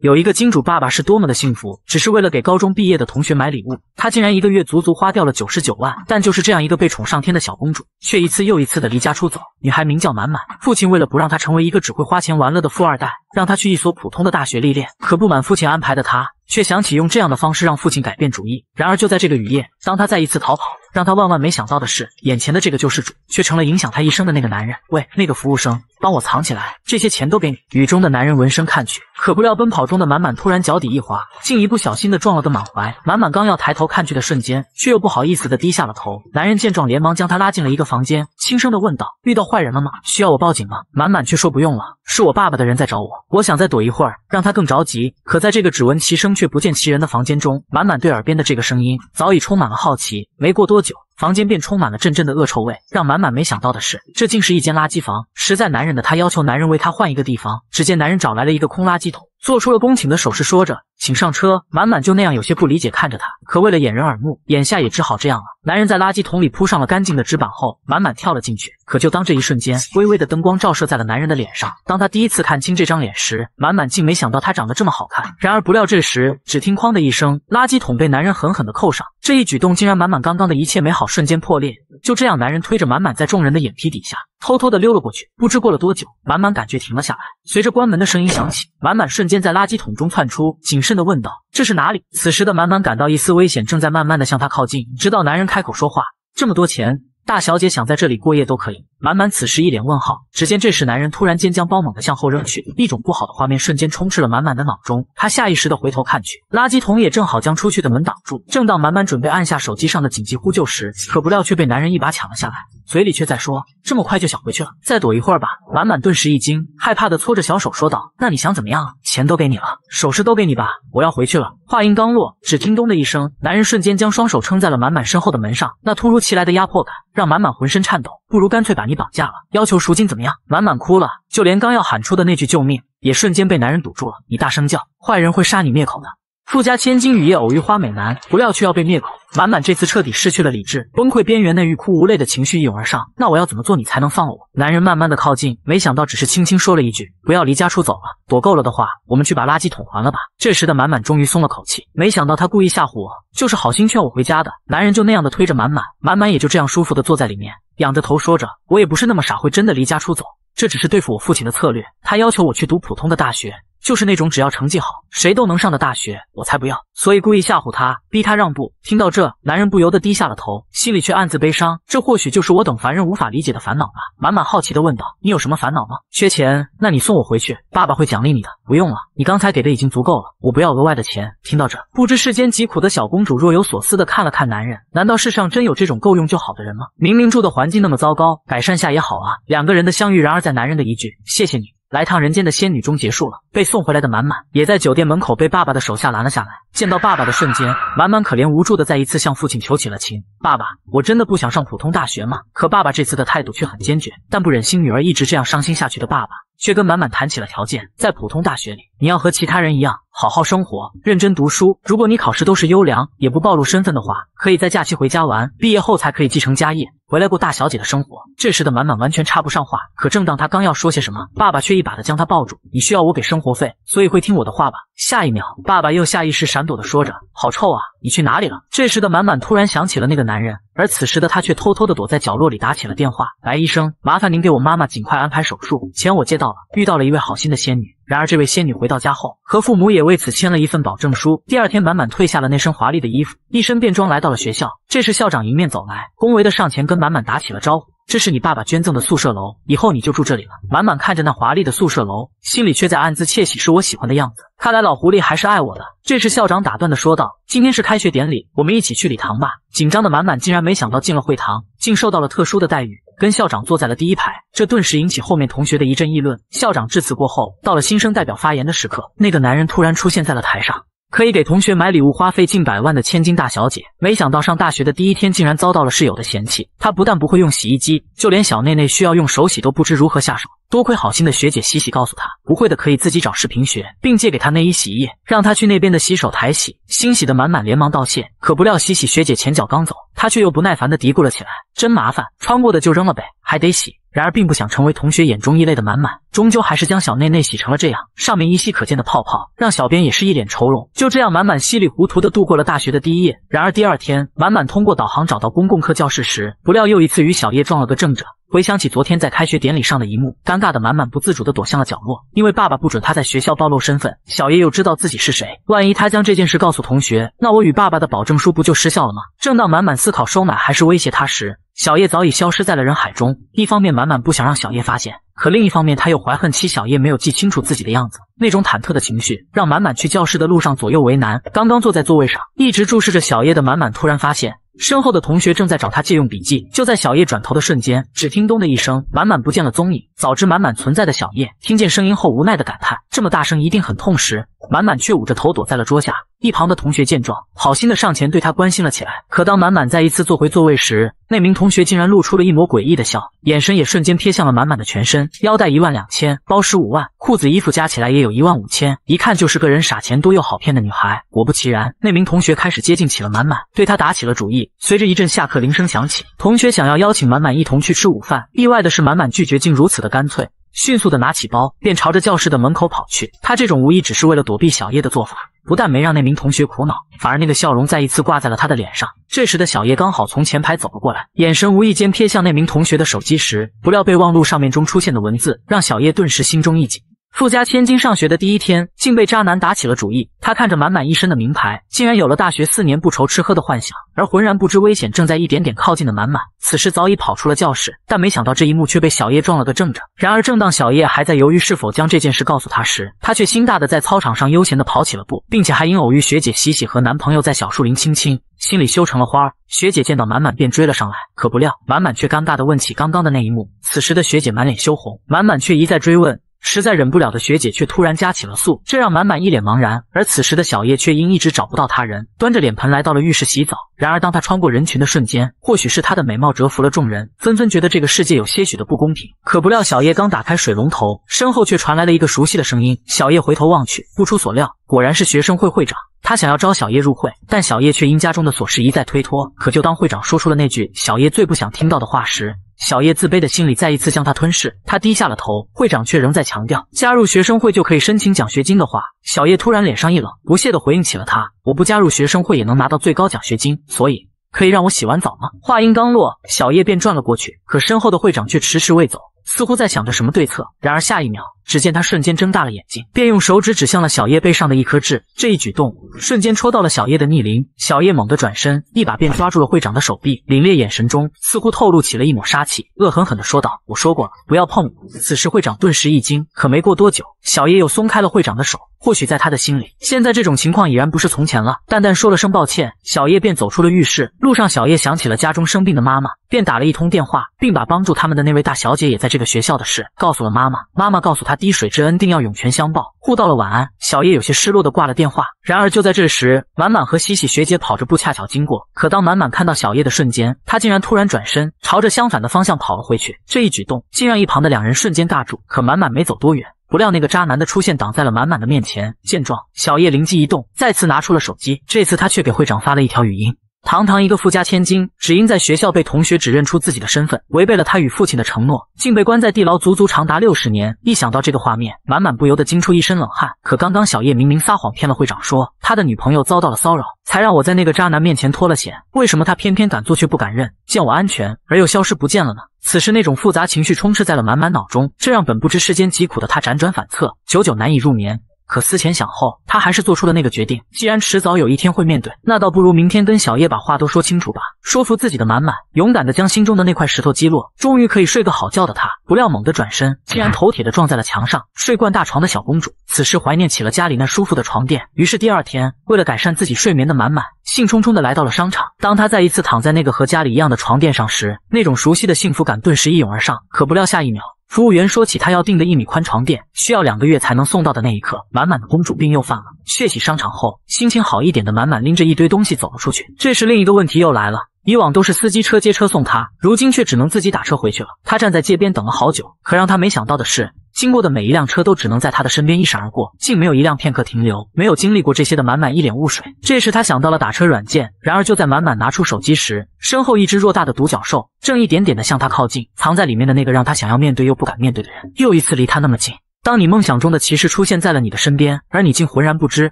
有一个金主爸爸是多么的幸福，只是为了给高中毕业的同学买礼物，他竟然一个月足足花掉了九十九万。但就是这样一个被宠上天的小公主，却一次又一次的离家出走。女孩名叫满满，父亲为了不让她成为一个只会花钱玩乐的富二代，让她去一所普通的大学历练。可不满父亲安排的她。却想起用这样的方式让父亲改变主意。然而就在这个雨夜，当他再一次逃跑，让他万万没想到的是，眼前的这个救世主却成了影响他一生的那个男人。喂，那个服务生，帮我藏起来，这些钱都给你。雨中的男人闻声看去，可不料奔跑中的满满突然脚底一滑，竟一不小心的撞了个满怀。满满刚要抬头看去的瞬间，却又不好意思的低下了头。男人见状，连忙将他拉进了一个房间，轻声的问道：“遇到坏人了吗？需要我报警吗？”满满却说：“不用了。”是我爸爸的人在找我，我想再躲一会儿，让他更着急。可在这个只闻其声却不见其人的房间中，满满对耳边的这个声音早已充满了好奇。没过多久，房间便充满了阵阵的恶臭味。让满满没想到的是，这竟是一间垃圾房，实在难忍的他要求男人为他换一个地方。只见男人找来了一个空垃圾桶，做出了恭请的手势，说着。请上车，满满就那样有些不理解看着他，可为了掩人耳目，眼下也只好这样了。男人在垃圾桶里铺上了干净的纸板后，满满跳了进去。可就当这一瞬间，微微的灯光照射在了男人的脸上。当他第一次看清这张脸时，满满竟没想到他长得这么好看。然而不料，这时只听哐的一声，垃圾桶被男人狠狠的扣上。这一举动竟然满满刚刚的一切美好瞬间破裂。就这样，男人推着满满在众人的眼皮底下偷偷的溜了过去。不知过了多久，满满感觉停了下来，随着关门的声音响起，满满瞬间在垃圾桶中窜出，剩。真的问道：“这是哪里？”此时的满满感到一丝危险，正在慢慢的向他靠近。直到男人开口说话：“这么多钱，大小姐想在这里过夜都可以。”满满此时一脸问号。只见这时，男人突然间将包猛的向后扔去，一种不好的画面瞬间充斥了满满的脑中。他下意识的回头看去，垃圾桶也正好将出去的门挡住。正当满满准备按下手机上的紧急呼救时，可不料却被男人一把抢了下来，嘴里却在说：“这么快就想回去了，再躲一会儿吧。”满满顿时一惊，害怕的搓着小手说道：“那你想怎么样？”啊？钱都给你了，首饰都给你吧，我要回去了。话音刚落，只听咚的一声，男人瞬间将双手撑在了满满身后的门上。那突如其来的压迫感，让满满浑身颤抖。不如干脆把你绑架了，要求赎金怎么样？满满哭了，就连刚要喊出的那句救命，也瞬间被男人堵住了。你大声叫，坏人会杀你灭口的。富家千金雨夜偶遇花美男，不料却要被灭口。满满这次彻底失去了理智，崩溃边缘，那欲哭无泪的情绪一涌而上。那我要怎么做，你才能放了我？男人慢慢的靠近，没想到只是轻轻说了一句：“不要离家出走了，躲够了的话，我们去把垃圾桶还了吧。”这时的满满终于松了口气。没想到他故意吓唬我，就是好心劝我回家的。男人就那样的推着满满，满满也就这样舒服的坐在里面，仰着头说着：“我也不是那么傻，会真的离家出走。这只是对付我父亲的策略。他要求我去读普通的大学。”就是那种只要成绩好，谁都能上的大学，我才不要。所以故意吓唬他，逼他让步。听到这，男人不由得低下了头，心里却暗自悲伤。这或许就是我等凡人无法理解的烦恼吧。满满好奇的问道：“你有什么烦恼吗？缺钱？那你送我回去，爸爸会奖励你的。”不用了，你刚才给的已经足够了，我不要额外的钱。听到这，不知世间疾苦的小公主若有所思的看了看男人，难道世上真有这种够用就好的人吗？明明住的环境那么糟糕，改善下也好啊。两个人的相遇，然而在男人的一句“谢谢你”。来趟人间的仙女终结束了，被送回来的满满也在酒店门口被爸爸的手下拦了下来。见到爸爸的瞬间，满满可怜无助的再一次向父亲求起了情：“爸爸，我真的不想上普通大学吗？”可爸爸这次的态度却很坚决，但不忍心女儿一直这样伤心下去的爸爸。却跟满满谈起了条件，在普通大学里，你要和其他人一样好好生活，认真读书。如果你考试都是优良，也不暴露身份的话，可以在假期回家玩，毕业后才可以继承家业，回来过大小姐的生活。这时的满满完全插不上话，可正当他刚要说些什么，爸爸却一把的将他抱住。你需要我给生活费，所以会听我的话吧。下一秒，爸爸又下意识闪躲的说着：“好臭啊，你去哪里了？”这时的满满突然想起了那个男人，而此时的他却偷偷的躲在角落里打起了电话。白医生，麻烦您给我妈妈尽快安排手术，钱我借到了，遇到了一位好心的仙女。然而这位仙女回到家后，和父母也为此签了一份保证书。第二天，满满褪下了那身华丽的衣服，一身便装来到了学校。这时校长迎面走来，恭维的上前跟满满打起了招呼。这是你爸爸捐赠的宿舍楼，以后你就住这里了。满满看着那华丽的宿舍楼，心里却在暗自窃喜，是我喜欢的样子。看来老狐狸还是爱我的。这时校长打断的说道：“今天是开学典礼，我们一起去礼堂吧。”紧张的满满竟然没想到，进了会堂竟受到了特殊的待遇，跟校长坐在了第一排，这顿时引起后面同学的一阵议论。校长致辞过后，到了新生代表发言的时刻，那个男人突然出现在了台上。可以给同学买礼物花费近百万的千金大小姐，没想到上大学的第一天竟然遭到了室友的嫌弃。她不但不会用洗衣机，就连小内内需要用手洗都不知如何下手。多亏好心的学姐洗洗告诉她，不会的可以自己找视频学，并借给她内衣洗衣液，让她去那边的洗手台洗。欣喜的满满连忙道谢，可不料洗洗学姐前脚刚走，她却又不耐烦的嘀咕了起来：“真麻烦，穿过的就扔了呗。”还得洗，然而并不想成为同学眼中异类的满满，终究还是将小内内洗成了这样，上面依稀可见的泡泡，让小编也是一脸愁容。就这样，满满稀里糊涂的度过了大学的第一夜。然而第二天，满满通过导航找到公共课教室时，不料又一次与小叶撞了个正着。回想起昨天在开学典礼上的一幕，尴尬的满满不自主的躲向了角落，因为爸爸不准他在学校暴露身份，小叶又知道自己是谁，万一他将这件事告诉同学，那我与爸爸的保证书不就失效了吗？正当满满思考收买还是威胁他时，小叶早已消失在了人海中。一方面，满满不想让小叶发现；可另一方面，他又怀恨其小叶没有记清楚自己的样子。那种忐忑的情绪让满满去教室的路上左右为难。刚刚坐在座位上，一直注视着小叶的满满突然发现，身后的同学正在找他借用笔记。就在小叶转头的瞬间，只听咚的一声，满满不见了踪影。早知满满存在的小叶听见声音后无奈的感叹：“这么大声，一定很痛。”时，满满却捂着头躲在了桌下。一旁的同学见状，好心的上前对他关心了起来。可当满满再一次坐回座位时，那名同学竟然露出了一抹诡异的笑，眼神也瞬间瞥向了满满的全身。腰带一万两千，包十五万，裤子衣服加起来也有一万五千，一看就是个人傻钱多又好骗的女孩。果不其然，那名同学开始接近起了满满，对他打起了主意。随着一阵下课铃声响起，同学想要邀请满满一同去吃午饭，意外的是，满满拒绝，竟如此的。干脆迅速的拿起包，便朝着教室的门口跑去。他这种无意只是为了躲避小叶的做法，不但没让那名同学苦恼，反而那个笑容再一次挂在了他的脸上。这时的小叶刚好从前排走了过来，眼神无意间瞥向那名同学的手机时，不料备忘录上面中出现的文字，让小叶顿时心中一紧。富家千金上学的第一天，竟被渣男打起了主意。她看着满满一身的名牌，竟然有了大学四年不愁吃喝的幻想，而浑然不知危险正在一点点靠近的满满，此时早已跑出了教室。但没想到这一幕却被小叶撞了个正着。然而，正当小叶还在犹豫是否将这件事告诉他时，他却心大的在操场上悠闲的跑起了步，并且还因偶遇学姐喜喜和男朋友在小树林亲亲，心里羞成了花儿。学姐见到满满便追了上来，可不料满满却尴尬的问起刚刚的那一幕。此时的学姐满脸羞红，满满却一再追问。实在忍不了的学姐却突然加起了速，这让满满一脸茫然。而此时的小叶却因一直找不到他人，端着脸盆来到了浴室洗澡。然而，当他穿过人群的瞬间，或许是她的美貌折服了众人，纷纷觉得这个世界有些许的不公平。可不料，小叶刚打开水龙头，身后却传来了一个熟悉的声音。小叶回头望去，不出所料，果然是学生会会长。他想要招小叶入会，但小叶却因家中的琐事一再推脱。可就当会长说出了那句小叶最不想听到的话时，小叶自卑的心理再一次将他吞噬，他低下了头。会长却仍在强调，加入学生会就可以申请奖学金的话，小叶突然脸上一冷，不屑地回应起了他：“我不加入学生会也能拿到最高奖学金，所以可以让我洗完澡吗？”话音刚落，小叶便转了过去，可身后的会长却迟迟未走。似乎在想着什么对策，然而下一秒，只见他瞬间睁大了眼睛，便用手指指向了小叶背上的一颗痣。这一举动瞬间戳到了小叶的逆鳞，小叶猛地转身，一把便抓住了会长的手臂，凛冽眼神中似乎透露起了一抹杀气，恶狠狠地说道：“我说过了，不要碰我！”此时会长顿时一惊，可没过多久，小叶又松开了会长的手。或许在他的心里，现在这种情况已然不是从前了。淡淡说了声抱歉，小叶便走出了浴室。路上，小叶想起了家中生病的妈妈，便打了一通电话，并把帮助他们的那位大小姐也在这个学校的事告诉了妈妈。妈妈告诉她，滴水之恩定要涌泉相报。互道了晚安，小叶有些失落的挂了电话。然而就在这时，满满和喜喜学姐跑着步恰巧经过。可当满满看到小叶的瞬间，他竟然突然转身，朝着相反的方向跑了回去。这一举动竟让一旁的两人瞬间尬住。可满满没走多远。不料那个渣男的出现挡在了满满的面前，见状，小叶灵机一动，再次拿出了手机，这次他却给会长发了一条语音。堂堂一个富家千金，只因在学校被同学指认出自己的身份，违背了他与父亲的承诺，竟被关在地牢足足长达六十年。一想到这个画面，满满不由得惊出一身冷汗。可刚刚小叶明明撒谎骗了会长，说他的女朋友遭到了骚扰，才让我在那个渣男面前脱了险。为什么他偏偏敢做却不敢认？见我安全而又消失不见了呢？此时那种复杂情绪充斥在了满满脑中，这让本不知世间疾苦的他辗转反侧，久久难以入眠。可思前想后，他还是做出了那个决定。既然迟早有一天会面对，那倒不如明天跟小叶把话都说清楚吧。说服自己的满满，勇敢的将心中的那块石头击落，终于可以睡个好觉的他，不料猛地转身，竟然头铁的撞在了墙上。睡惯大床的小公主，此时怀念起了家里那舒服的床垫。于是第二天，为了改善自己睡眠的满满，兴冲冲的来到了商场。当他再一次躺在那个和家里一样的床垫上时，那种熟悉的幸福感顿时一涌而上。可不料下一秒。服务员说起他要订的一米宽床垫需要两个月才能送到的那一刻，满满的公主病又犯了。血洗商场后，心情好一点的满满拎着一堆东西走了出去。这时另一个问题又来了：以往都是司机车接车送他，如今却只能自己打车回去了。他站在街边等了好久，可让他没想到的是。经过的每一辆车都只能在他的身边一闪而过，竟没有一辆片刻停留。没有经历过这些的满满一脸雾水。这时他想到了打车软件，然而就在满满拿出手机时，身后一只偌大的独角兽正一点点的向他靠近，藏在里面的那个让他想要面对又不敢面对的人，又一次离他那么近。当你梦想中的骑士出现在了你的身边，而你竟浑然不知，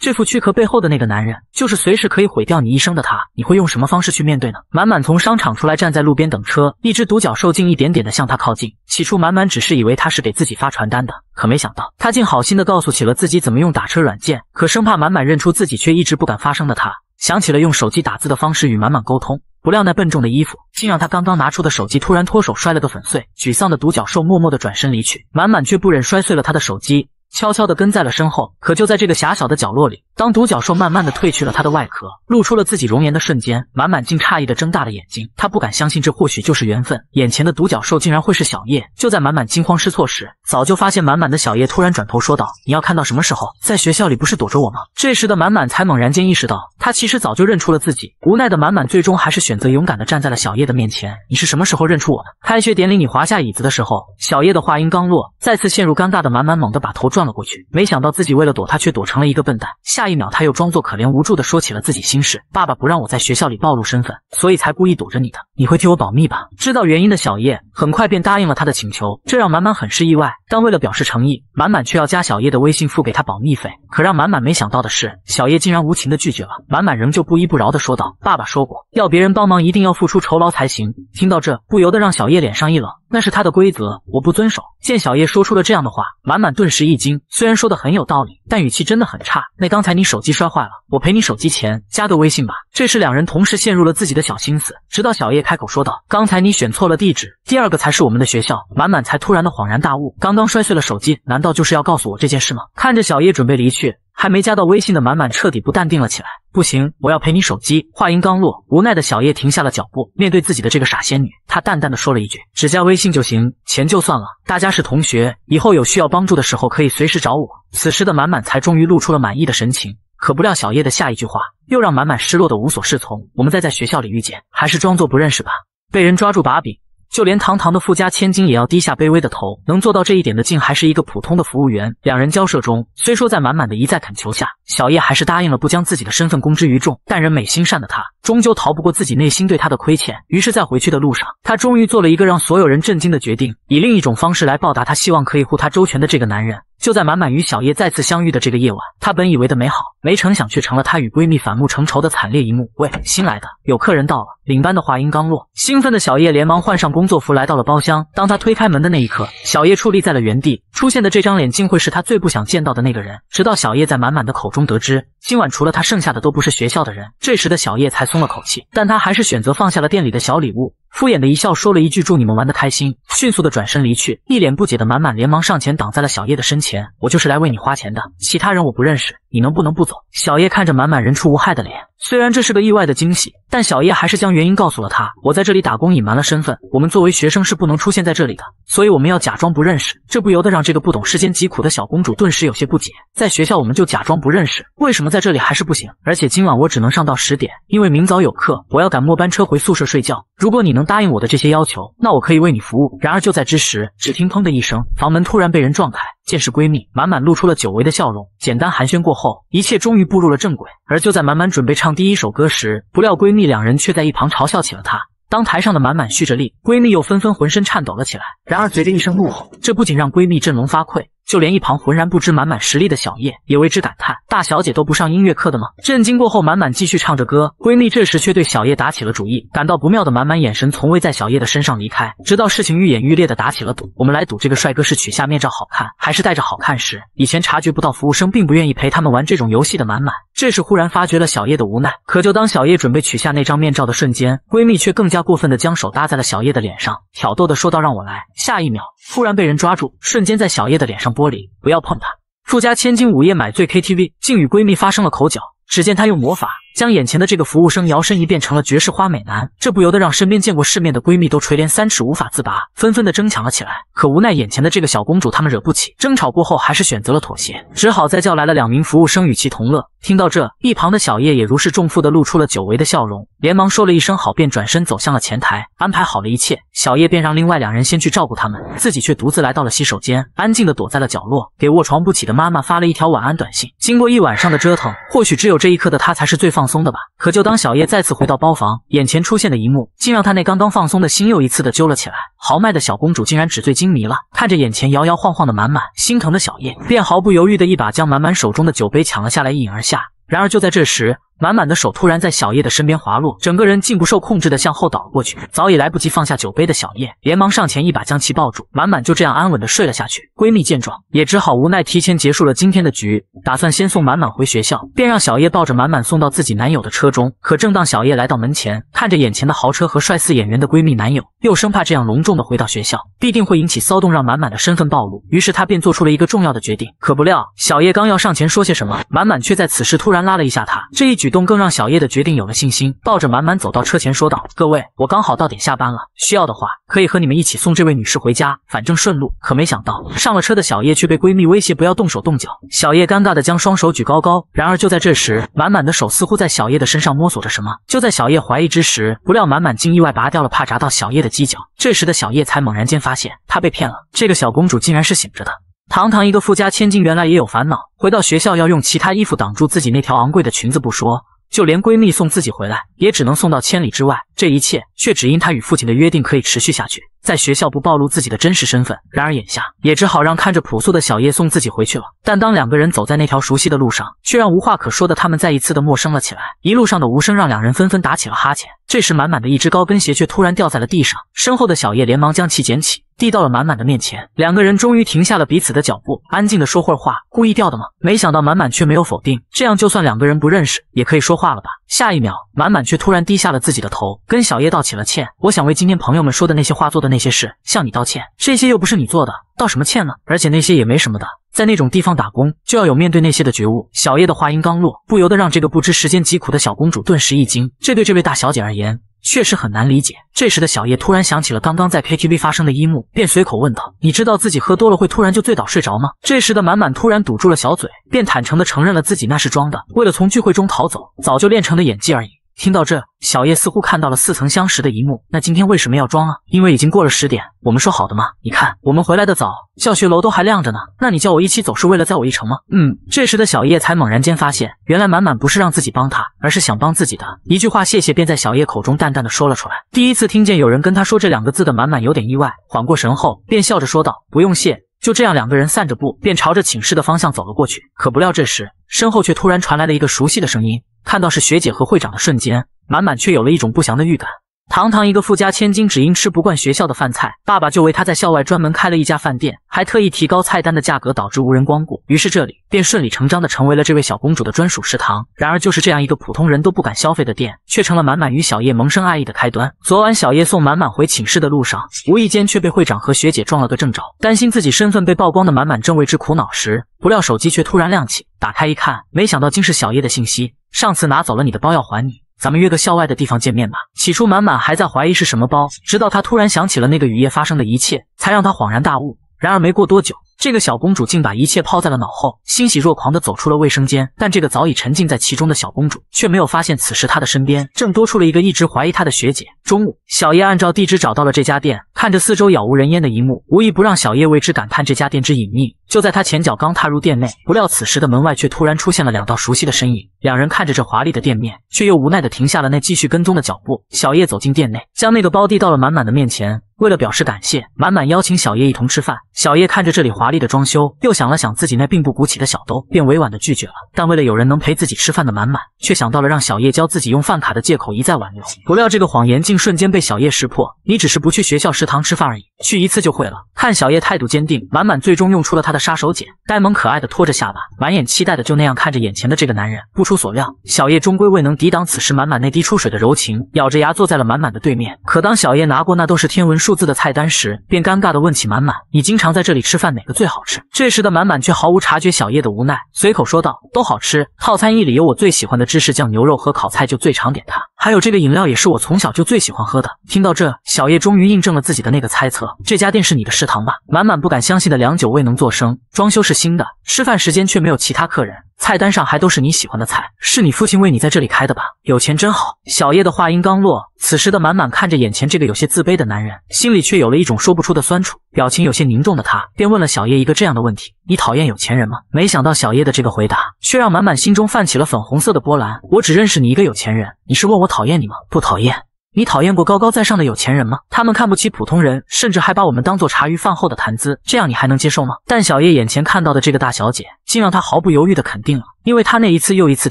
这副躯壳背后的那个男人，就是随时可以毁掉你一生的他，你会用什么方式去面对呢？满满从商场出来，站在路边等车，一只独角兽竟一点点的向他靠近。起初满满只是以为他是给自己发传单的，可没想到他竟好心的告诉起了自己怎么用打车软件，可生怕满满认出自己，却一直不敢发声的他。想起了用手机打字的方式与满满沟通，不料那笨重的衣服竟让他刚刚拿出的手机突然脱手摔了个粉碎。沮丧的独角兽默默的转身离去，满满却不忍摔碎了他的手机。悄悄地跟在了身后，可就在这个狭小的角落里，当独角兽慢慢的褪去了它的外壳，露出了自己容颜的瞬间，满满竟诧异的睁大了眼睛，他不敢相信，这或许就是缘分，眼前的独角兽竟然会是小叶。就在满满惊慌失措时，早就发现满满的，小叶突然转头说道：“你要看到什么时候？在学校里不是躲着我吗？”这时的满满才猛然间意识到，他其实早就认出了自己。无奈的满满最终还是选择勇敢的站在了小叶的面前：“你是什么时候认出我的？开学典礼你滑下椅子的时候。”小叶的话音刚落，再次陷入尴尬的满满猛地把头转。撞了过去，没想到自己为了躲他，却躲成了一个笨蛋。下一秒，他又装作可怜无助的说起了自己心事：爸爸不让我在学校里暴露身份，所以才故意躲着你的。你会替我保密吧？知道原因的小叶很快便答应了他的请求，这让满满很是意外。但为了表示诚意，满满却要加小叶的微信，付给他保密费。可让满满没想到的是，小叶竟然无情的拒绝了。满满仍旧不依不饶的说道：“爸爸说过，要别人帮忙一定要付出酬劳才行。”听到这，不由得让小叶脸上一冷。那是他的规则，我不遵守。见小叶说出了这样的话，满满顿时一惊。虽然说的很有道理，但语气真的很差。那刚才你手机摔坏了，我赔你手机钱，加个微信吧。这时，两人同时陷入了自己的小心思。直到小叶开口说道：“刚才你选错了地址，第二个才是我们的学校。”满满才突然的恍然大悟。刚刚摔碎了手机，难道就是要告诉我这件事吗？看着小叶准备离去，还没加到微信的满满彻底不淡定了起来。不行，我要赔你手机。话音刚落，无奈的小叶停下了脚步，面对自己的这个傻仙女，她淡淡的说了一句：“只加微信就行，钱就算了。大家是同学，以后有需要帮助的时候可以随时找我。”此时的满满才终于露出了满意的神情。可不料小叶的下一句话又让满满失落的无所适从。我们再在学校里遇见，还是装作不认识吧。被人抓住把柄。就连堂堂的富家千金也要低下卑微的头，能做到这一点的竟还是一个普通的服务员。两人交涉中，虽说在满满的一再恳求下，小叶还是答应了不将自己的身份公之于众，但人美心善的她终究逃不过自己内心对他的亏欠。于是，在回去的路上，她终于做了一个让所有人震惊的决定，以另一种方式来报答他，希望可以护他周全的这个男人。就在满满与小叶再次相遇的这个夜晚，她本以为的美好，没成想却成了她与闺蜜反目成仇的惨烈一幕。喂，新来的，有客人到了。领班的话音刚落，兴奋的小叶连忙换上工作服，来到了包厢。当他推开门的那一刻，小叶矗立在了原地，出现的这张脸竟会是他最不想见到的那个人。直到小叶在满满的口中得知，今晚除了他，剩下的都不是学校的人，这时的小叶才松了口气，但她还是选择放下了店里的小礼物。敷衍的一笑，说了一句“祝你们玩得开心”，迅速的转身离去。一脸不解的满满连忙上前挡在了小叶的身前：“我就是来为你花钱的，其他人我不认识。”你能不能不走？小叶看着满满人畜无害的脸，虽然这是个意外的惊喜，但小叶还是将原因告诉了他。我在这里打工，隐瞒了身份。我们作为学生是不能出现在这里的，所以我们要假装不认识。这不由得让这个不懂世间疾苦的小公主顿时有些不解。在学校我们就假装不认识，为什么在这里还是不行？而且今晚我只能上到十点，因为明早有课，我要赶末班车回宿舍睡觉。如果你能答应我的这些要求，那我可以为你服务。然而就在之时，只听砰的一声，房门突然被人撞开。见是闺蜜满满，露出了久违的笑容。简单寒暄过后。后一切终于步入了正轨，而就在满满准备唱第一首歌时，不料闺蜜两人却在一旁嘲笑起了她。当台上的满满蓄着力，闺蜜又纷纷浑身颤抖了起来。然而随着一声怒吼，这不仅让闺蜜振聋发聩。就连一旁浑然不知满满实力的小叶也为之感叹：大小姐都不上音乐课的吗？震惊过后，满满继续唱着歌。闺蜜这时却对小叶打起了主意，感到不妙的满满眼神从未在小叶的身上离开，直到事情愈演愈烈的打起了赌。我们来赌这个帅哥是取下面罩好看，还是戴着好看时，以前察觉不到服务生并不愿意陪他们玩这种游戏的满满，这时忽然发觉了小叶的无奈。可就当小叶准备取下那张面罩的瞬间，闺蜜却更加过分的将手搭在了小叶的脸上，挑逗的说道：“让我来。”下一秒。突然被人抓住，瞬间在小叶的脸上剥离。不要碰她！富家千金午夜买醉 KTV，竟与闺蜜发生了口角。只见她用魔法。将眼前的这个服务生摇身一变成了绝世花美男，这不由得让身边见过世面的闺蜜都垂涎三尺，无法自拔，纷纷的争抢了起来。可无奈眼前的这个小公主，他们惹不起。争吵过后，还是选择了妥协，只好再叫来了两名服务生与其同乐。听到这一旁的小叶也如释重负的露出了久违的笑容，连忙说了一声好，便转身走向了前台，安排好了一切，小叶便让另外两人先去照顾他们，自己却独自来到了洗手间，安静的躲在了角落，给卧床不起的妈妈发了一条晚安短信。经过一晚上的折腾，或许只有这一刻的她才是最放。松的吧，可就当小叶再次回到包房，眼前出现的一幕，竟让他那刚刚放松的心又一次的揪了起来。豪迈的小公主竟然纸醉金迷了，看着眼前摇摇晃晃的满满，心疼的小叶便毫不犹豫的一把将满满手中的酒杯抢了下来，一饮而下。然而就在这时，满满的手突然在小叶的身边滑落，整个人竟不受控制的向后倒了过去。早已来不及放下酒杯的小叶连忙上前一把将其抱住，满满就这样安稳的睡了下去。闺蜜见状，也只好无奈提前结束了今天的局，打算先送满满回学校，便让小叶抱着满满送到自己男友的车中。可正当小叶来到门前，看着眼前的豪车和帅似演员的闺蜜男友，又生怕这样隆重的回到学校必定会引起骚动，让满满的身份暴露，于是她便做出了一个重要的决定。可不料，小叶刚要上前说些什么，满满却在此时突然拉了一下她。这一举。举动更让小叶的决定有了信心，抱着满满走到车前说道：“各位，我刚好到点下班了，需要的话可以和你们一起送这位女士回家，反正顺路。”可没想到上了车的小叶却被闺蜜威胁不要动手动脚，小叶尴尬的将双手举高高。然而就在这时，满满的手似乎在小叶的身上摸索着什么。就在小叶怀疑之时，不料满满竟意外拔掉了怕扎到小叶的犄角。这时的小叶才猛然间发现，她被骗了，这个小公主竟然是醒着的。堂堂一个富家千金，原来也有烦恼。回到学校要用其他衣服挡住自己那条昂贵的裙子不说，就连闺蜜送自己回来，也只能送到千里之外。这一切却只因她与父亲的约定可以持续下去，在学校不暴露自己的真实身份。然而眼下，也只好让看着朴素的小叶送自己回去了。但当两个人走在那条熟悉的路上，却让无话可说的他们再一次的陌生了起来。一路上的无声，让两人纷纷打起了哈欠。这时，满满的一只高跟鞋却突然掉在了地上，身后的小叶连忙将其捡起，递到了满满的面前。两个人终于停下了彼此的脚步，安静的说会儿话。故意掉的吗？没想到满满却没有否定。这样就算两个人不认识，也可以说话了吧？下一秒，满满却突然低下了自己的头，跟小叶道起了歉：“我想为今天朋友们说的那些话做的那些事，向你道歉。这些又不是你做的，道什么歉呢？而且那些也没什么的。”在那种地方打工，就要有面对那些的觉悟。小叶的话音刚落，不由得让这个不知时间疾苦的小公主顿时一惊。这对这位大小姐而言，确实很难理解。这时的小叶突然想起了刚刚在 KTV 发生的一幕，便随口问道：“你知道自己喝多了会突然就醉倒睡着吗？”这时的满满突然堵住了小嘴，便坦诚的承认了自己那是装的，为了从聚会中逃走，早就练成的演技而已。听到这，小叶似乎看到了似曾相识的一幕。那今天为什么要装啊？因为已经过了十点，我们说好的吗？你看，我们回来的早，教学楼都还亮着呢。那你叫我一起走，是为了载我一程吗？嗯。这时的小叶才猛然间发现，原来满满不是让自己帮他，而是想帮自己的。一句话，谢谢，便在小叶口中淡淡的说了出来。第一次听见有人跟他说这两个字的满满有点意外，缓过神后便笑着说道：“不用谢。”就这样，两个人散着步，便朝着寝室的方向走了过去。可不料，这时身后却突然传来了一个熟悉的声音。看到是学姐和会长的瞬间，满满却有了一种不祥的预感。堂堂一个富家千金，只因吃不惯学校的饭菜，爸爸就为他在校外专门开了一家饭店，还特意提高菜单的价格，导致无人光顾。于是这里便顺理成章的成为了这位小公主的专属食堂。然而就是这样一个普通人都不敢消费的店，却成了满满与小叶萌生爱意的开端。昨晚小叶送满满回寝室的路上，无意间却被会长和学姐撞了个正着。担心自己身份被曝光的满满正为之苦恼时，不料手机却突然亮起，打开一看，没想到竟是小叶的信息。上次拿走了你的包，要还你。咱们约个校外的地方见面吧。起初满满还在怀疑是什么包，直到他突然想起了那个雨夜发生的一切，才让他恍然大悟。然而没过多久，这个小公主竟把一切抛在了脑后，欣喜若狂地走出了卫生间。但这个早已沉浸在其中的小公主却没有发现，此时她的身边正多出了一个一直怀疑她的学姐。中午，小叶按照地址找到了这家店，看着四周杳无人烟的一幕，无意不让小叶为之感叹这家店之隐秘。就在他前脚刚踏入店内，不料此时的门外却突然出现了两道熟悉的身影。两人看着这华丽的店面，却又无奈地停下了那继续跟踪的脚步。小叶走进店内，将那个包递到了满满的面前。为了表示感谢，满满邀请小叶一同吃饭。小叶看着这里华丽的装修，又想了想自己那并不鼓起的小兜，便委婉的拒绝了。但为了有人能陪自己吃饭的满满，却想到了让小叶教自己用饭卡的借口，一再挽留。不料这个谎言竟瞬间被小叶识破：“你只是不去学校食堂吃饭而已，去一次就会了。”看小叶态度坚定，满满最终用出了他的杀手锏，呆萌可爱的托着下巴，满眼期待的就那样看着眼前的这个男人。不出所料，小叶终归未能抵挡此时满满那滴出水的柔情，咬着牙坐在了满满的对面。可当小叶拿过那都是天文数。数字的菜单时，便尴尬地问起满满：“你经常在这里吃饭，哪个最好吃？”这时的满满却毫无察觉小叶的无奈，随口说道：“都好吃，套餐一里有我最喜欢的芝士酱牛肉和烤菜，就最常点它。”还有这个饮料也是我从小就最喜欢喝的。听到这，小叶终于印证了自己的那个猜测，这家店是你的食堂吧？满满不敢相信的，良久未能作声。装修是新的，吃饭时间却没有其他客人，菜单上还都是你喜欢的菜，是你父亲为你在这里开的吧？有钱真好。小叶的话音刚落，此时的满满看着眼前这个有些自卑的男人，心里却有了一种说不出的酸楚。表情有些凝重的他，便问了小叶一个这样的问题：你讨厌有钱人吗？没想到小叶的这个回答，却让满满心中泛起了粉红色的波澜。我只认识你一个有钱人，你是问我讨厌你吗？不讨厌。你讨厌过高高在上的有钱人吗？他们看不起普通人，甚至还把我们当做茶余饭后的谈资，这样你还能接受吗？但小叶眼前看到的这个大小姐，竟让他毫不犹豫的肯定了，因为她那一次又一次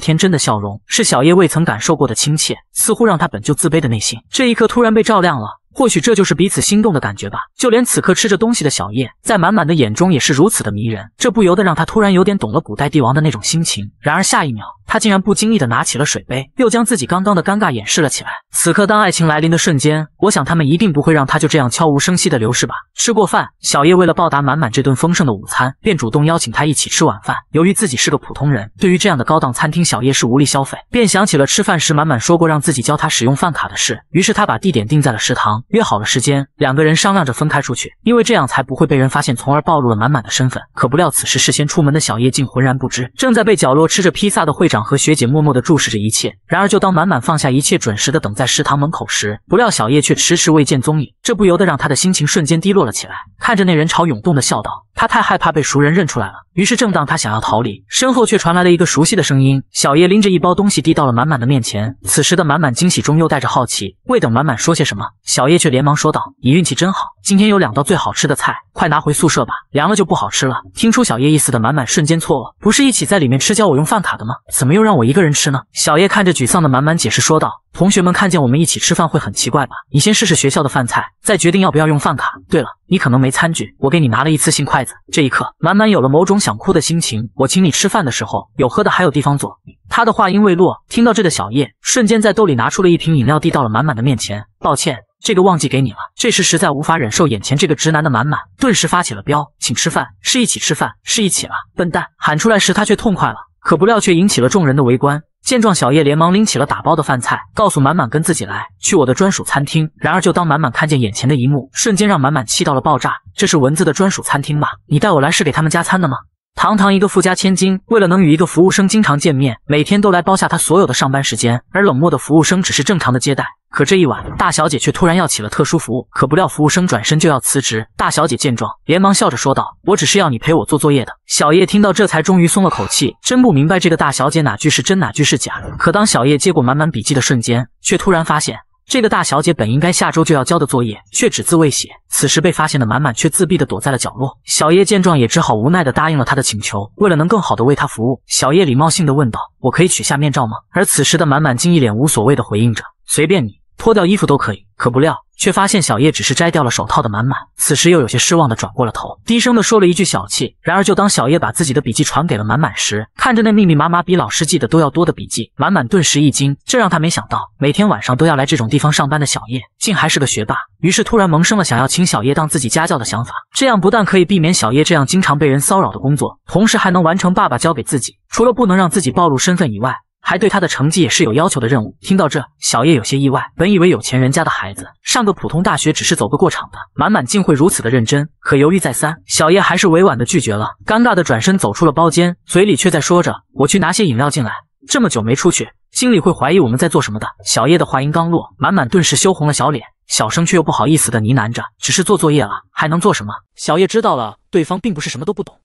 天真的笑容，是小叶未曾感受过的亲切，似乎让他本就自卑的内心，这一刻突然被照亮了。或许这就是彼此心动的感觉吧。就连此刻吃着东西的小叶，在满满的眼中也是如此的迷人，这不由得让他突然有点懂了古代帝王的那种心情。然而下一秒。他竟然不经意地拿起了水杯，又将自己刚刚的尴尬掩饰了起来。此刻，当爱情来临的瞬间，我想他们一定不会让他就这样悄无声息地流逝吧。吃过饭，小叶为了报答满满这顿丰盛的午餐，便主动邀请他一起吃晚饭。由于自己是个普通人，对于这样的高档餐厅，小叶是无力消费，便想起了吃饭时满满说过让自己教他使用饭卡的事。于是他把地点定在了食堂，约好了时间，两个人商量着分开出去，因为这样才不会被人发现，从而暴露了满满的身份。可不料，此时事先出门的小叶竟浑然不知，正在被角落吃着披萨的会长。和学姐默默地注视着一切。然而，就当满满放下一切，准时的等在食堂门口时，不料小叶却迟迟未见踪影。这不由得让他的心情瞬间低落了起来。看着那人潮涌动的，笑道：“他太害怕被熟人认出来了。”于是，正当他想要逃离，身后却传来了一个熟悉的声音。小叶拎着一包东西递到了满满的面前。此时的满满惊喜中又带着好奇，未等满满说些什么，小叶却连忙说道：“你运气真好，今天有两道最好吃的菜，快拿回宿舍吧，凉了就不好吃了。”听出小叶意思的满满瞬间错愕：“不是一起在里面吃，教我用饭卡的吗？怎么又让我一个人吃呢？”小叶看着沮丧的满满，解释说道。同学们看见我们一起吃饭会很奇怪吧？你先试试学校的饭菜，再决定要不要用饭卡。对了，你可能没餐具，我给你拿了一次性筷子。这一刻，满满有了某种想哭的心情。我请你吃饭的时候，有喝的，还有地方坐。他的话音未落，听到这的小叶瞬间在兜里拿出了一瓶饮料，递到了满满的面前。抱歉，这个忘记给你了。这时实在无法忍受眼前这个直男的满满，顿时发起了飙。请吃饭是一起吃饭是一起了，笨蛋！喊出来时他却痛快了，可不料却引起了众人的围观。见状，小叶连忙拎起了打包的饭菜，告诉满满跟自己来去我的专属餐厅。然而，就当满满看见眼前的一幕，瞬间让满满气到了爆炸。这是蚊子的专属餐厅吧？你带我来是给他们加餐的吗？堂堂一个富家千金，为了能与一个服务生经常见面，每天都来包下他所有的上班时间。而冷漠的服务生只是正常的接待。可这一晚，大小姐却突然要起了特殊服务。可不料，服务生转身就要辞职。大小姐见状，连忙笑着说道：“我只是要你陪我做作业的。”小叶听到，这才终于松了口气。真不明白这个大小姐哪句是真，哪句是假。可当小叶接过满满笔记的瞬间，却突然发现。这个大小姐本应该下周就要交的作业，却只字未写。此时被发现的满满却自闭的躲在了角落。小叶见状也只好无奈的答应了他的请求。为了能更好的为他服务，小叶礼貌性的问道：“我可以取下面罩吗？”而此时的满满竟一脸无所谓的回应着：“随便你，脱掉衣服都可以。”可不料，却发现小叶只是摘掉了手套的满满，此时又有些失望的转过了头，低声的说了一句“小气”。然而，就当小叶把自己的笔记传给了满满时，看着那密密麻麻比老师记得都要多的笔记，满满顿时一惊。这让他没想到，每天晚上都要来这种地方上班的小叶，竟还是个学霸。于是，突然萌生了想要请小叶当自己家教的想法。这样不但可以避免小叶这样经常被人骚扰的工作，同时还能完成爸爸交给自己，除了不能让自己暴露身份以外。还对他的成绩也是有要求的任务。听到这，小叶有些意外，本以为有钱人家的孩子上个普通大学只是走个过场的，满满竟会如此的认真。可犹豫再三，小叶还是委婉的拒绝了，尴尬的转身走出了包间，嘴里却在说着：“我去拿些饮料进来，这么久没出去，经理会怀疑我们在做什么的。”小叶的话音刚落，满满顿时羞红了小脸，小声却又不好意思的呢喃着：“只是做作业了，还能做什么？”小叶知道了，对方并不是什么都不懂。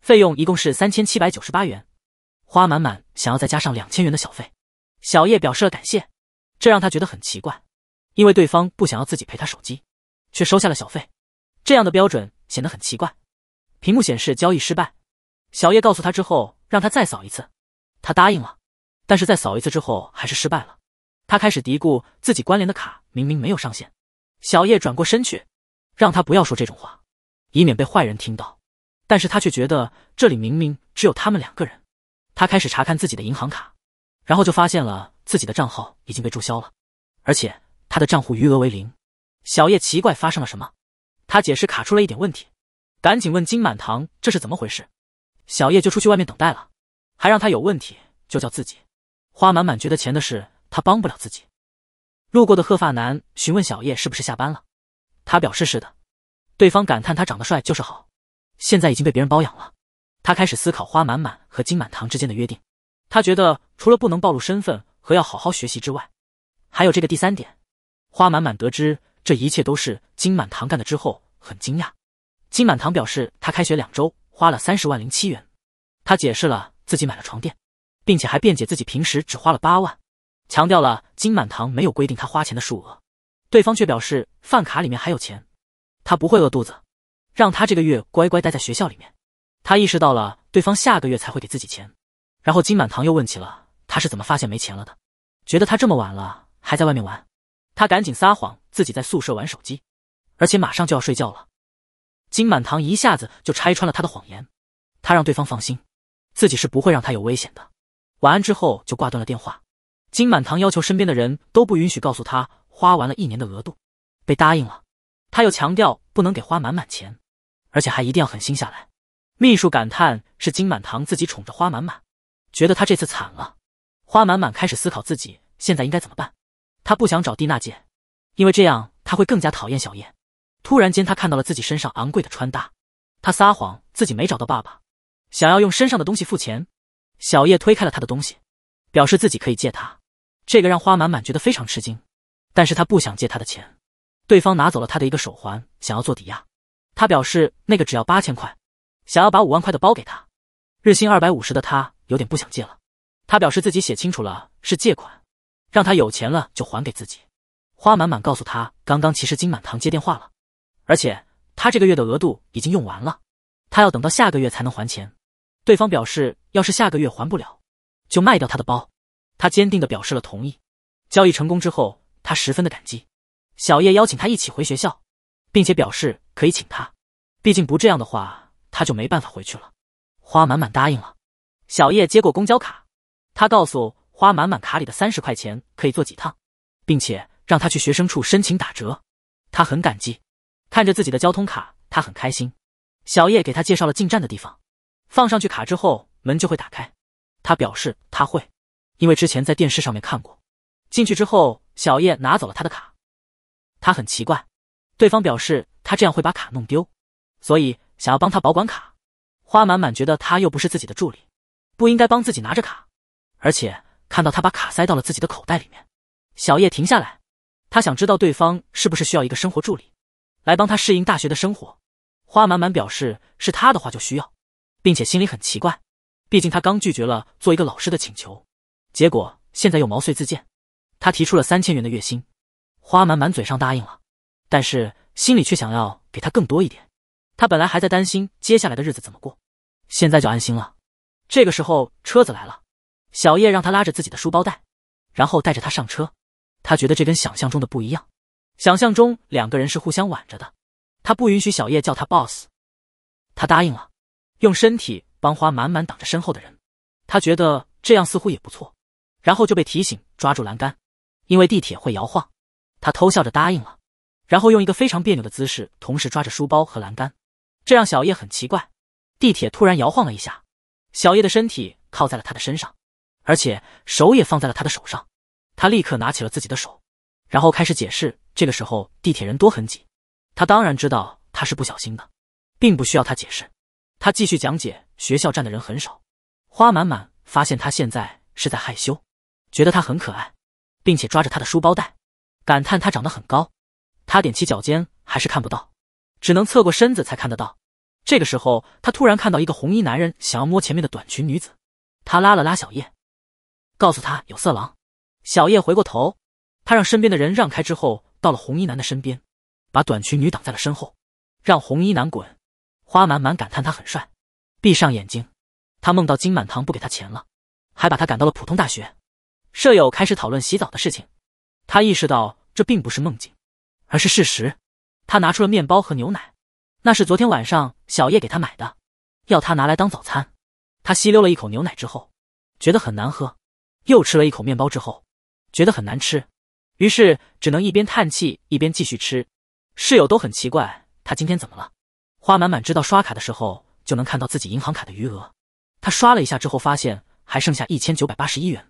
费用一共是三千七百九十八元。花满满想要再加上两千元的小费，小叶表示了感谢，这让他觉得很奇怪，因为对方不想要自己赔他手机，却收下了小费，这样的标准显得很奇怪。屏幕显示交易失败，小叶告诉他之后，让他再扫一次，他答应了，但是再扫一次之后还是失败了。他开始嘀咕自己关联的卡明明没有上线。小叶转过身去，让他不要说这种话，以免被坏人听到，但是他却觉得这里明明只有他们两个人。他开始查看自己的银行卡，然后就发现了自己的账号已经被注销了，而且他的账户余额为零。小叶奇怪发生了什么，他解释卡出了一点问题，赶紧问金满堂这是怎么回事。小叶就出去外面等待了，还让他有问题就叫自己。花满满觉得钱的事他帮不了自己。路过的鹤发男询问小叶是不是下班了，他表示是的。对方感叹他长得帅就是好，现在已经被别人包养了。他开始思考花满满和金满堂之间的约定。他觉得除了不能暴露身份和要好好学习之外，还有这个第三点。花满满得知这一切都是金满堂干的之后，很惊讶。金满堂表示，他开学两周花了三十万零七元。他解释了自己买了床垫，并且还辩解自己平时只花了八万，强调了金满堂没有规定他花钱的数额。对方却表示饭卡里面还有钱，他不会饿肚子，让他这个月乖乖待在学校里面。他意识到了对方下个月才会给自己钱，然后金满堂又问起了他是怎么发现没钱了的，觉得他这么晚了还在外面玩，他赶紧撒谎自己在宿舍玩手机，而且马上就要睡觉了。金满堂一下子就拆穿了他的谎言，他让对方放心，自己是不会让他有危险的。晚安之后就挂断了电话。金满堂要求身边的人都不允许告诉他花完了一年的额度，被答应了。他又强调不能给花满满钱，而且还一定要狠心下来。秘书感叹：“是金满堂自己宠着花满满，觉得他这次惨了。”花满满开始思考自己现在应该怎么办。他不想找蒂娜借，因为这样他会更加讨厌小叶。突然间，他看到了自己身上昂贵的穿搭。他撒谎自己没找到爸爸，想要用身上的东西付钱。小叶推开了他的东西，表示自己可以借他。这个让花满满觉得非常吃惊，但是他不想借他的钱。对方拿走了他的一个手环，想要做抵押。他表示那个只要八千块。想要把五万块的包给他，日薪二百五十的他有点不想借了。他表示自己写清楚了是借款，让他有钱了就还给自己。花满满告诉他，刚刚其实金满堂接电话了，而且他这个月的额度已经用完了，他要等到下个月才能还钱。对方表示，要是下个月还不了，就卖掉他的包。他坚定的表示了同意。交易成功之后，他十分的感激。小叶邀请他一起回学校，并且表示可以请他，毕竟不这样的话。他就没办法回去了。花满满答应了。小叶接过公交卡，他告诉花满满，卡里的三十块钱可以坐几趟，并且让他去学生处申请打折。他很感激，看着自己的交通卡，他很开心。小叶给他介绍了进站的地方，放上去卡之后门就会打开。他表示他会，因为之前在电视上面看过。进去之后，小叶拿走了他的卡，他很奇怪，对方表示他这样会把卡弄丢，所以。想要帮他保管卡，花满满觉得他又不是自己的助理，不应该帮自己拿着卡。而且看到他把卡塞到了自己的口袋里面，小叶停下来，他想知道对方是不是需要一个生活助理，来帮他适应大学的生活。花满满表示是他的话就需要，并且心里很奇怪，毕竟他刚拒绝了做一个老师的请求，结果现在又毛遂自荐。他提出了三千元的月薪，花满满嘴上答应了，但是心里却想要给他更多一点。他本来还在担心接下来的日子怎么过，现在就安心了。这个时候车子来了，小叶让他拉着自己的书包带，然后带着他上车。他觉得这跟想象中的不一样，想象中两个人是互相挽着的。他不允许小叶叫他 boss，他答应了，用身体帮花满满挡着身后的人。他觉得这样似乎也不错，然后就被提醒抓住栏杆，因为地铁会摇晃。他偷笑着答应了，然后用一个非常别扭的姿势，同时抓着书包和栏杆。这让小叶很奇怪，地铁突然摇晃了一下，小叶的身体靠在了他的身上，而且手也放在了他的手上。他立刻拿起了自己的手，然后开始解释。这个时候地铁人多很挤，他当然知道他是不小心的，并不需要他解释。他继续讲解学校站的人很少。花满满发现他现在是在害羞，觉得他很可爱，并且抓着他的书包带，感叹他长得很高。他踮起脚尖还是看不到。只能侧过身子才看得到。这个时候，他突然看到一个红衣男人想要摸前面的短裙女子，他拉了拉小叶，告诉他有色狼。小叶回过头，他让身边的人让开之后，到了红衣男的身边，把短裙女挡在了身后，让红衣男滚。花满满感叹他很帅，闭上眼睛，他梦到金满堂不给他钱了，还把他赶到了普通大学。舍友开始讨论洗澡的事情，他意识到这并不是梦境，而是事实。他拿出了面包和牛奶，那是昨天晚上小叶给他买的，要他拿来当早餐。他吸溜了一口牛奶之后，觉得很难喝；又吃了一口面包之后，觉得很难吃。于是只能一边叹气一边继续吃。室友都很奇怪他今天怎么了。花满满知道刷卡的时候就能看到自己银行卡的余额，他刷了一下之后发现还剩下一千九百八十一元。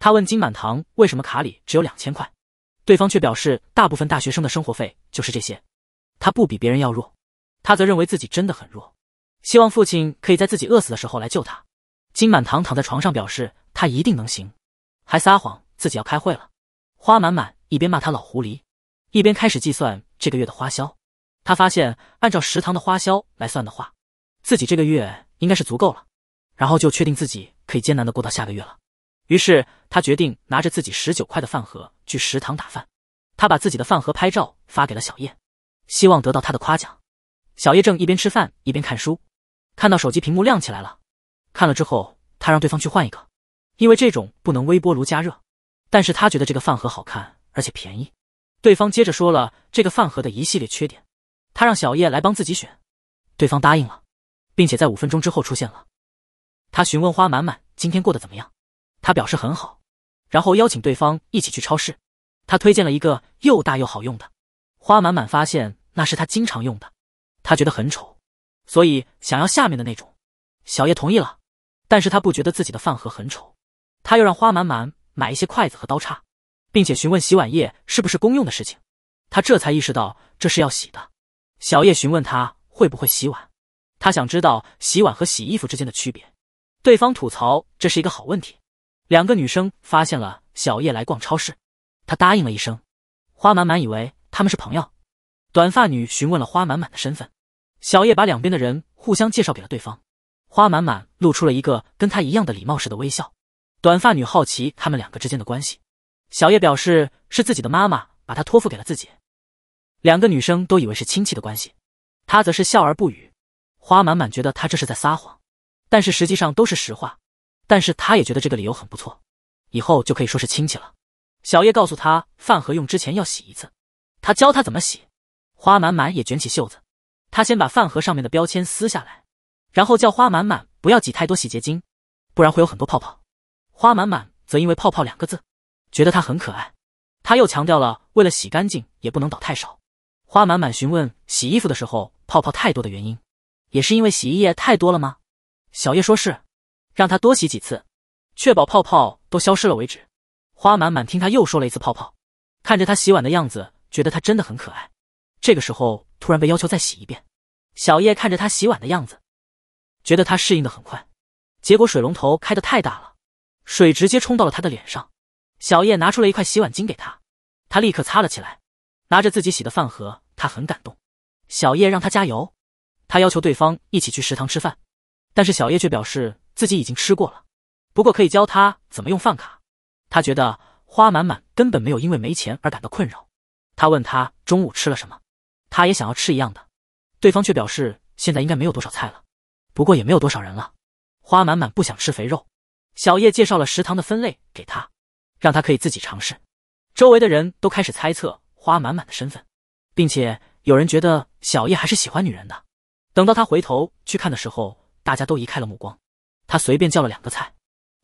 他问金满堂为什么卡里只有两千块，对方却表示大部分大学生的生活费就是这些。他不比别人要弱，他则认为自己真的很弱，希望父亲可以在自己饿死的时候来救他。金满堂躺在床上表示他一定能行，还撒谎自己要开会了。花满满一边骂他老狐狸，一边开始计算这个月的花销。他发现按照食堂的花销来算的话，自己这个月应该是足够了，然后就确定自己可以艰难的过到下个月了。于是他决定拿着自己十九块的饭盒去食堂打饭。他把自己的饭盒拍照发给了小燕。希望得到他的夸奖。小叶正一边吃饭一边看书，看到手机屏幕亮起来了。看了之后，他让对方去换一个，因为这种不能微波炉加热。但是他觉得这个饭盒好看而且便宜。对方接着说了这个饭盒的一系列缺点，他让小叶来帮自己选。对方答应了，并且在五分钟之后出现了。他询问花满满今天过得怎么样，他表示很好，然后邀请对方一起去超市。他推荐了一个又大又好用的。花满满发现那是他经常用的，他觉得很丑，所以想要下面的那种。小叶同意了，但是他不觉得自己的饭盒很丑，他又让花满满买一些筷子和刀叉，并且询问洗碗液是不是公用的事情。他这才意识到这是要洗的。小叶询问他会不会洗碗，他想知道洗碗和洗衣服之间的区别。对方吐槽这是一个好问题。两个女生发现了小叶来逛超市，他答应了一声。花满满以为。他们是朋友。短发女询问了花满满的身份，小叶把两边的人互相介绍给了对方。花满满露出了一个跟她一样的礼貌式的微笑。短发女好奇他们两个之间的关系，小叶表示是自己的妈妈把她托付给了自己。两个女生都以为是亲戚的关系，她则是笑而不语。花满满觉得她这是在撒谎，但是实际上都是实话。但是她也觉得这个理由很不错，以后就可以说是亲戚了。小叶告诉她，饭盒用之前要洗一次。他教他怎么洗，花满满也卷起袖子。他先把饭盒上面的标签撕下来，然后叫花满满不要挤太多洗洁精，不然会有很多泡泡。花满满则因为“泡泡”两个字，觉得它很可爱。他又强调了，为了洗干净也不能倒太少。花满满询问洗衣服的时候泡泡太多的原因，也是因为洗衣液太多了吗？小叶说是，让他多洗几次，确保泡泡都消失了为止。花满满听他又说了一次“泡泡”，看着他洗碗的样子。觉得他真的很可爱，这个时候突然被要求再洗一遍。小叶看着他洗碗的样子，觉得他适应的很快。结果水龙头开的太大了，水直接冲到了他的脸上。小叶拿出了一块洗碗巾给他，他立刻擦了起来。拿着自己洗的饭盒，他很感动。小叶让他加油，他要求对方一起去食堂吃饭，但是小叶却表示自己已经吃过了，不过可以教他怎么用饭卡。他觉得花满满根本没有因为没钱而感到困扰。他问他中午吃了什么，他也想要吃一样的，对方却表示现在应该没有多少菜了，不过也没有多少人了。花满满不想吃肥肉，小叶介绍了食堂的分类给他，让他可以自己尝试。周围的人都开始猜测花满满的身份，并且有人觉得小叶还是喜欢女人的。等到他回头去看的时候，大家都移开了目光。他随便叫了两个菜，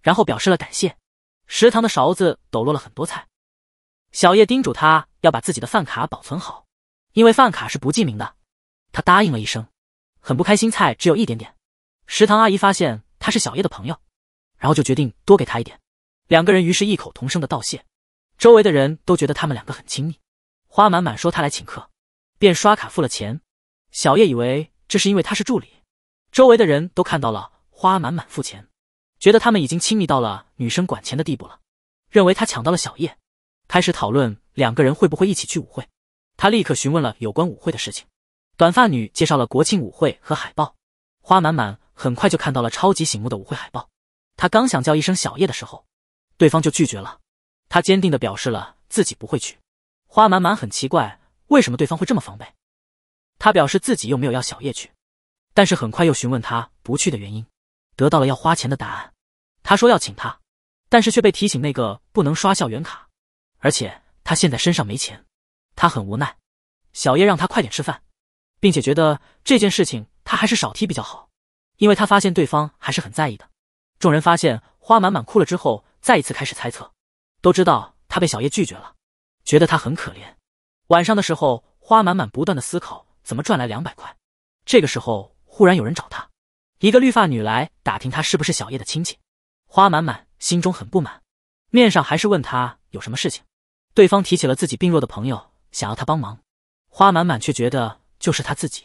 然后表示了感谢。食堂的勺子抖落了很多菜。小叶叮嘱他要把自己的饭卡保存好，因为饭卡是不记名的。他答应了一声，很不开心，菜只有一点点。食堂阿姨发现他是小叶的朋友，然后就决定多给他一点。两个人于是异口同声的道谢，周围的人都觉得他们两个很亲密。花满满说他来请客，便刷卡付了钱。小叶以为这是因为他是助理，周围的人都看到了花满满付钱，觉得他们已经亲密到了女生管钱的地步了，认为他抢到了小叶。开始讨论两个人会不会一起去舞会，他立刻询问了有关舞会的事情。短发女介绍了国庆舞会和海报。花满满很快就看到了超级醒目的舞会海报。他刚想叫一声小叶的时候，对方就拒绝了。他坚定的表示了自己不会去。花满满很奇怪为什么对方会这么防备。他表示自己又没有要小叶去，但是很快又询问他不去的原因，得到了要花钱的答案。他说要请他，但是却被提醒那个不能刷校园卡。而且他现在身上没钱，他很无奈。小叶让他快点吃饭，并且觉得这件事情他还是少提比较好，因为他发现对方还是很在意的。众人发现花满满哭了之后，再一次开始猜测，都知道他被小叶拒绝了，觉得他很可怜。晚上的时候，花满满不断的思考怎么赚来两百块。这个时候忽然有人找他，一个绿发女来打听他是不是小叶的亲戚。花满满心中很不满，面上还是问他有什么事情。对方提起了自己病弱的朋友，想要他帮忙。花满满却觉得就是他自己。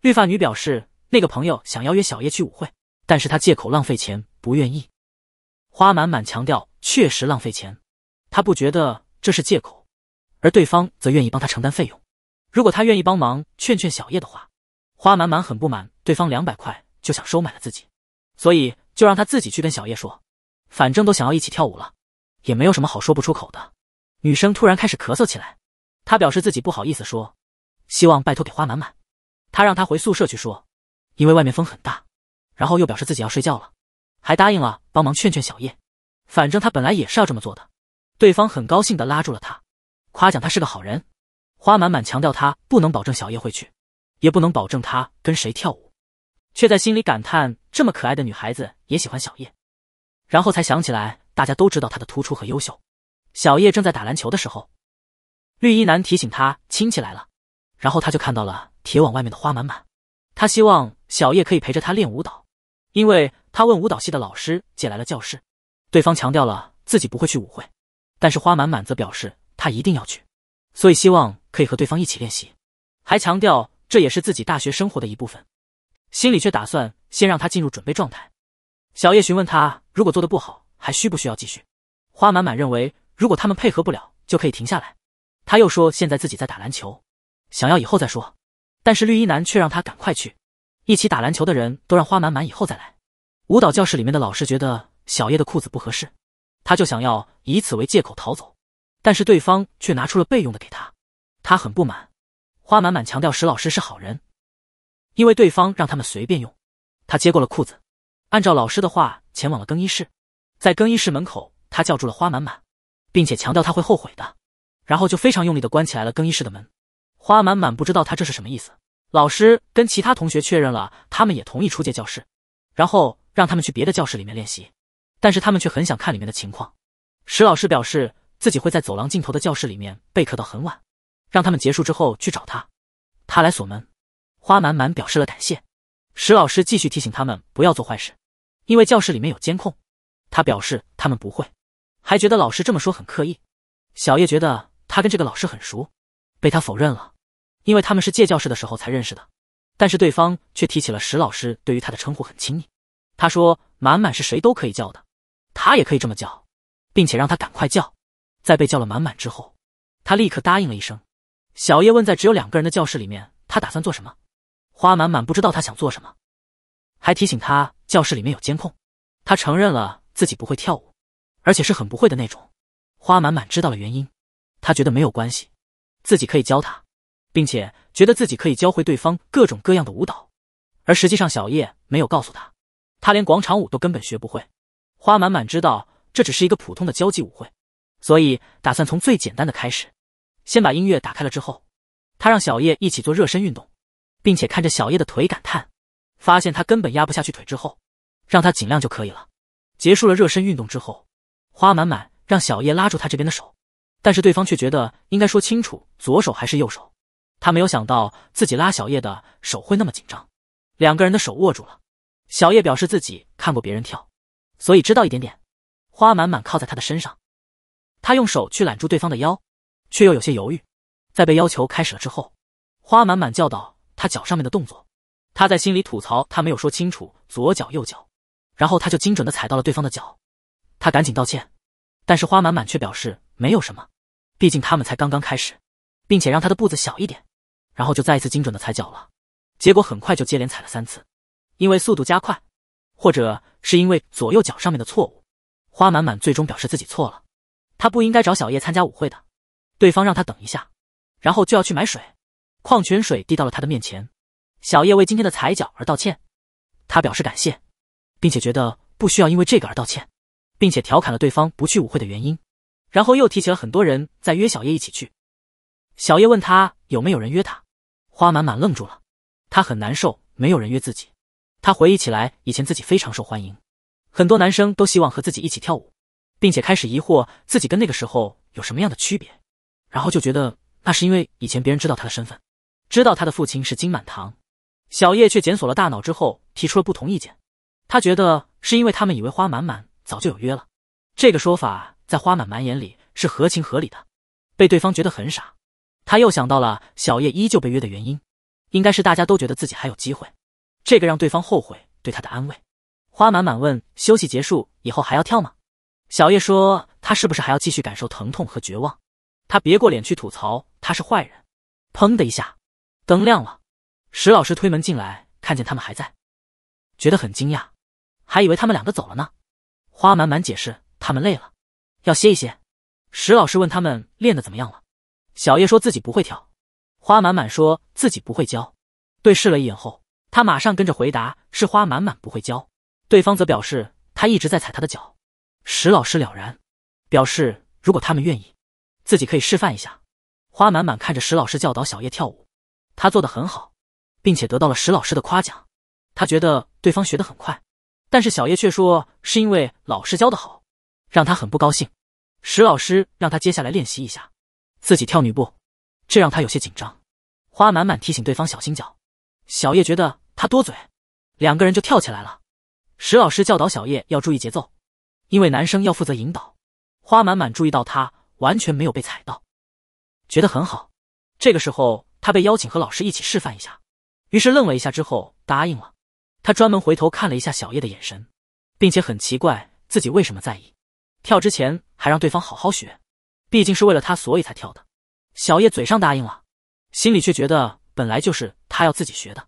绿发女表示，那个朋友想邀约小叶去舞会，但是他借口浪费钱不愿意。花满满强调，确实浪费钱，他不觉得这是借口，而对方则愿意帮他承担费用。如果他愿意帮忙劝劝小叶的话，花满满很不满对方两百块就想收买了自己，所以就让他自己去跟小叶说，反正都想要一起跳舞了，也没有什么好说不出口的。女生突然开始咳嗽起来，她表示自己不好意思说，希望拜托给花满满，她让她回宿舍去说，因为外面风很大，然后又表示自己要睡觉了，还答应了帮忙劝劝小叶，反正她本来也是要这么做的。对方很高兴的拉住了她，夸奖她是个好人。花满满强调她不能保证小叶会去，也不能保证她跟谁跳舞，却在心里感叹这么可爱的女孩子也喜欢小叶，然后才想起来大家都知道她的突出和优秀。小叶正在打篮球的时候，绿衣男提醒他亲戚来了，然后他就看到了铁网外面的花满满。他希望小叶可以陪着他练舞蹈，因为他问舞蹈系的老师借来了教室，对方强调了自己不会去舞会，但是花满满则表示他一定要去，所以希望可以和对方一起练习，还强调这也是自己大学生活的一部分，心里却打算先让他进入准备状态。小叶询问他如果做的不好还需不需要继续，花满满认为。如果他们配合不了，就可以停下来。他又说：“现在自己在打篮球，想要以后再说。”但是绿衣男却让他赶快去。一起打篮球的人都让花满满以后再来。舞蹈教室里面的老师觉得小叶的裤子不合适，他就想要以此为借口逃走。但是对方却拿出了备用的给他，他很不满。花满满强调石老师是好人，因为对方让他们随便用。他接过了裤子，按照老师的话前往了更衣室。在更衣室门口，他叫住了花满满。并且强调他会后悔的，然后就非常用力的关起来了更衣室的门。花满满不知道他这是什么意思。老师跟其他同学确认了，他们也同意出借教室，然后让他们去别的教室里面练习。但是他们却很想看里面的情况。石老师表示自己会在走廊尽头的教室里面备课到很晚，让他们结束之后去找他，他来锁门。花满满表示了感谢。石老师继续提醒他们不要做坏事，因为教室里面有监控。他表示他们不会。还觉得老师这么说很刻意，小叶觉得他跟这个老师很熟，被他否认了，因为他们是借教室的时候才认识的，但是对方却提起了石老师对于他的称呼很亲昵，他说满满是谁都可以叫的，他也可以这么叫，并且让他赶快叫，在被叫了满满之后，他立刻答应了一声。小叶问，在只有两个人的教室里面，他打算做什么？花满满不知道他想做什么，还提醒他教室里面有监控。他承认了自己不会跳舞。而且是很不会的那种。花满满知道了原因，他觉得没有关系，自己可以教他，并且觉得自己可以教会对方各种各样的舞蹈。而实际上，小叶没有告诉他，他连广场舞都根本学不会。花满满知道这只是一个普通的交际舞会，所以打算从最简单的开始，先把音乐打开了之后，他让小叶一起做热身运动，并且看着小叶的腿感叹，发现他根本压不下去腿之后，让他尽量就可以了。结束了热身运动之后。花满满让小叶拉住他这边的手，但是对方却觉得应该说清楚左手还是右手。他没有想到自己拉小叶的手会那么紧张，两个人的手握住了。小叶表示自己看过别人跳，所以知道一点点。花满满靠在他的身上，他用手去揽住对方的腰，却又有些犹豫。在被要求开始了之后，花满满叫到他脚上面的动作，他在心里吐槽他没有说清楚左脚右脚，然后他就精准的踩到了对方的脚。他赶紧道歉，但是花满满却表示没有什么，毕竟他们才刚刚开始，并且让他的步子小一点，然后就再一次精准的踩脚了。结果很快就接连踩了三次，因为速度加快，或者是因为左右脚上面的错误，花满满最终表示自己错了，他不应该找小叶参加舞会的。对方让他等一下，然后就要去买水，矿泉水递到了他的面前。小叶为今天的踩脚而道歉，他表示感谢，并且觉得不需要因为这个而道歉。并且调侃了对方不去舞会的原因，然后又提起了很多人在约小叶一起去。小叶问他有没有人约他，花满满愣住了，他很难受，没有人约自己。他回忆起来以前自己非常受欢迎，很多男生都希望和自己一起跳舞，并且开始疑惑自己跟那个时候有什么样的区别，然后就觉得那是因为以前别人知道他的身份，知道他的父亲是金满堂。小叶却检索了大脑之后提出了不同意见，他觉得是因为他们以为花满满。早就有约了，这个说法在花满满眼里是合情合理的，被对方觉得很傻。他又想到了小叶依旧被约的原因，应该是大家都觉得自己还有机会，这个让对方后悔对他的安慰。花满满问：“休息结束以后还要跳吗？”小叶说：“他是不是还要继续感受疼痛和绝望？”他别过脸去吐槽他是坏人。砰的一下，灯亮了。石老师推门进来，看见他们还在，觉得很惊讶，还以为他们两个走了呢。花满满解释，他们累了，要歇一歇。石老师问他们练得怎么样了，小叶说自己不会跳，花满满说自己不会教。对视了一眼后，他马上跟着回答是花满满不会教。对方则表示他一直在踩他的脚。石老师了然，表示如果他们愿意，自己可以示范一下。花满满看着石老师教导小叶跳舞，他做得很好，并且得到了石老师的夸奖。他觉得对方学得很快。但是小叶却说是因为老师教的好，让他很不高兴。石老师让他接下来练习一下自己跳女步，这让他有些紧张。花满满提醒对方小心脚，小叶觉得他多嘴，两个人就跳起来了。石老师教导小叶要注意节奏，因为男生要负责引导。花满满注意到他完全没有被踩到，觉得很好。这个时候他被邀请和老师一起示范一下，于是愣了一下之后答应了。他专门回头看了一下小叶的眼神，并且很奇怪自己为什么在意。跳之前还让对方好好学，毕竟是为了他所以才跳的。小叶嘴上答应了，心里却觉得本来就是他要自己学的。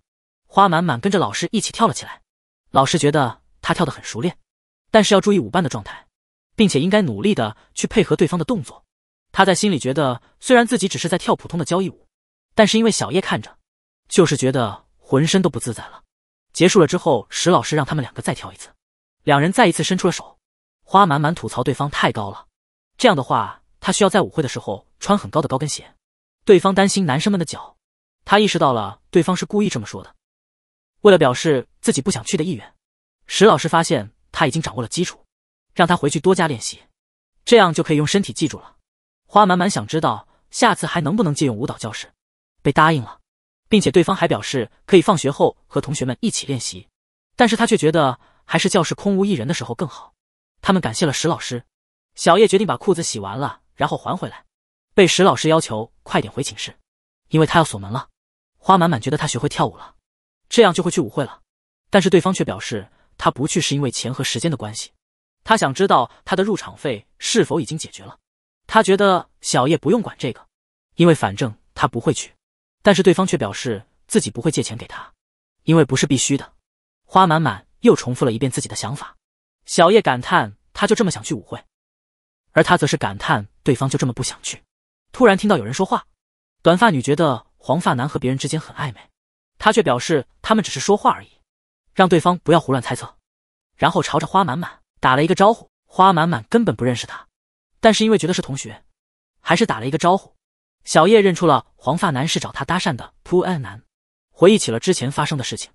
花满满跟着老师一起跳了起来，老师觉得他跳得很熟练，但是要注意舞伴的状态，并且应该努力的去配合对方的动作。他在心里觉得，虽然自己只是在跳普通的交谊舞，但是因为小叶看着，就是觉得浑身都不自在了。结束了之后，石老师让他们两个再跳一次，两人再一次伸出了手。花满满吐槽对方太高了，这样的话他需要在舞会的时候穿很高的高跟鞋。对方担心男生们的脚，他意识到了对方是故意这么说的，为了表示自己不想去的意愿。石老师发现他已经掌握了基础，让他回去多加练习，这样就可以用身体记住了。花满满想知道下次还能不能借用舞蹈教室，被答应了。并且对方还表示可以放学后和同学们一起练习，但是他却觉得还是教室空无一人的时候更好。他们感谢了石老师，小叶决定把裤子洗完了，然后还回来。被石老师要求快点回寝室，因为他要锁门了。花满满觉得他学会跳舞了，这样就会去舞会了。但是对方却表示他不去是因为钱和时间的关系。他想知道他的入场费是否已经解决了。他觉得小叶不用管这个，因为反正他不会去。但是对方却表示自己不会借钱给他，因为不是必须的。花满满又重复了一遍自己的想法。小叶感叹他就这么想去舞会，而他则是感叹对方就这么不想去。突然听到有人说话，短发女觉得黄发男和别人之间很暧昧，他却表示他们只是说话而已，让对方不要胡乱猜测。然后朝着花满满打了一个招呼，花满满根本不认识他，但是因为觉得是同学，还是打了一个招呼。小叶认出了黄发男是找他搭讪的，普安男，回忆起了之前发生的事情。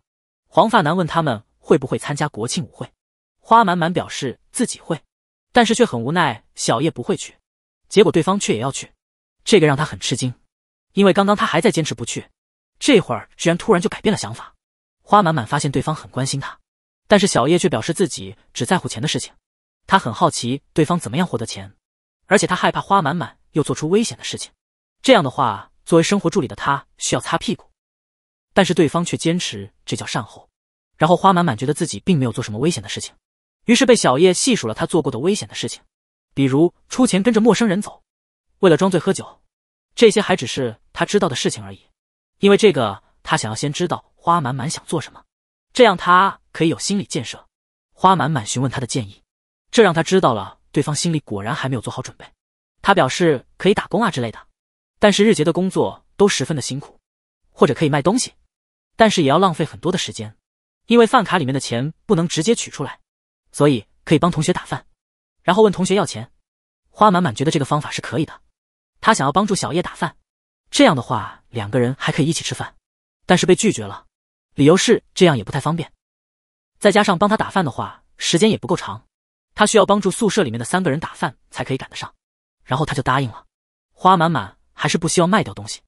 黄发男问他们会不会参加国庆舞会，花满满表示自己会，但是却很无奈，小叶不会去。结果对方却也要去，这个让他很吃惊，因为刚刚他还在坚持不去，这会儿居然突然就改变了想法。花满满发现对方很关心他，但是小叶却表示自己只在乎钱的事情，他很好奇对方怎么样获得钱，而且他害怕花满满又做出危险的事情。这样的话，作为生活助理的他需要擦屁股，但是对方却坚持这叫善后。然后花满满觉得自己并没有做什么危险的事情，于是被小叶细数了他做过的危险的事情，比如出钱跟着陌生人走，为了装醉喝酒。这些还只是他知道的事情而已，因为这个他想要先知道花满满想做什么，这样他可以有心理建设。花满满询问他的建议，这让他知道了对方心里果然还没有做好准备。他表示可以打工啊之类的。但是日结的工作都十分的辛苦，或者可以卖东西，但是也要浪费很多的时间，因为饭卡里面的钱不能直接取出来，所以可以帮同学打饭，然后问同学要钱。花满满觉得这个方法是可以的，他想要帮助小叶打饭，这样的话两个人还可以一起吃饭，但是被拒绝了，理由是这样也不太方便，再加上帮他打饭的话时间也不够长，他需要帮助宿舍里面的三个人打饭才可以赶得上，然后他就答应了花满满。还是不希望卖掉东西，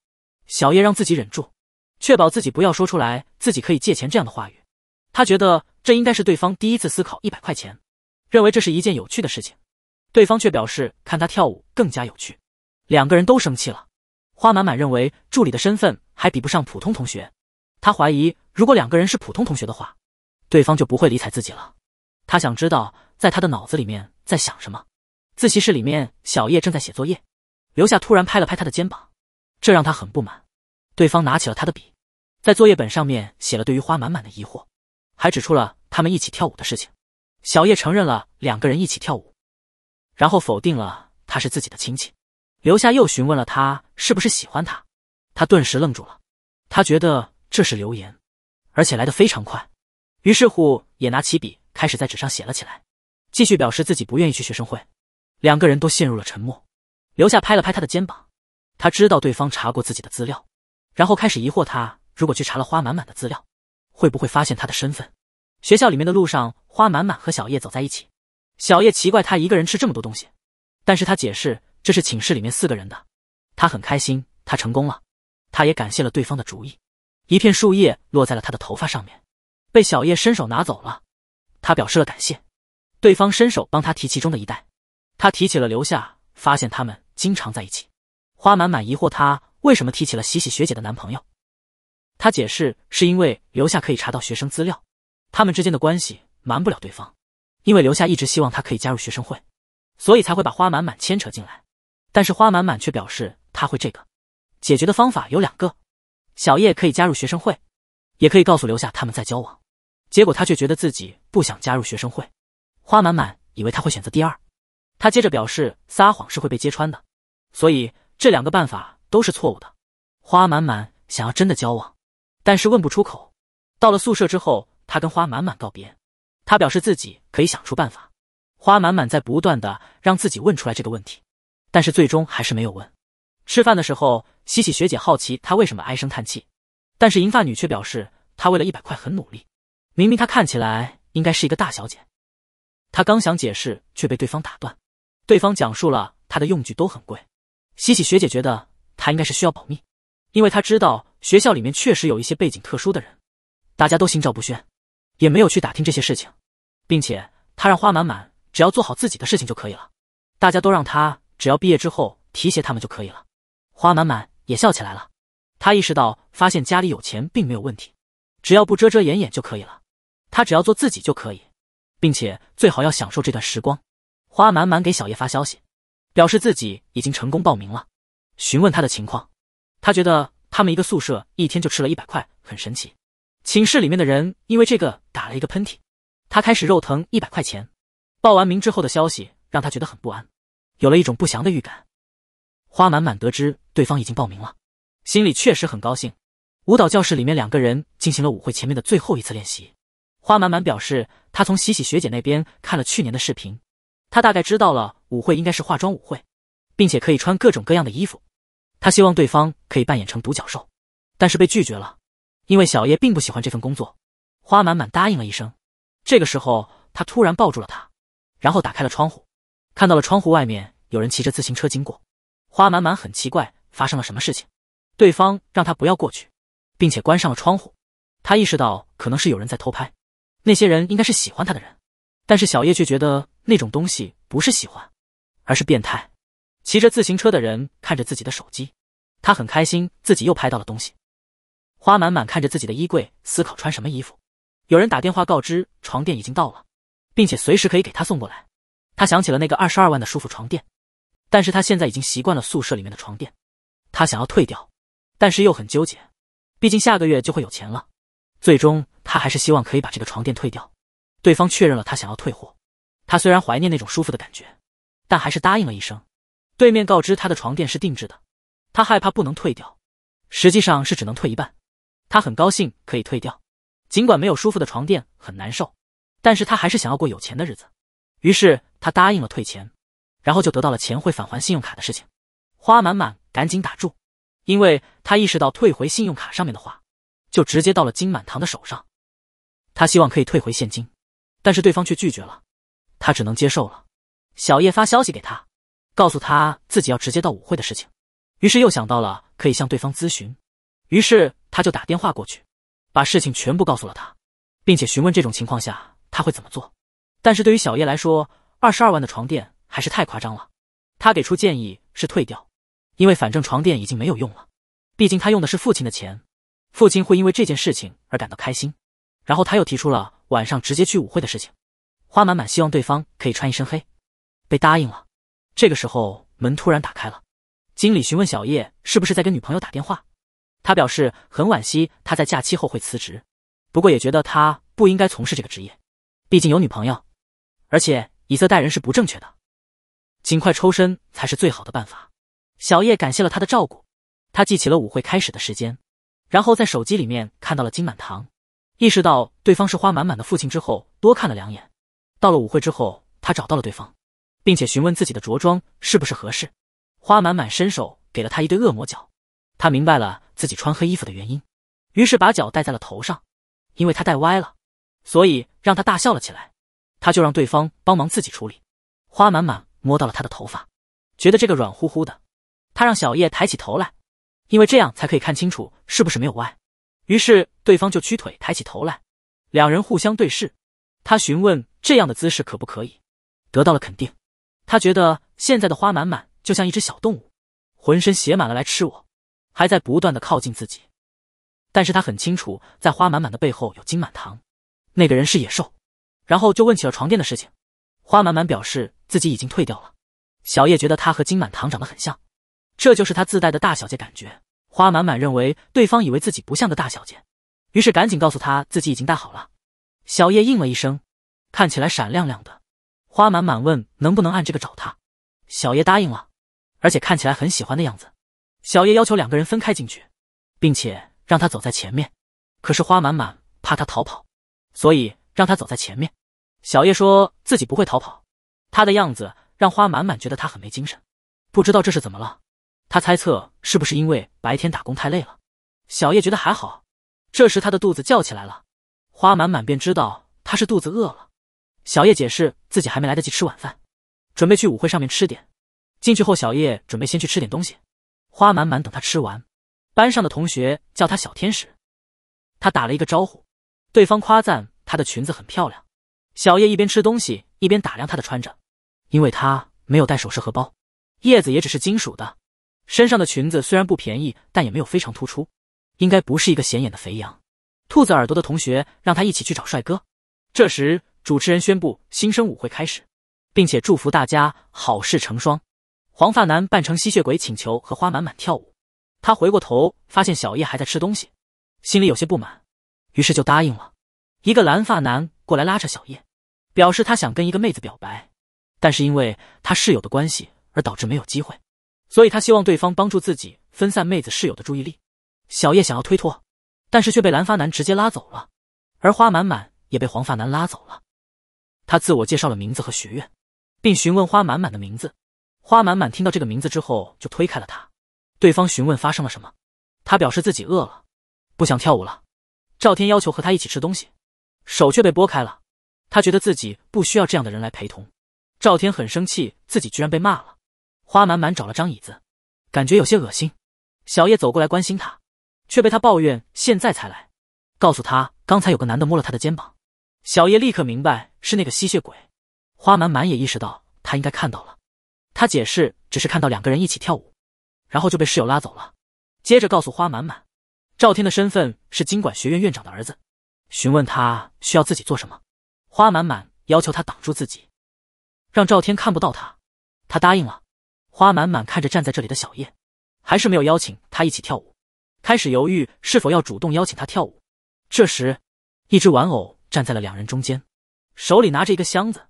小叶让自己忍住，确保自己不要说出来自己可以借钱这样的话语。他觉得这应该是对方第一次思考一百块钱，认为这是一件有趣的事情。对方却表示看他跳舞更加有趣，两个人都生气了。花满满认为助理的身份还比不上普通同学，他怀疑如果两个人是普通同学的话，对方就不会理睬自己了。他想知道在他的脑子里面在想什么。自习室里面，小叶正在写作业。留下突然拍了拍他的肩膀，这让他很不满。对方拿起了他的笔，在作业本上面写了对于花满满的疑惑，还指出了他们一起跳舞的事情。小叶承认了两个人一起跳舞，然后否定了他是自己的亲戚。留下又询问了他是不是喜欢他，他顿时愣住了，他觉得这是流言，而且来得非常快。于是乎也拿起笔开始在纸上写了起来，继续表示自己不愿意去学生会。两个人都陷入了沉默。留下拍了拍他的肩膀，他知道对方查过自己的资料，然后开始疑惑：他如果去查了花满满的资料，会不会发现他的身份？学校里面的路上，花满满和小叶走在一起，小叶奇怪他一个人吃这么多东西，但是他解释这是寝室里面四个人的，他很开心，他成功了，他也感谢了对方的主意。一片树叶落在了他的头发上面，被小叶伸手拿走了，他表示了感谢，对方伸手帮他提其中的一袋，他提起了留下。发现他们经常在一起，花满满疑惑他为什么提起了喜喜学姐的男朋友。他解释是因为留下可以查到学生资料，他们之间的关系瞒不了对方。因为留下一直希望他可以加入学生会，所以才会把花满满牵扯进来。但是花满满却表示他会这个解决的方法有两个：小叶可以加入学生会，也可以告诉留下他们在交往。结果他却觉得自己不想加入学生会。花满满以为他会选择第二。他接着表示，撒谎是会被揭穿的，所以这两个办法都是错误的。花满满想要真的交往，但是问不出口。到了宿舍之后，他跟花满满告别，他表示自己可以想出办法。花满满在不断的让自己问出来这个问题，但是最终还是没有问。吃饭的时候，西西学姐好奇她为什么唉声叹气，但是银发女却表示她为了一百块很努力。明明她看起来应该是一个大小姐，她刚想解释，却被对方打断。对方讲述了他的用具都很贵，西西学姐觉得他应该是需要保密，因为她知道学校里面确实有一些背景特殊的人，大家都心照不宣，也没有去打听这些事情，并且她让花满满只要做好自己的事情就可以了，大家都让他只要毕业之后提携他们就可以了。花满满也笑起来了，他意识到发现家里有钱并没有问题，只要不遮遮掩掩就可以了，他只要做自己就可以，并且最好要享受这段时光。花满满给小叶发消息，表示自己已经成功报名了，询问他的情况。他觉得他们一个宿舍一天就吃了一百块，很神奇。寝室里面的人因为这个打了一个喷嚏，他开始肉疼一百块钱。报完名之后的消息让他觉得很不安，有了一种不祥的预感。花满满得知对方已经报名了，心里确实很高兴。舞蹈教室里面两个人进行了舞会前面的最后一次练习。花满满表示，他从喜喜学姐那边看了去年的视频。他大概知道了舞会应该是化妆舞会，并且可以穿各种各样的衣服。他希望对方可以扮演成独角兽，但是被拒绝了，因为小叶并不喜欢这份工作。花满满答应了一声。这个时候，他突然抱住了他，然后打开了窗户，看到了窗户外面有人骑着自行车经过。花满满很奇怪发生了什么事情，对方让他不要过去，并且关上了窗户。他意识到可能是有人在偷拍，那些人应该是喜欢他的人，但是小叶却觉得。那种东西不是喜欢，而是变态。骑着自行车的人看着自己的手机，他很开心，自己又拍到了东西。花满满看着自己的衣柜，思考穿什么衣服。有人打电话告知床垫已经到了，并且随时可以给他送过来。他想起了那个二十二万的舒服床垫，但是他现在已经习惯了宿舍里面的床垫。他想要退掉，但是又很纠结，毕竟下个月就会有钱了。最终，他还是希望可以把这个床垫退掉。对方确认了他想要退货。他虽然怀念那种舒服的感觉，但还是答应了一声。对面告知他的床垫是定制的，他害怕不能退掉，实际上是只能退一半。他很高兴可以退掉，尽管没有舒服的床垫很难受，但是他还是想要过有钱的日子。于是他答应了退钱，然后就得到了钱会返还信用卡的事情。花满满赶紧打住，因为他意识到退回信用卡上面的话，就直接到了金满堂的手上。他希望可以退回现金，但是对方却拒绝了。他只能接受了。小叶发消息给他，告诉他自己要直接到舞会的事情，于是又想到了可以向对方咨询，于是他就打电话过去，把事情全部告诉了他，并且询问这种情况下他会怎么做。但是对于小叶来说，二十二万的床垫还是太夸张了。他给出建议是退掉，因为反正床垫已经没有用了，毕竟他用的是父亲的钱，父亲会因为这件事情而感到开心。然后他又提出了晚上直接去舞会的事情。花满满希望对方可以穿一身黑，被答应了。这个时候门突然打开了，经理询问小叶是不是在跟女朋友打电话。他表示很惋惜，他在假期后会辞职，不过也觉得他不应该从事这个职业，毕竟有女朋友，而且以色待人是不正确的，尽快抽身才是最好的办法。小叶感谢了他的照顾，他记起了舞会开始的时间，然后在手机里面看到了金满堂，意识到对方是花满满的父亲之后，多看了两眼。到了舞会之后，他找到了对方，并且询问自己的着装是不是合适。花满满伸手给了他一对恶魔脚，他明白了自己穿黑衣服的原因，于是把脚戴在了头上。因为他戴歪了，所以让他大笑了起来。他就让对方帮忙自己处理。花满满摸到了他的头发，觉得这个软乎乎的。他让小叶抬起头来，因为这样才可以看清楚是不是没有歪。于是对方就屈腿抬起头来，两人互相对视。他询问这样的姿势可不可以，得到了肯定。他觉得现在的花满满就像一只小动物，浑身写满了来吃我，还在不断的靠近自己。但是他很清楚，在花满满的背后有金满堂，那个人是野兽。然后就问起了床垫的事情。花满满表示自己已经退掉了。小叶觉得他和金满堂长得很像，这就是他自带的大小姐感觉。花满满认为对方以为自己不像个大小姐，于是赶紧告诉他自己已经带好了。小叶应了一声，看起来闪亮亮的。花满满问能不能按这个找他，小叶答应了，而且看起来很喜欢的样子。小叶要求两个人分开进去，并且让他走在前面。可是花满满怕他逃跑，所以让他走在前面。小叶说自己不会逃跑，他的样子让花满满觉得他很没精神，不知道这是怎么了。他猜测是不是因为白天打工太累了。小叶觉得还好，这时他的肚子叫起来了。花满满便知道他是肚子饿了，小叶解释自己还没来得及吃晚饭，准备去舞会上面吃点。进去后，小叶准备先去吃点东西。花满满等他吃完，班上的同学叫他小天使，他打了一个招呼，对方夸赞他的裙子很漂亮。小叶一边吃东西一边打量他的穿着，因为他没有带首饰和包，叶子也只是金属的，身上的裙子虽然不便宜，但也没有非常突出，应该不是一个显眼的肥羊。兔子耳朵的同学让他一起去找帅哥。这时，主持人宣布新生舞会开始，并且祝福大家好事成双。黄发男扮成吸血鬼，请求和花满满跳舞。他回过头，发现小叶还在吃东西，心里有些不满，于是就答应了。一个蓝发男过来拉着小叶，表示他想跟一个妹子表白，但是因为他室友的关系而导致没有机会，所以他希望对方帮助自己分散妹子室友的注意力。小叶想要推脱。但是却被蓝发男直接拉走了，而花满满也被黄发男拉走了。他自我介绍了名字和学院，并询问花满满的名字。花满满听到这个名字之后就推开了他。对方询问发生了什么，他表示自己饿了，不想跳舞了。赵天要求和他一起吃东西，手却被拨开了。他觉得自己不需要这样的人来陪同。赵天很生气，自己居然被骂了。花满满找了张椅子，感觉有些恶心。小叶走过来关心他。却被他抱怨现在才来，告诉他刚才有个男的摸了他的肩膀，小叶立刻明白是那个吸血鬼。花满满也意识到他应该看到了，他解释只是看到两个人一起跳舞，然后就被室友拉走了。接着告诉花满满，赵天的身份是经管学院院长的儿子，询问他需要自己做什么。花满满要求他挡住自己，让赵天看不到他，他答应了。花满满看着站在这里的小叶，还是没有邀请他一起跳舞。开始犹豫是否要主动邀请他跳舞。这时，一只玩偶站在了两人中间，手里拿着一个箱子。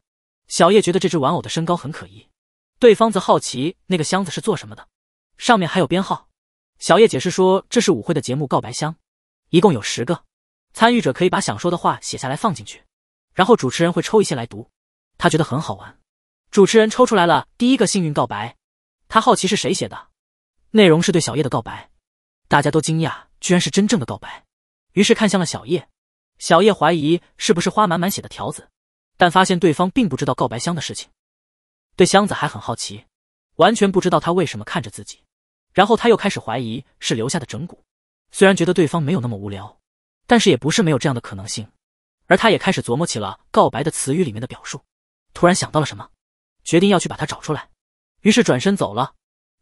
小叶觉得这只玩偶的身高很可疑，对方则好奇那个箱子是做什么的，上面还有编号。小叶解释说，这是舞会的节目告白箱，一共有十个，参与者可以把想说的话写下来放进去，然后主持人会抽一些来读。他觉得很好玩。主持人抽出来了第一个幸运告白，他好奇是谁写的，内容是对小叶的告白。大家都惊讶，居然是真正的告白，于是看向了小叶。小叶怀疑是不是花满满写的条子，但发现对方并不知道告白箱的事情，对箱子还很好奇，完全不知道他为什么看着自己。然后他又开始怀疑是留下的整蛊，虽然觉得对方没有那么无聊，但是也不是没有这样的可能性。而他也开始琢磨起了告白的词语里面的表述，突然想到了什么，决定要去把它找出来，于是转身走了。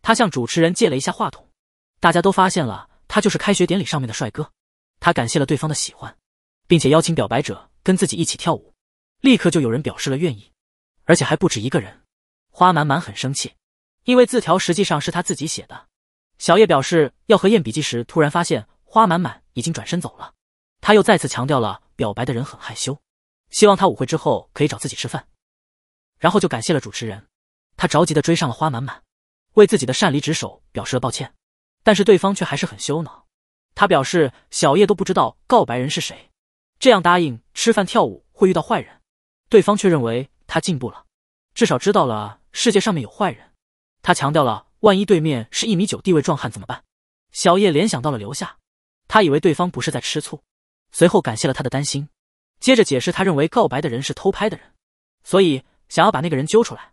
他向主持人借了一下话筒。大家都发现了，他就是开学典礼上面的帅哥。他感谢了对方的喜欢，并且邀请表白者跟自己一起跳舞。立刻就有人表示了愿意，而且还不止一个人。花满满很生气，因为字条实际上是他自己写的。小叶表示要核验笔记时，突然发现花满满已经转身走了。他又再次强调了表白的人很害羞，希望他舞会之后可以找自己吃饭。然后就感谢了主持人。他着急的追上了花满满，为自己的擅离职守表示了抱歉。但是对方却还是很羞恼，他表示小叶都不知道告白人是谁，这样答应吃饭跳舞会遇到坏人。对方却认为他进步了，至少知道了世界上面有坏人。他强调了万一对面是一米九地位壮汉怎么办？小叶联想到了留下，他以为对方不是在吃醋，随后感谢了他的担心，接着解释他认为告白的人是偷拍的人，所以想要把那个人揪出来。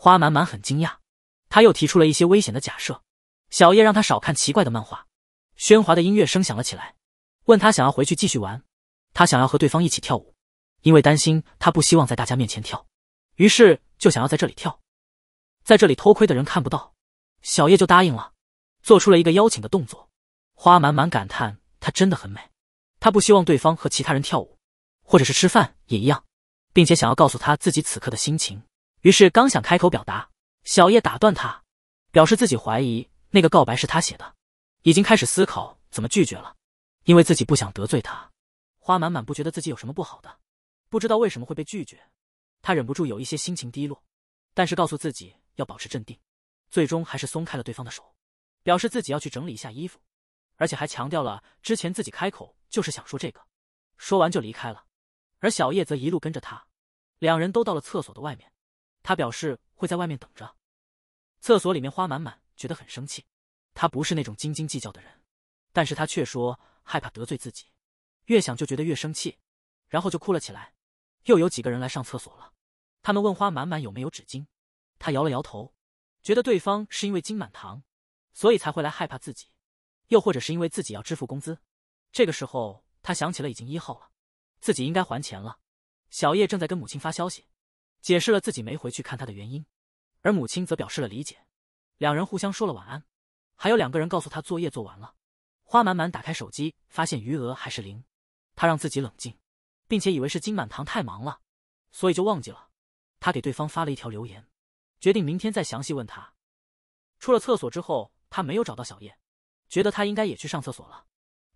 花满满很惊讶，他又提出了一些危险的假设。小叶让他少看奇怪的漫画。喧哗的音乐声响了起来，问他想要回去继续玩。他想要和对方一起跳舞，因为担心他不希望在大家面前跳，于是就想要在这里跳，在这里偷窥的人看不到。小叶就答应了，做出了一个邀请的动作。花满满感叹她真的很美，她不希望对方和其他人跳舞，或者是吃饭也一样，并且想要告诉他自己此刻的心情。于是刚想开口表达，小叶打断他，表示自己怀疑。那个告白是他写的，已经开始思考怎么拒绝了，因为自己不想得罪他。花满满不觉得自己有什么不好的，不知道为什么会被拒绝，他忍不住有一些心情低落，但是告诉自己要保持镇定，最终还是松开了对方的手，表示自己要去整理一下衣服，而且还强调了之前自己开口就是想说这个。说完就离开了，而小叶则一路跟着他，两人都到了厕所的外面，他表示会在外面等着。厕所里面花满满。觉得很生气，他不是那种斤斤计较的人，但是他却说害怕得罪自己，越想就觉得越生气，然后就哭了起来。又有几个人来上厕所了，他们问花满满有没有纸巾，他摇了摇头，觉得对方是因为金满堂，所以才会来害怕自己，又或者是因为自己要支付工资。这个时候，他想起了已经一号了，自己应该还钱了。小叶正在跟母亲发消息，解释了自己没回去看他的原因，而母亲则表示了理解。两人互相说了晚安，还有两个人告诉他作业做完了。花满满打开手机，发现余额还是零，他让自己冷静，并且以为是金满堂太忙了，所以就忘记了。他给对方发了一条留言，决定明天再详细问他。出了厕所之后，他没有找到小叶，觉得他应该也去上厕所了，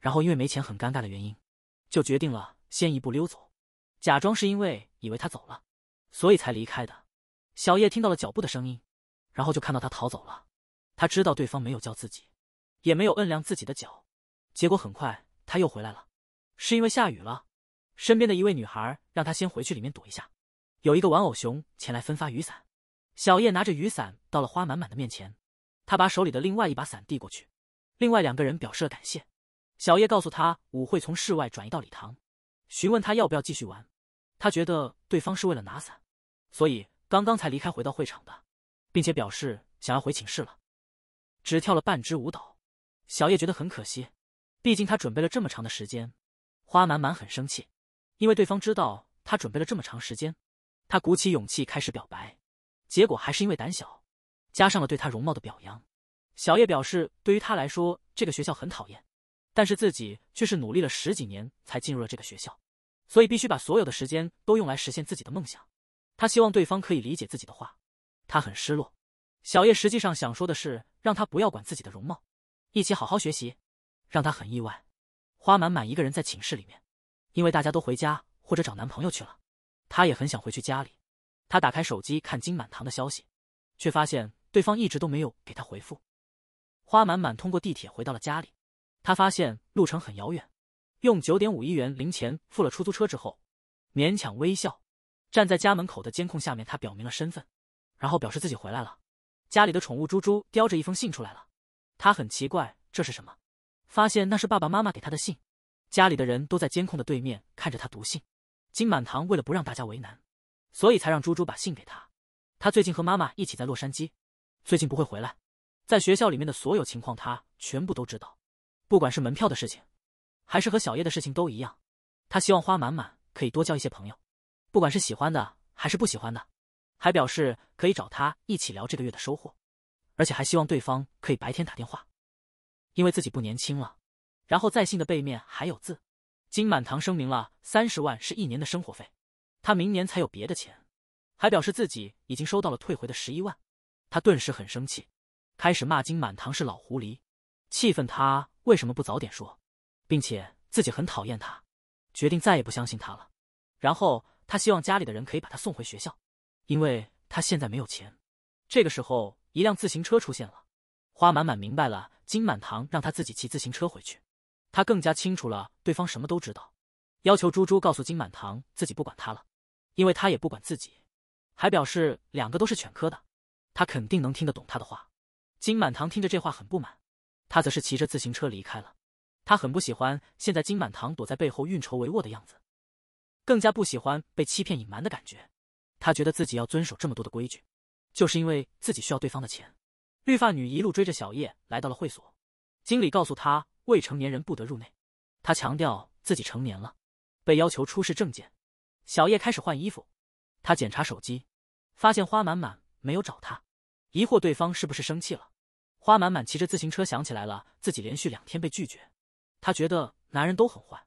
然后因为没钱很尴尬的原因，就决定了先一步溜走，假装是因为以为他走了，所以才离开的。小叶听到了脚步的声音。然后就看到他逃走了，他知道对方没有叫自己，也没有摁亮自己的脚，结果很快他又回来了，是因为下雨了。身边的一位女孩让他先回去里面躲一下。有一个玩偶熊前来分发雨伞，小叶拿着雨伞到了花满满的面前，他把手里的另外一把伞递过去，另外两个人表示了感谢。小叶告诉他舞会从室外转移到礼堂，询问他要不要继续玩。他觉得对方是为了拿伞，所以刚刚才离开回到会场的。并且表示想要回寝室了，只跳了半支舞蹈，小叶觉得很可惜，毕竟他准备了这么长的时间。花满满很生气，因为对方知道他准备了这么长时间，他鼓起勇气开始表白，结果还是因为胆小，加上了对他容貌的表扬。小叶表示，对于他来说，这个学校很讨厌，但是自己却是努力了十几年才进入了这个学校，所以必须把所有的时间都用来实现自己的梦想。他希望对方可以理解自己的话。他很失落，小叶实际上想说的是让他不要管自己的容貌，一起好好学习。让他很意外，花满满一个人在寝室里面，因为大家都回家或者找男朋友去了，他也很想回去家里。他打开手机看金满堂的消息，却发现对方一直都没有给他回复。花满满通过地铁回到了家里，他发现路程很遥远，用九点五亿元零钱付了出租车之后，勉强微笑，站在家门口的监控下面，他表明了身份。然后表示自己回来了，家里的宠物猪猪叼着一封信出来了，他很奇怪这是什么，发现那是爸爸妈妈给他的信，家里的人都在监控的对面看着他读信。金满堂为了不让大家为难，所以才让猪猪把信给他。他最近和妈妈一起在洛杉矶，最近不会回来，在学校里面的所有情况他全部都知道，不管是门票的事情，还是和小叶的事情都一样。他希望花满满可以多交一些朋友，不管是喜欢的还是不喜欢的。还表示可以找他一起聊这个月的收获，而且还希望对方可以白天打电话，因为自己不年轻了。然后在信的背面还有字：金满堂声明了三十万是一年的生活费，他明年才有别的钱。还表示自己已经收到了退回的十一万，他顿时很生气，开始骂金满堂是老狐狸，气愤他为什么不早点说，并且自己很讨厌他，决定再也不相信他了。然后他希望家里的人可以把他送回学校。因为他现在没有钱，这个时候一辆自行车出现了，花满满明白了金满堂让他自己骑自行车回去，他更加清楚了对方什么都知道，要求猪猪告诉金满堂自己不管他了，因为他也不管自己，还表示两个都是犬科的，他肯定能听得懂他的话。金满堂听着这话很不满，他则是骑着自行车离开了，他很不喜欢现在金满堂躲在背后运筹帷幄的样子，更加不喜欢被欺骗隐瞒的感觉。他觉得自己要遵守这么多的规矩，就是因为自己需要对方的钱。绿发女一路追着小叶来到了会所，经理告诉她未成年人不得入内。她强调自己成年了，被要求出示证件。小叶开始换衣服，他检查手机，发现花满满没有找他，疑惑对方是不是生气了。花满满骑着自行车想起来了，自己连续两天被拒绝，她觉得男人都很坏。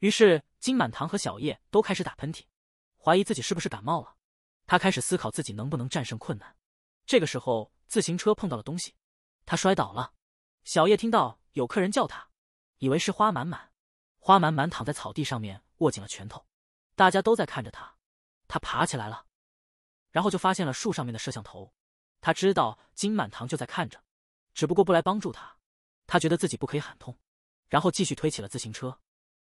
于是金满堂和小叶都开始打喷嚏，怀疑自己是不是感冒了。他开始思考自己能不能战胜困难。这个时候，自行车碰到了东西，他摔倒了。小叶听到有客人叫他，以为是花满满。花满满躺在草地上面，握紧了拳头。大家都在看着他，他爬起来了，然后就发现了树上面的摄像头。他知道金满堂就在看着，只不过不来帮助他。他觉得自己不可以喊痛，然后继续推起了自行车。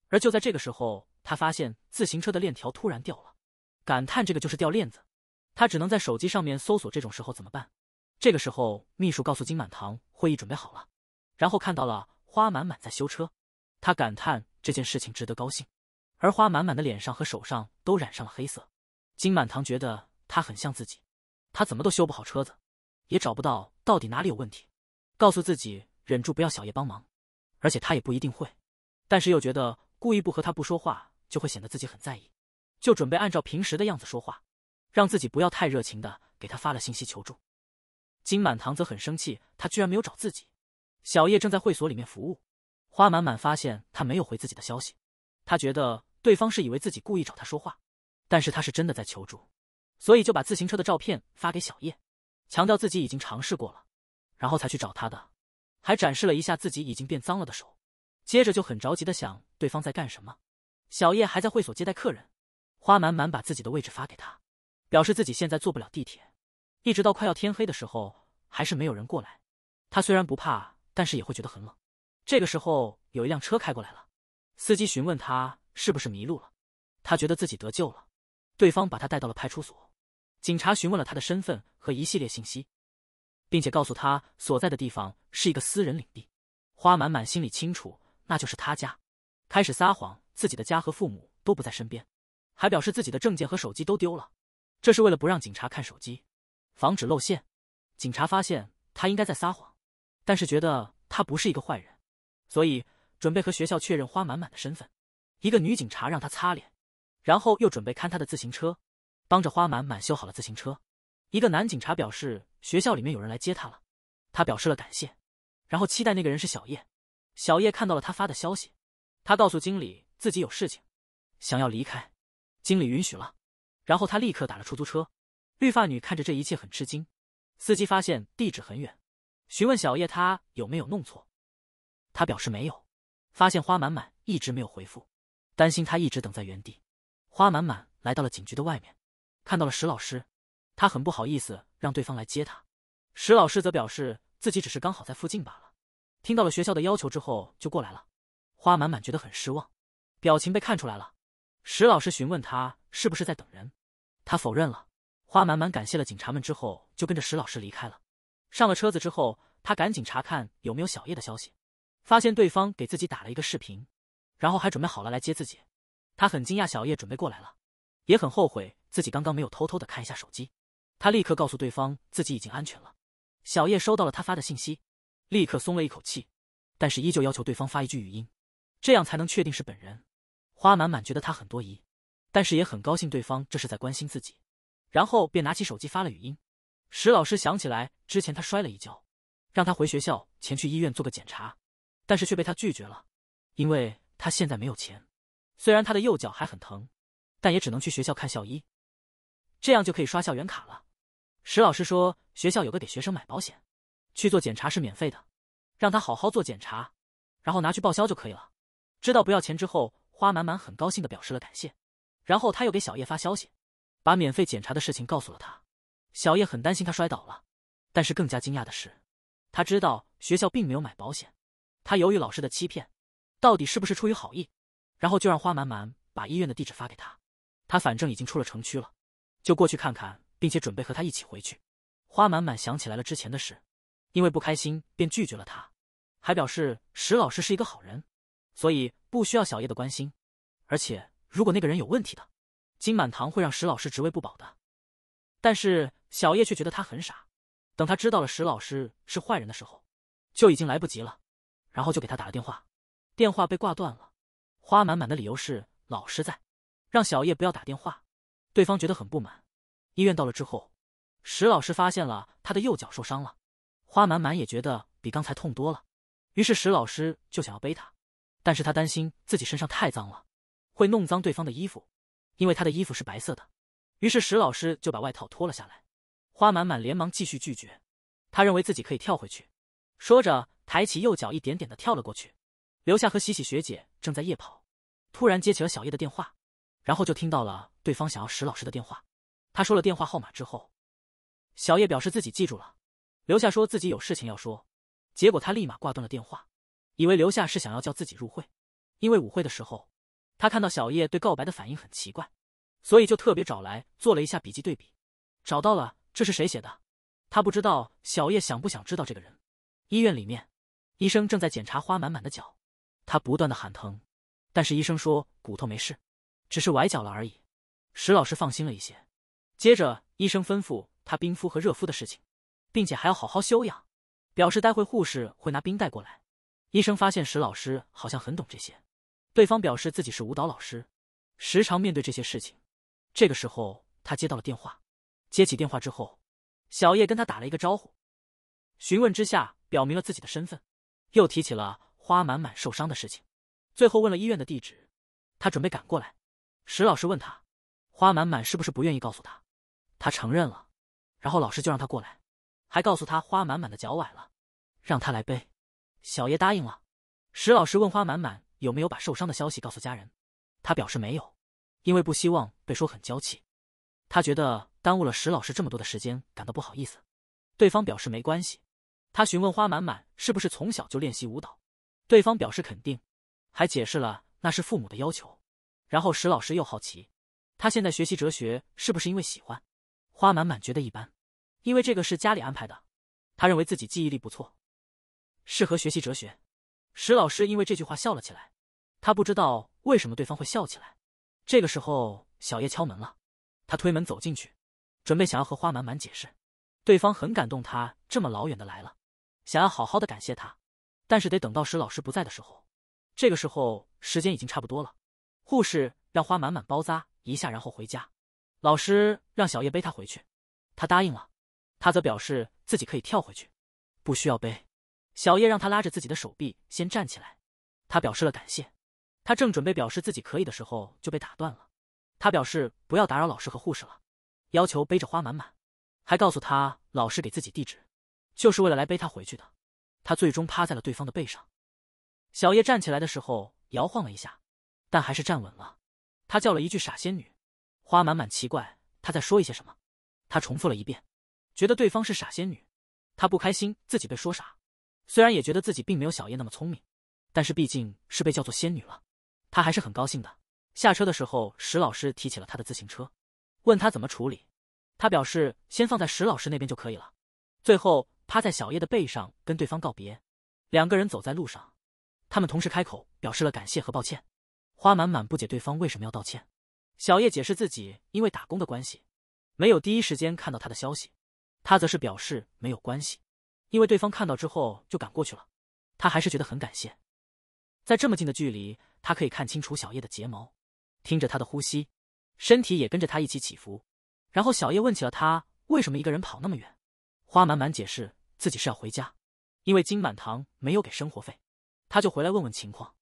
而就在这个时候，他发现自行车的链条突然掉了，感叹这个就是掉链子。他只能在手机上面搜索，这种时候怎么办？这个时候，秘书告诉金满堂，会议准备好了。然后看到了花满满在修车，他感叹这件事情值得高兴。而花满满的脸上和手上都染上了黑色。金满堂觉得他很像自己，他怎么都修不好车子，也找不到到底哪里有问题。告诉自己忍住不要小叶帮忙，而且他也不一定会。但是又觉得故意不和他不说话，就会显得自己很在意，就准备按照平时的样子说话。让自己不要太热情的给他发了信息求助，金满堂则很生气，他居然没有找自己。小叶正在会所里面服务，花满满发现他没有回自己的消息，他觉得对方是以为自己故意找他说话，但是他是真的在求助，所以就把自行车的照片发给小叶，强调自己已经尝试过了，然后才去找他的，还展示了一下自己已经变脏了的手，接着就很着急的想对方在干什么。小叶还在会所接待客人，花满满把自己的位置发给他。表示自己现在坐不了地铁，一直到快要天黑的时候，还是没有人过来。他虽然不怕，但是也会觉得很冷。这个时候，有一辆车开过来了，司机询问他是不是迷路了。他觉得自己得救了，对方把他带到了派出所。警察询问了他的身份和一系列信息，并且告诉他所在的地方是一个私人领地。花满满心里清楚，那就是他家。开始撒谎，自己的家和父母都不在身边，还表示自己的证件和手机都丢了。这是为了不让警察看手机，防止露馅。警察发现他应该在撒谎，但是觉得他不是一个坏人，所以准备和学校确认花满满的身份。一个女警察让他擦脸，然后又准备看他的自行车，帮着花满满修好了自行车。一个男警察表示学校里面有人来接他了，他表示了感谢，然后期待那个人是小叶。小叶看到了他发的消息，他告诉经理自己有事情，想要离开，经理允许了。然后他立刻打了出租车，绿发女看着这一切很吃惊。司机发现地址很远，询问小叶他有没有弄错。他表示没有，发现花满满一直没有回复，担心他一直等在原地。花满满来到了警局的外面，看到了石老师，他很不好意思让对方来接他。石老师则表示自己只是刚好在附近罢了，听到了学校的要求之后就过来了。花满满觉得很失望，表情被看出来了。石老师询问他是不是在等人。他否认了，花满满感谢了警察们之后，就跟着石老师离开了。上了车子之后，他赶紧查看有没有小叶的消息，发现对方给自己打了一个视频，然后还准备好了来接自己。他很惊讶小叶准备过来了，也很后悔自己刚刚没有偷偷的看一下手机。他立刻告诉对方自己已经安全了。小叶收到了他发的信息，立刻松了一口气，但是依旧要求对方发一句语音，这样才能确定是本人。花满满觉得他很多疑。但是也很高兴，对方这是在关心自己，然后便拿起手机发了语音。石老师想起来之前他摔了一跤，让他回学校前去医院做个检查，但是却被他拒绝了，因为他现在没有钱。虽然他的右脚还很疼，但也只能去学校看校医，这样就可以刷校园卡了。石老师说学校有个给学生买保险，去做检查是免费的，让他好好做检查，然后拿去报销就可以了。知道不要钱之后，花满满很高兴的表示了感谢。然后他又给小叶发消息，把免费检查的事情告诉了他。小叶很担心他摔倒了，但是更加惊讶的是，他知道学校并没有买保险。他犹豫老师的欺骗，到底是不是出于好意？然后就让花满满把医院的地址发给他。他反正已经出了城区了，就过去看看，并且准备和他一起回去。花满满想起来了之前的事，因为不开心便拒绝了他，还表示石老师是一个好人，所以不需要小叶的关心，而且。如果那个人有问题的，金满堂会让石老师职位不保的。但是小叶却觉得他很傻。等他知道了石老师是坏人的时候，就已经来不及了。然后就给他打了电话，电话被挂断了。花满满的理由是老师在，让小叶不要打电话。对方觉得很不满。医院到了之后，石老师发现了他的右脚受伤了，花满满也觉得比刚才痛多了。于是石老师就想要背他，但是他担心自己身上太脏了。会弄脏对方的衣服，因为他的衣服是白色的，于是石老师就把外套脱了下来。花满满连忙继续拒绝，他认为自己可以跳回去，说着抬起右脚一点点的跳了过去。留下和喜喜学姐正在夜跑，突然接起了小叶的电话，然后就听到了对方想要石老师的电话。他说了电话号码之后，小叶表示自己记住了。留下说自己有事情要说，结果他立马挂断了电话，以为留下是想要叫自己入会，因为舞会的时候。他看到小叶对告白的反应很奇怪，所以就特别找来做了一下笔记对比，找到了这是谁写的？他不知道小叶想不想知道这个人。医院里面，医生正在检查花满满的脚，他不断的喊疼，但是医生说骨头没事，只是崴脚了而已。石老师放心了一些，接着医生吩咐他冰敷和热敷的事情，并且还要好好休养，表示待会护士会拿冰袋过来。医生发现石老师好像很懂这些。对方表示自己是舞蹈老师，时常面对这些事情。这个时候，他接到了电话，接起电话之后，小叶跟他打了一个招呼，询问之下表明了自己的身份，又提起了花满满受伤的事情，最后问了医院的地址，他准备赶过来。石老师问他，花满满是不是不愿意告诉他？他承认了，然后老师就让他过来，还告诉他花满满的脚崴了，让他来背。小叶答应了。石老师问花满满。有没有把受伤的消息告诉家人？他表示没有，因为不希望被说很娇气。他觉得耽误了石老师这么多的时间，感到不好意思。对方表示没关系。他询问花满满是不是从小就练习舞蹈，对方表示肯定，还解释了那是父母的要求。然后石老师又好奇，他现在学习哲学是不是因为喜欢？花满满觉得一般，因为这个是家里安排的。他认为自己记忆力不错，适合学习哲学。石老师因为这句话笑了起来，他不知道为什么对方会笑起来。这个时候，小叶敲门了，他推门走进去，准备想要和花满满解释，对方很感动他这么老远的来了，想要好好的感谢他，但是得等到石老师不在的时候。这个时候时间已经差不多了，护士让花满满包扎一下，然后回家。老师让小叶背他回去，他答应了，他则表示自己可以跳回去，不需要背。小叶让他拉着自己的手臂先站起来，他表示了感谢。他正准备表示自己可以的时候就被打断了。他表示不要打扰老师和护士了，要求背着花满满，还告诉他老师给自己地址，就是为了来背他回去的。他最终趴在了对方的背上。小叶站起来的时候摇晃了一下，但还是站稳了。他叫了一句“傻仙女”，花满满奇怪他在说一些什么。他重复了一遍，觉得对方是傻仙女，他不开心自己被说傻。虽然也觉得自己并没有小叶那么聪明，但是毕竟是被叫做仙女了，她还是很高兴的。下车的时候，石老师提起了她的自行车，问她怎么处理，她表示先放在石老师那边就可以了。最后趴在小叶的背上跟对方告别，两个人走在路上，他们同时开口表示了感谢和抱歉。花满满不解对方为什么要道歉，小叶解释自己因为打工的关系，没有第一时间看到他的消息，他则是表示没有关系。因为对方看到之后就赶过去了，他还是觉得很感谢。在这么近的距离，他可以看清楚小叶的睫毛，听着他的呼吸，身体也跟着他一起起伏。然后小叶问起了他为什么一个人跑那么远。花满满解释自己是要回家，因为金满堂没有给生活费，他就回来问问情况，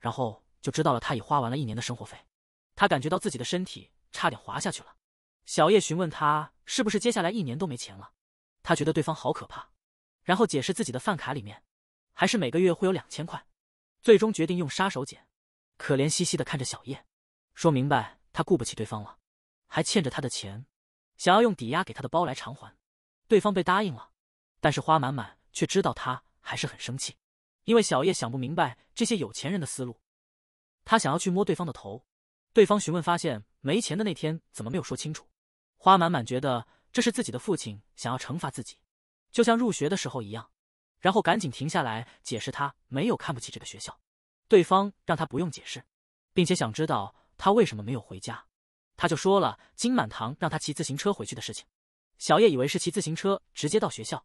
然后就知道了他已花完了一年的生活费。他感觉到自己的身体差点滑下去了。小叶询问他是不是接下来一年都没钱了，他觉得对方好可怕。然后解释自己的饭卡里面，还是每个月会有两千块。最终决定用杀手锏，可怜兮兮的看着小叶，说明白他顾不起对方了，还欠着他的钱，想要用抵押给他的包来偿还。对方被答应了，但是花满满却知道他还是很生气，因为小叶想不明白这些有钱人的思路。他想要去摸对方的头，对方询问发现没钱的那天怎么没有说清楚。花满满觉得这是自己的父亲想要惩罚自己。就像入学的时候一样，然后赶紧停下来解释，他没有看不起这个学校。对方让他不用解释，并且想知道他为什么没有回家。他就说了金满堂让他骑自行车回去的事情。小叶以为是骑自行车直接到学校，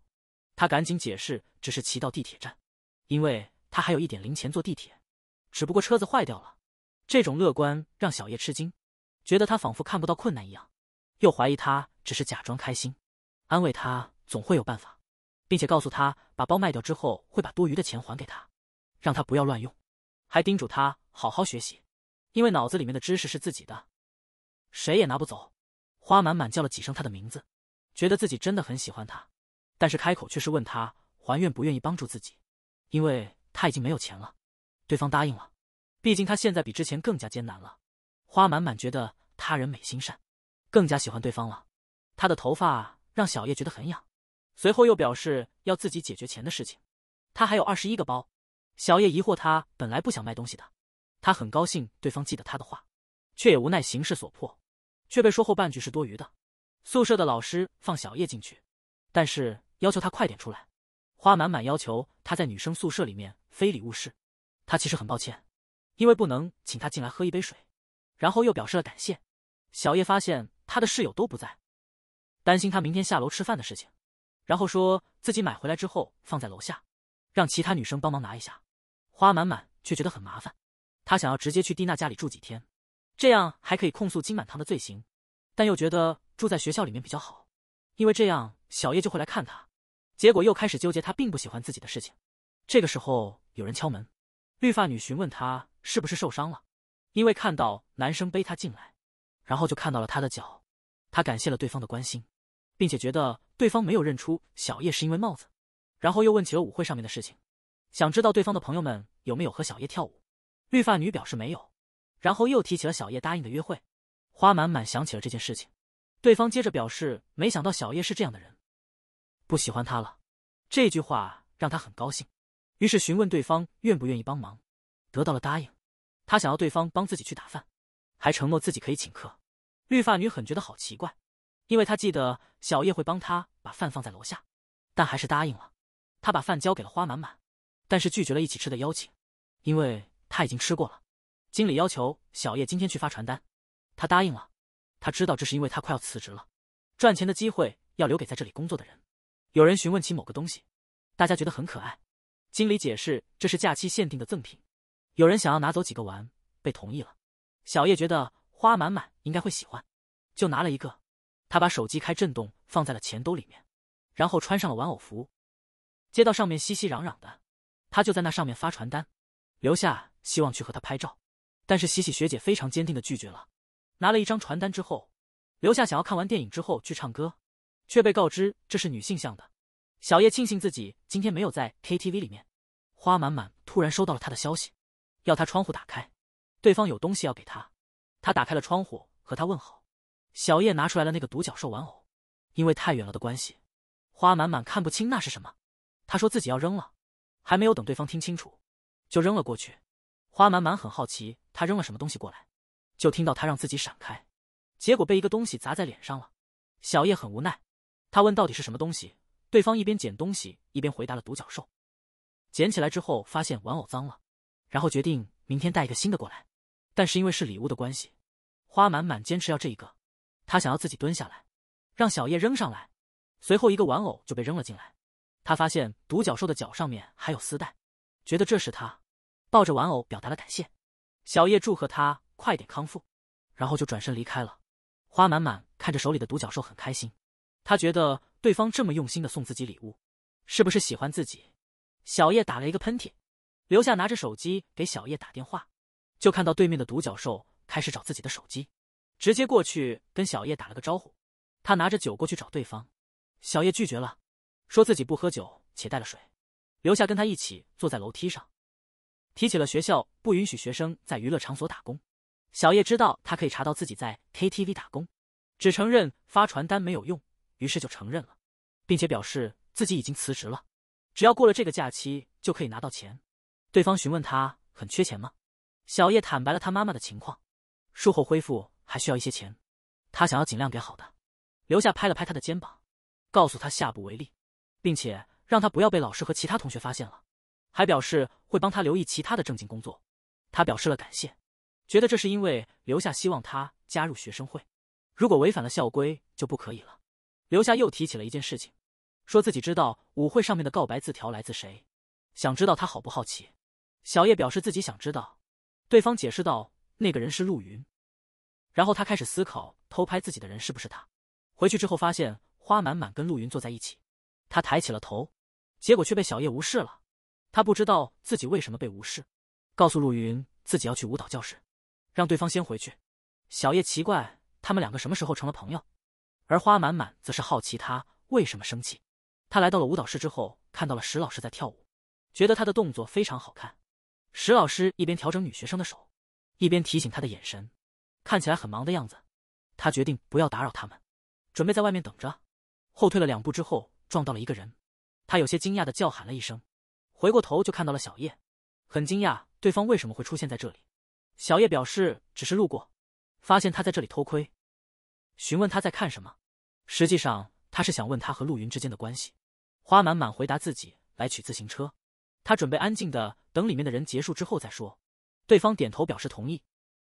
他赶紧解释只是骑到地铁站，因为他还有一点零钱坐地铁，只不过车子坏掉了。这种乐观让小叶吃惊，觉得他仿佛看不到困难一样，又怀疑他只是假装开心，安慰他总会有办法。并且告诉他，把包卖掉之后会把多余的钱还给他，让他不要乱用，还叮嘱他好好学习，因为脑子里面的知识是自己的，谁也拿不走。花满满叫了几声他的名字，觉得自己真的很喜欢他，但是开口却是问他还愿不愿意帮助自己，因为他已经没有钱了。对方答应了，毕竟他现在比之前更加艰难了。花满满觉得他人美心善，更加喜欢对方了。他的头发让小叶觉得很痒。随后又表示要自己解决钱的事情，他还有二十一个包。小叶疑惑，他本来不想卖东西的，他很高兴对方记得他的话，却也无奈形势所迫，却被说后半句是多余的。宿舍的老师放小叶进去，但是要求他快点出来。花满满要求他在女生宿舍里面非礼勿视，他其实很抱歉，因为不能请他进来喝一杯水，然后又表示了感谢。小叶发现他的室友都不在，担心他明天下楼吃饭的事情。然后说自己买回来之后放在楼下，让其他女生帮忙拿一下。花满满却觉得很麻烦，她想要直接去蒂娜家里住几天，这样还可以控诉金满堂的罪行，但又觉得住在学校里面比较好，因为这样小叶就会来看她。结果又开始纠结她并不喜欢自己的事情。这个时候有人敲门，绿发女询问她是不是受伤了，因为看到男生背她进来，然后就看到了她的脚，她感谢了对方的关心。并且觉得对方没有认出小叶是因为帽子，然后又问起了舞会上面的事情，想知道对方的朋友们有没有和小叶跳舞。绿发女表示没有，然后又提起了小叶答应的约会。花满满想起了这件事情，对方接着表示没想到小叶是这样的人，不喜欢他了。这句话让他很高兴，于是询问对方愿不愿意帮忙，得到了答应。他想要对方帮自己去打饭，还承诺自己可以请客。绿发女很觉得好奇怪。因为他记得小叶会帮他把饭放在楼下，但还是答应了。他把饭交给了花满满，但是拒绝了一起吃的邀请，因为他已经吃过了。经理要求小叶今天去发传单，他答应了。他知道这是因为他快要辞职了，赚钱的机会要留给在这里工作的人。有人询问起某个东西，大家觉得很可爱。经理解释这是假期限定的赠品。有人想要拿走几个玩，被同意了。小叶觉得花满满应该会喜欢，就拿了一个。他把手机开震动，放在了钱兜里面，然后穿上了玩偶服。街道上面熙熙攘攘的，他就在那上面发传单。留下希望去和他拍照，但是喜喜学姐非常坚定的拒绝了。拿了一张传单之后，留下想要看完电影之后去唱歌，却被告知这是女性向的。小叶庆幸自己今天没有在 KTV 里面。花满满突然收到了他的消息，要他窗户打开，对方有东西要给他。他打开了窗户，和他问好。小叶拿出来了那个独角兽玩偶，因为太远了的关系，花满满看不清那是什么。他说自己要扔了，还没有等对方听清楚，就扔了过去。花满满很好奇他扔了什么东西过来，就听到他让自己闪开，结果被一个东西砸在脸上了。小叶很无奈，他问到底是什么东西，对方一边捡东西一边回答了独角兽。捡起来之后发现玩偶脏了，然后决定明天带一个新的过来，但是因为是礼物的关系，花满满坚持要这一个。他想要自己蹲下来，让小叶扔上来，随后一个玩偶就被扔了进来。他发现独角兽的脚上面还有丝带，觉得这是他抱着玩偶表达了感谢。小叶祝贺他快点康复，然后就转身离开了。花满满看着手里的独角兽很开心，他觉得对方这么用心的送自己礼物，是不是喜欢自己？小叶打了一个喷嚏，留下拿着手机给小叶打电话，就看到对面的独角兽开始找自己的手机。直接过去跟小叶打了个招呼，他拿着酒过去找对方，小叶拒绝了，说自己不喝酒，且带了水，留下跟他一起坐在楼梯上。提起了学校不允许学生在娱乐场所打工，小叶知道他可以查到自己在 KTV 打工，只承认发传单没有用，于是就承认了，并且表示自己已经辞职了，只要过了这个假期就可以拿到钱。对方询问他很缺钱吗？小叶坦白了他妈妈的情况，术后恢复。还需要一些钱，他想要尽量给好的。留下拍了拍他的肩膀，告诉他下不为例，并且让他不要被老师和其他同学发现了，还表示会帮他留意其他的正经工作。他表示了感谢，觉得这是因为留下希望他加入学生会，如果违反了校规就不可以了。留下又提起了一件事情，说自己知道舞会上面的告白字条来自谁，想知道他好不好奇。小叶表示自己想知道，对方解释道，那个人是陆云。然后他开始思考偷拍自己的人是不是他。回去之后发现花满满跟陆云坐在一起，他抬起了头，结果却被小叶无视了。他不知道自己为什么被无视，告诉陆云自己要去舞蹈教室，让对方先回去。小叶奇怪他们两个什么时候成了朋友，而花满满则是好奇他为什么生气。他来到了舞蹈室之后，看到了石老师在跳舞，觉得他的动作非常好看。石老师一边调整女学生的手，一边提醒他的眼神。看起来很忙的样子，他决定不要打扰他们，准备在外面等着。后退了两步之后，撞到了一个人，他有些惊讶的叫喊了一声，回过头就看到了小叶，很惊讶对方为什么会出现在这里。小叶表示只是路过，发现他在这里偷窥，询问他在看什么，实际上他是想问他和陆云之间的关系。花满满回答自己来取自行车，他准备安静的等里面的人结束之后再说。对方点头表示同意。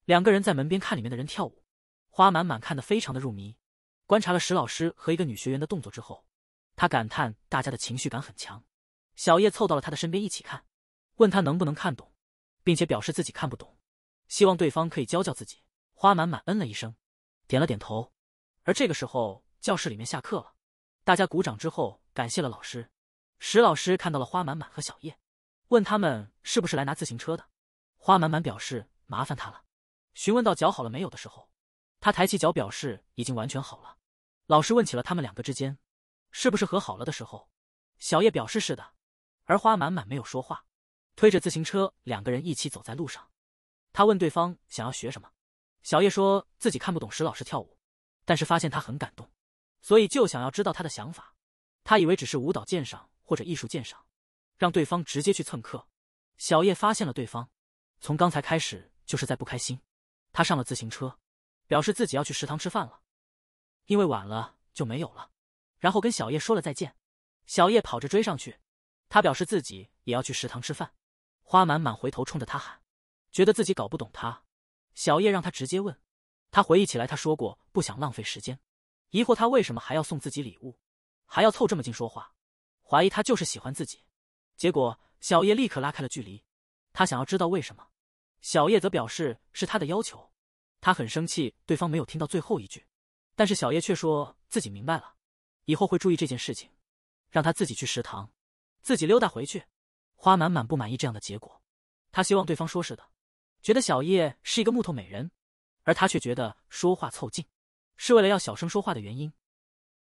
两个人在门边看里面的人跳舞，花满满看得非常的入迷，观察了石老师和一个女学员的动作之后，他感叹大家的情绪感很强。小叶凑到了他的身边一起看，问他能不能看懂，并且表示自己看不懂，希望对方可以教教自己。花满满嗯了一声，点了点头。而这个时候，教室里面下课了，大家鼓掌之后感谢了老师。石老师看到了花满满和小叶，问他们是不是来拿自行车的。花满满表示麻烦他了。询问到脚好了没有的时候，他抬起脚表示已经完全好了。老师问起了他们两个之间是不是和好了的时候，小叶表示是的，而花满满没有说话，推着自行车，两个人一起走在路上。他问对方想要学什么，小叶说自己看不懂石老师跳舞，但是发现他很感动，所以就想要知道他的想法。他以为只是舞蹈鉴赏或者艺术鉴赏，让对方直接去蹭课。小叶发现了对方从刚才开始就是在不开心。他上了自行车，表示自己要去食堂吃饭了，因为晚了就没有了。然后跟小叶说了再见，小叶跑着追上去，他表示自己也要去食堂吃饭。花满满回头冲着他喊，觉得自己搞不懂他。小叶让他直接问，他回忆起来他说过不想浪费时间，疑惑他为什么还要送自己礼物，还要凑这么近说话，怀疑他就是喜欢自己。结果小叶立刻拉开了距离，他想要知道为什么。小叶则表示是他的要求，他很生气，对方没有听到最后一句，但是小叶却说自己明白了，以后会注意这件事情，让他自己去食堂，自己溜达回去。花满满不满意这样的结果，他希望对方说是的，觉得小叶是一个木头美人，而他却觉得说话凑近是为了要小声说话的原因，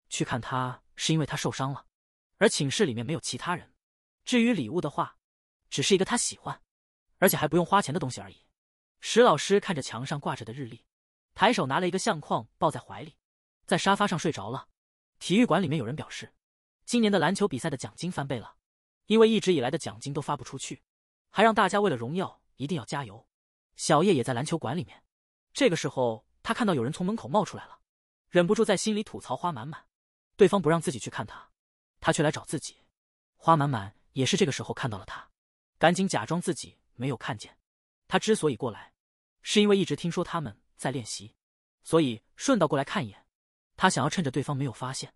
去看他是因为他受伤了，而寝室里面没有其他人。至于礼物的话，只是一个他喜欢。而且还不用花钱的东西而已。石老师看着墙上挂着的日历，抬手拿了一个相框抱在怀里，在沙发上睡着了。体育馆里面有人表示，今年的篮球比赛的奖金翻倍了，因为一直以来的奖金都发不出去，还让大家为了荣耀一定要加油。小叶也在篮球馆里面，这个时候他看到有人从门口冒出来了，忍不住在心里吐槽花满满，对方不让自己去看他，他却来找自己。花满满也是这个时候看到了他，赶紧假装自己。没有看见，他之所以过来，是因为一直听说他们在练习，所以顺道过来看一眼。他想要趁着对方没有发现，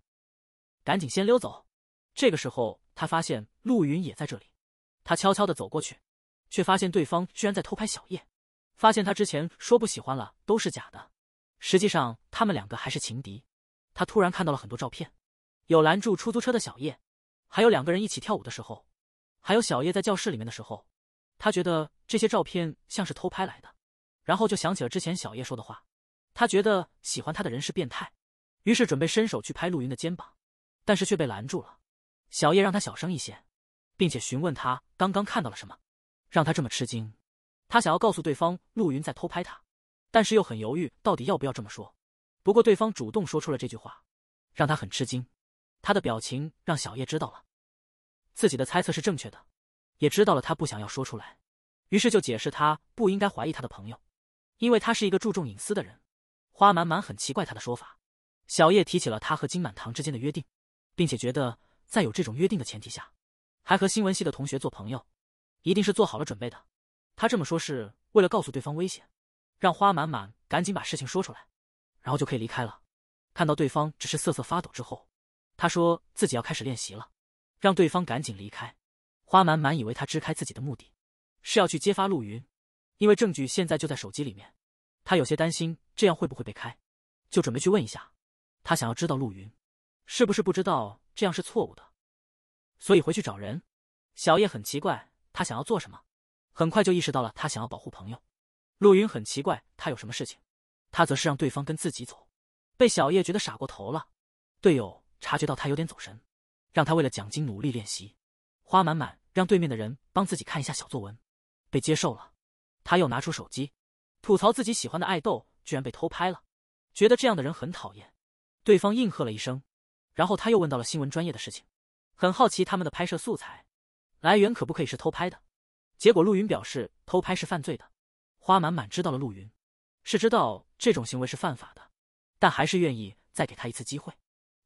赶紧先溜走。这个时候，他发现陆云也在这里，他悄悄的走过去，却发现对方居然在偷拍小叶。发现他之前说不喜欢了都是假的，实际上他们两个还是情敌。他突然看到了很多照片，有拦住出租车的小叶，还有两个人一起跳舞的时候，还有小叶在教室里面的时候。他觉得这些照片像是偷拍来的，然后就想起了之前小叶说的话。他觉得喜欢他的人是变态，于是准备伸手去拍陆云的肩膀，但是却被拦住了。小叶让他小声一些，并且询问他刚刚看到了什么，让他这么吃惊。他想要告诉对方陆云在偷拍他，但是又很犹豫到底要不要这么说。不过对方主动说出了这句话，让他很吃惊。他的表情让小叶知道了，自己的猜测是正确的。也知道了，他不想要说出来，于是就解释他不应该怀疑他的朋友，因为他是一个注重隐私的人。花满满很奇怪他的说法。小叶提起了他和金满堂之间的约定，并且觉得在有这种约定的前提下，还和新闻系的同学做朋友，一定是做好了准备的。他这么说是为了告诉对方危险，让花满满赶紧把事情说出来，然后就可以离开了。看到对方只是瑟瑟发抖之后，他说自己要开始练习了，让对方赶紧离开。花满满以为他支开自己的目的，是要去揭发陆云，因为证据现在就在手机里面。他有些担心这样会不会被开，就准备去问一下。他想要知道陆云是不是不知道这样是错误的，所以回去找人。小叶很奇怪他想要做什么，很快就意识到了他想要保护朋友。陆云很奇怪他有什么事情，他则是让对方跟自己走，被小叶觉得傻过头了。队友察觉到他有点走神，让他为了奖金努力练习。花满满。让对面的人帮自己看一下小作文，被接受了。他又拿出手机，吐槽自己喜欢的爱豆居然被偷拍了，觉得这样的人很讨厌。对方应和了一声，然后他又问到了新闻专业的事情，很好奇他们的拍摄素材来源可不可以是偷拍的。结果陆云表示偷拍是犯罪的。花满满知道了陆云是知道这种行为是犯法的，但还是愿意再给他一次机会。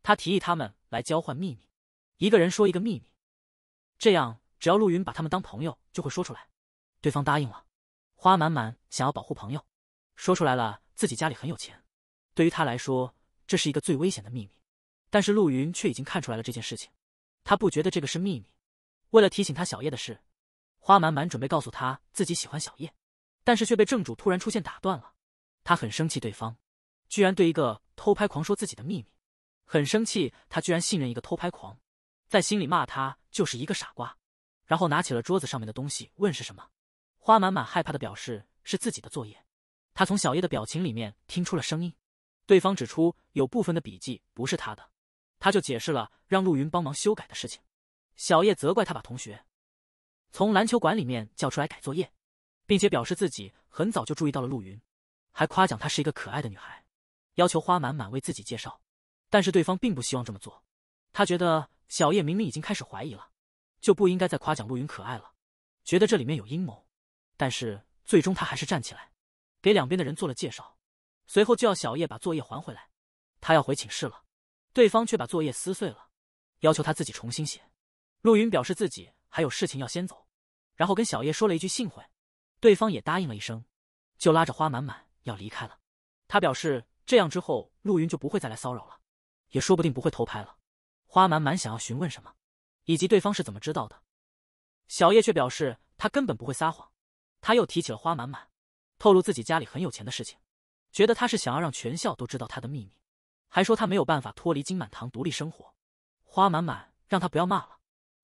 他提议他们来交换秘密，一个人说一个秘密，这样。只要陆云把他们当朋友，就会说出来。对方答应了。花满满想要保护朋友，说出来了自己家里很有钱。对于他来说，这是一个最危险的秘密。但是陆云却已经看出来了这件事情。他不觉得这个是秘密。为了提醒他小叶的事，花满满准备告诉他自己喜欢小叶，但是却被正主突然出现打断了。他很生气，对方居然对一个偷拍狂说自己的秘密，很生气。他居然信任一个偷拍狂，在心里骂他就是一个傻瓜。然后拿起了桌子上面的东西，问是什么？花满满害怕的表示是自己的作业。他从小叶的表情里面听出了声音，对方指出有部分的笔记不是他的，他就解释了让陆云帮忙修改的事情。小叶责怪他把同学从篮球馆里面叫出来改作业，并且表示自己很早就注意到了陆云，还夸奖她是一个可爱的女孩，要求花满满为自己介绍。但是对方并不希望这么做，他觉得小叶明明已经开始怀疑了。就不应该再夸奖陆云可爱了，觉得这里面有阴谋，但是最终他还是站起来，给两边的人做了介绍，随后就要小叶把作业还回来，他要回寝室了，对方却把作业撕碎了，要求他自己重新写。陆云表示自己还有事情要先走，然后跟小叶说了一句“幸会”，对方也答应了一声，就拉着花满满要离开了。他表示这样之后陆云就不会再来骚扰了，也说不定不会偷拍了。花满满想要询问什么？以及对方是怎么知道的？小叶却表示他根本不会撒谎。他又提起了花满满，透露自己家里很有钱的事情，觉得他是想要让全校都知道他的秘密，还说他没有办法脱离金满堂独立生活。花满满让他不要骂了，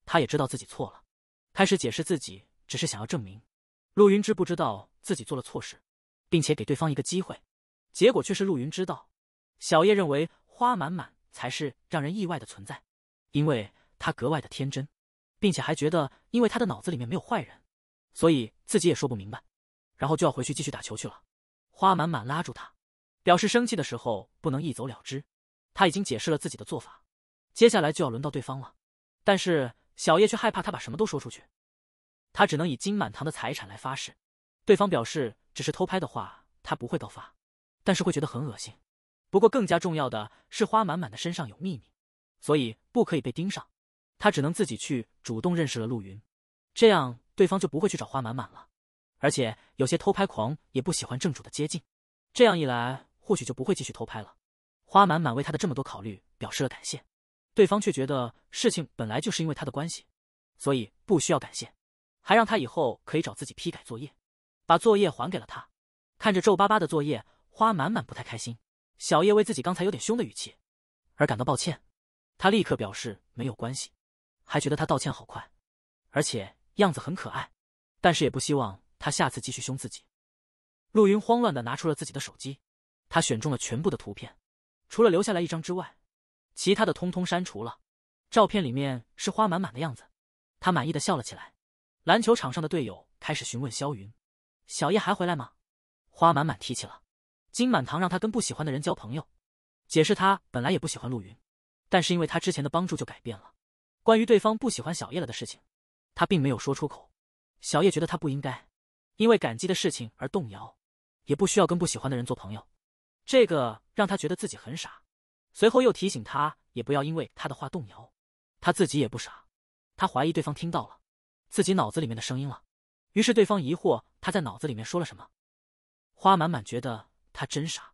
他也知道自己错了，开始解释自己只是想要证明陆云知不知道自己做了错事，并且给对方一个机会。结果却是陆云知道，小叶认为花满满才是让人意外的存在，因为。他格外的天真，并且还觉得，因为他的脑子里面没有坏人，所以自己也说不明白，然后就要回去继续打球去了。花满满拉住他，表示生气的时候不能一走了之。他已经解释了自己的做法，接下来就要轮到对方了。但是小叶却害怕他把什么都说出去，他只能以金满堂的财产来发誓。对方表示，只是偷拍的话，他不会告发，但是会觉得很恶心。不过更加重要的是，花满满的身上有秘密，所以不可以被盯上。他只能自己去主动认识了陆云，这样对方就不会去找花满满了。而且有些偷拍狂也不喜欢正主的接近，这样一来或许就不会继续偷拍了。花满满为他的这么多考虑表示了感谢，对方却觉得事情本来就是因为他的关系，所以不需要感谢，还让他以后可以找自己批改作业，把作业还给了他。看着皱巴巴的作业，花满满不太开心。小叶为自己刚才有点凶的语气而感到抱歉，他立刻表示没有关系。还觉得他道歉好快，而且样子很可爱，但是也不希望他下次继续凶自己。陆云慌乱的拿出了自己的手机，他选中了全部的图片，除了留下来一张之外，其他的通通删除了。照片里面是花满满的样子，他满意的笑了起来。篮球场上的队友开始询问萧云：“小叶还回来吗？”花满满提起了金满堂，让他跟不喜欢的人交朋友，解释他本来也不喜欢陆云，但是因为他之前的帮助就改变了。关于对方不喜欢小叶了的事情，他并没有说出口。小叶觉得他不应该因为感激的事情而动摇，也不需要跟不喜欢的人做朋友，这个让他觉得自己很傻。随后又提醒他，也不要因为他的话动摇，他自己也不傻。他怀疑对方听到了自己脑子里面的声音了，于是对方疑惑他在脑子里面说了什么。花满满觉得他真傻，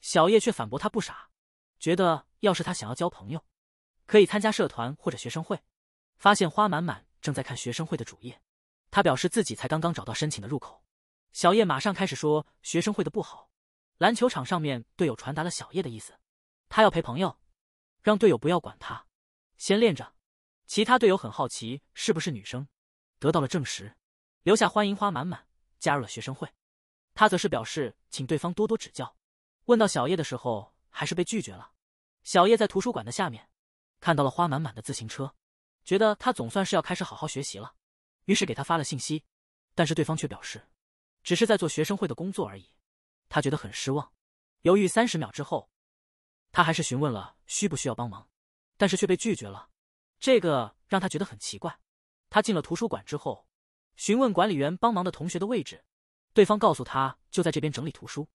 小叶却反驳他不傻，觉得要是他想要交朋友。可以参加社团或者学生会，发现花满满正在看学生会的主页，他表示自己才刚刚找到申请的入口。小叶马上开始说学生会的不好。篮球场上面队友传达了小叶的意思，他要陪朋友，让队友不要管他，先练着。其他队友很好奇是不是女生，得到了证实，留下欢迎花满满加入了学生会，他则是表示请对方多多指教。问到小叶的时候，还是被拒绝了。小叶在图书馆的下面。看到了花满满的自行车，觉得他总算是要开始好好学习了，于是给他发了信息，但是对方却表示，只是在做学生会的工作而已，他觉得很失望。犹豫三十秒之后，他还是询问了需不需要帮忙，但是却被拒绝了，这个让他觉得很奇怪。他进了图书馆之后，询问管理员帮忙的同学的位置，对方告诉他就在这边整理图书，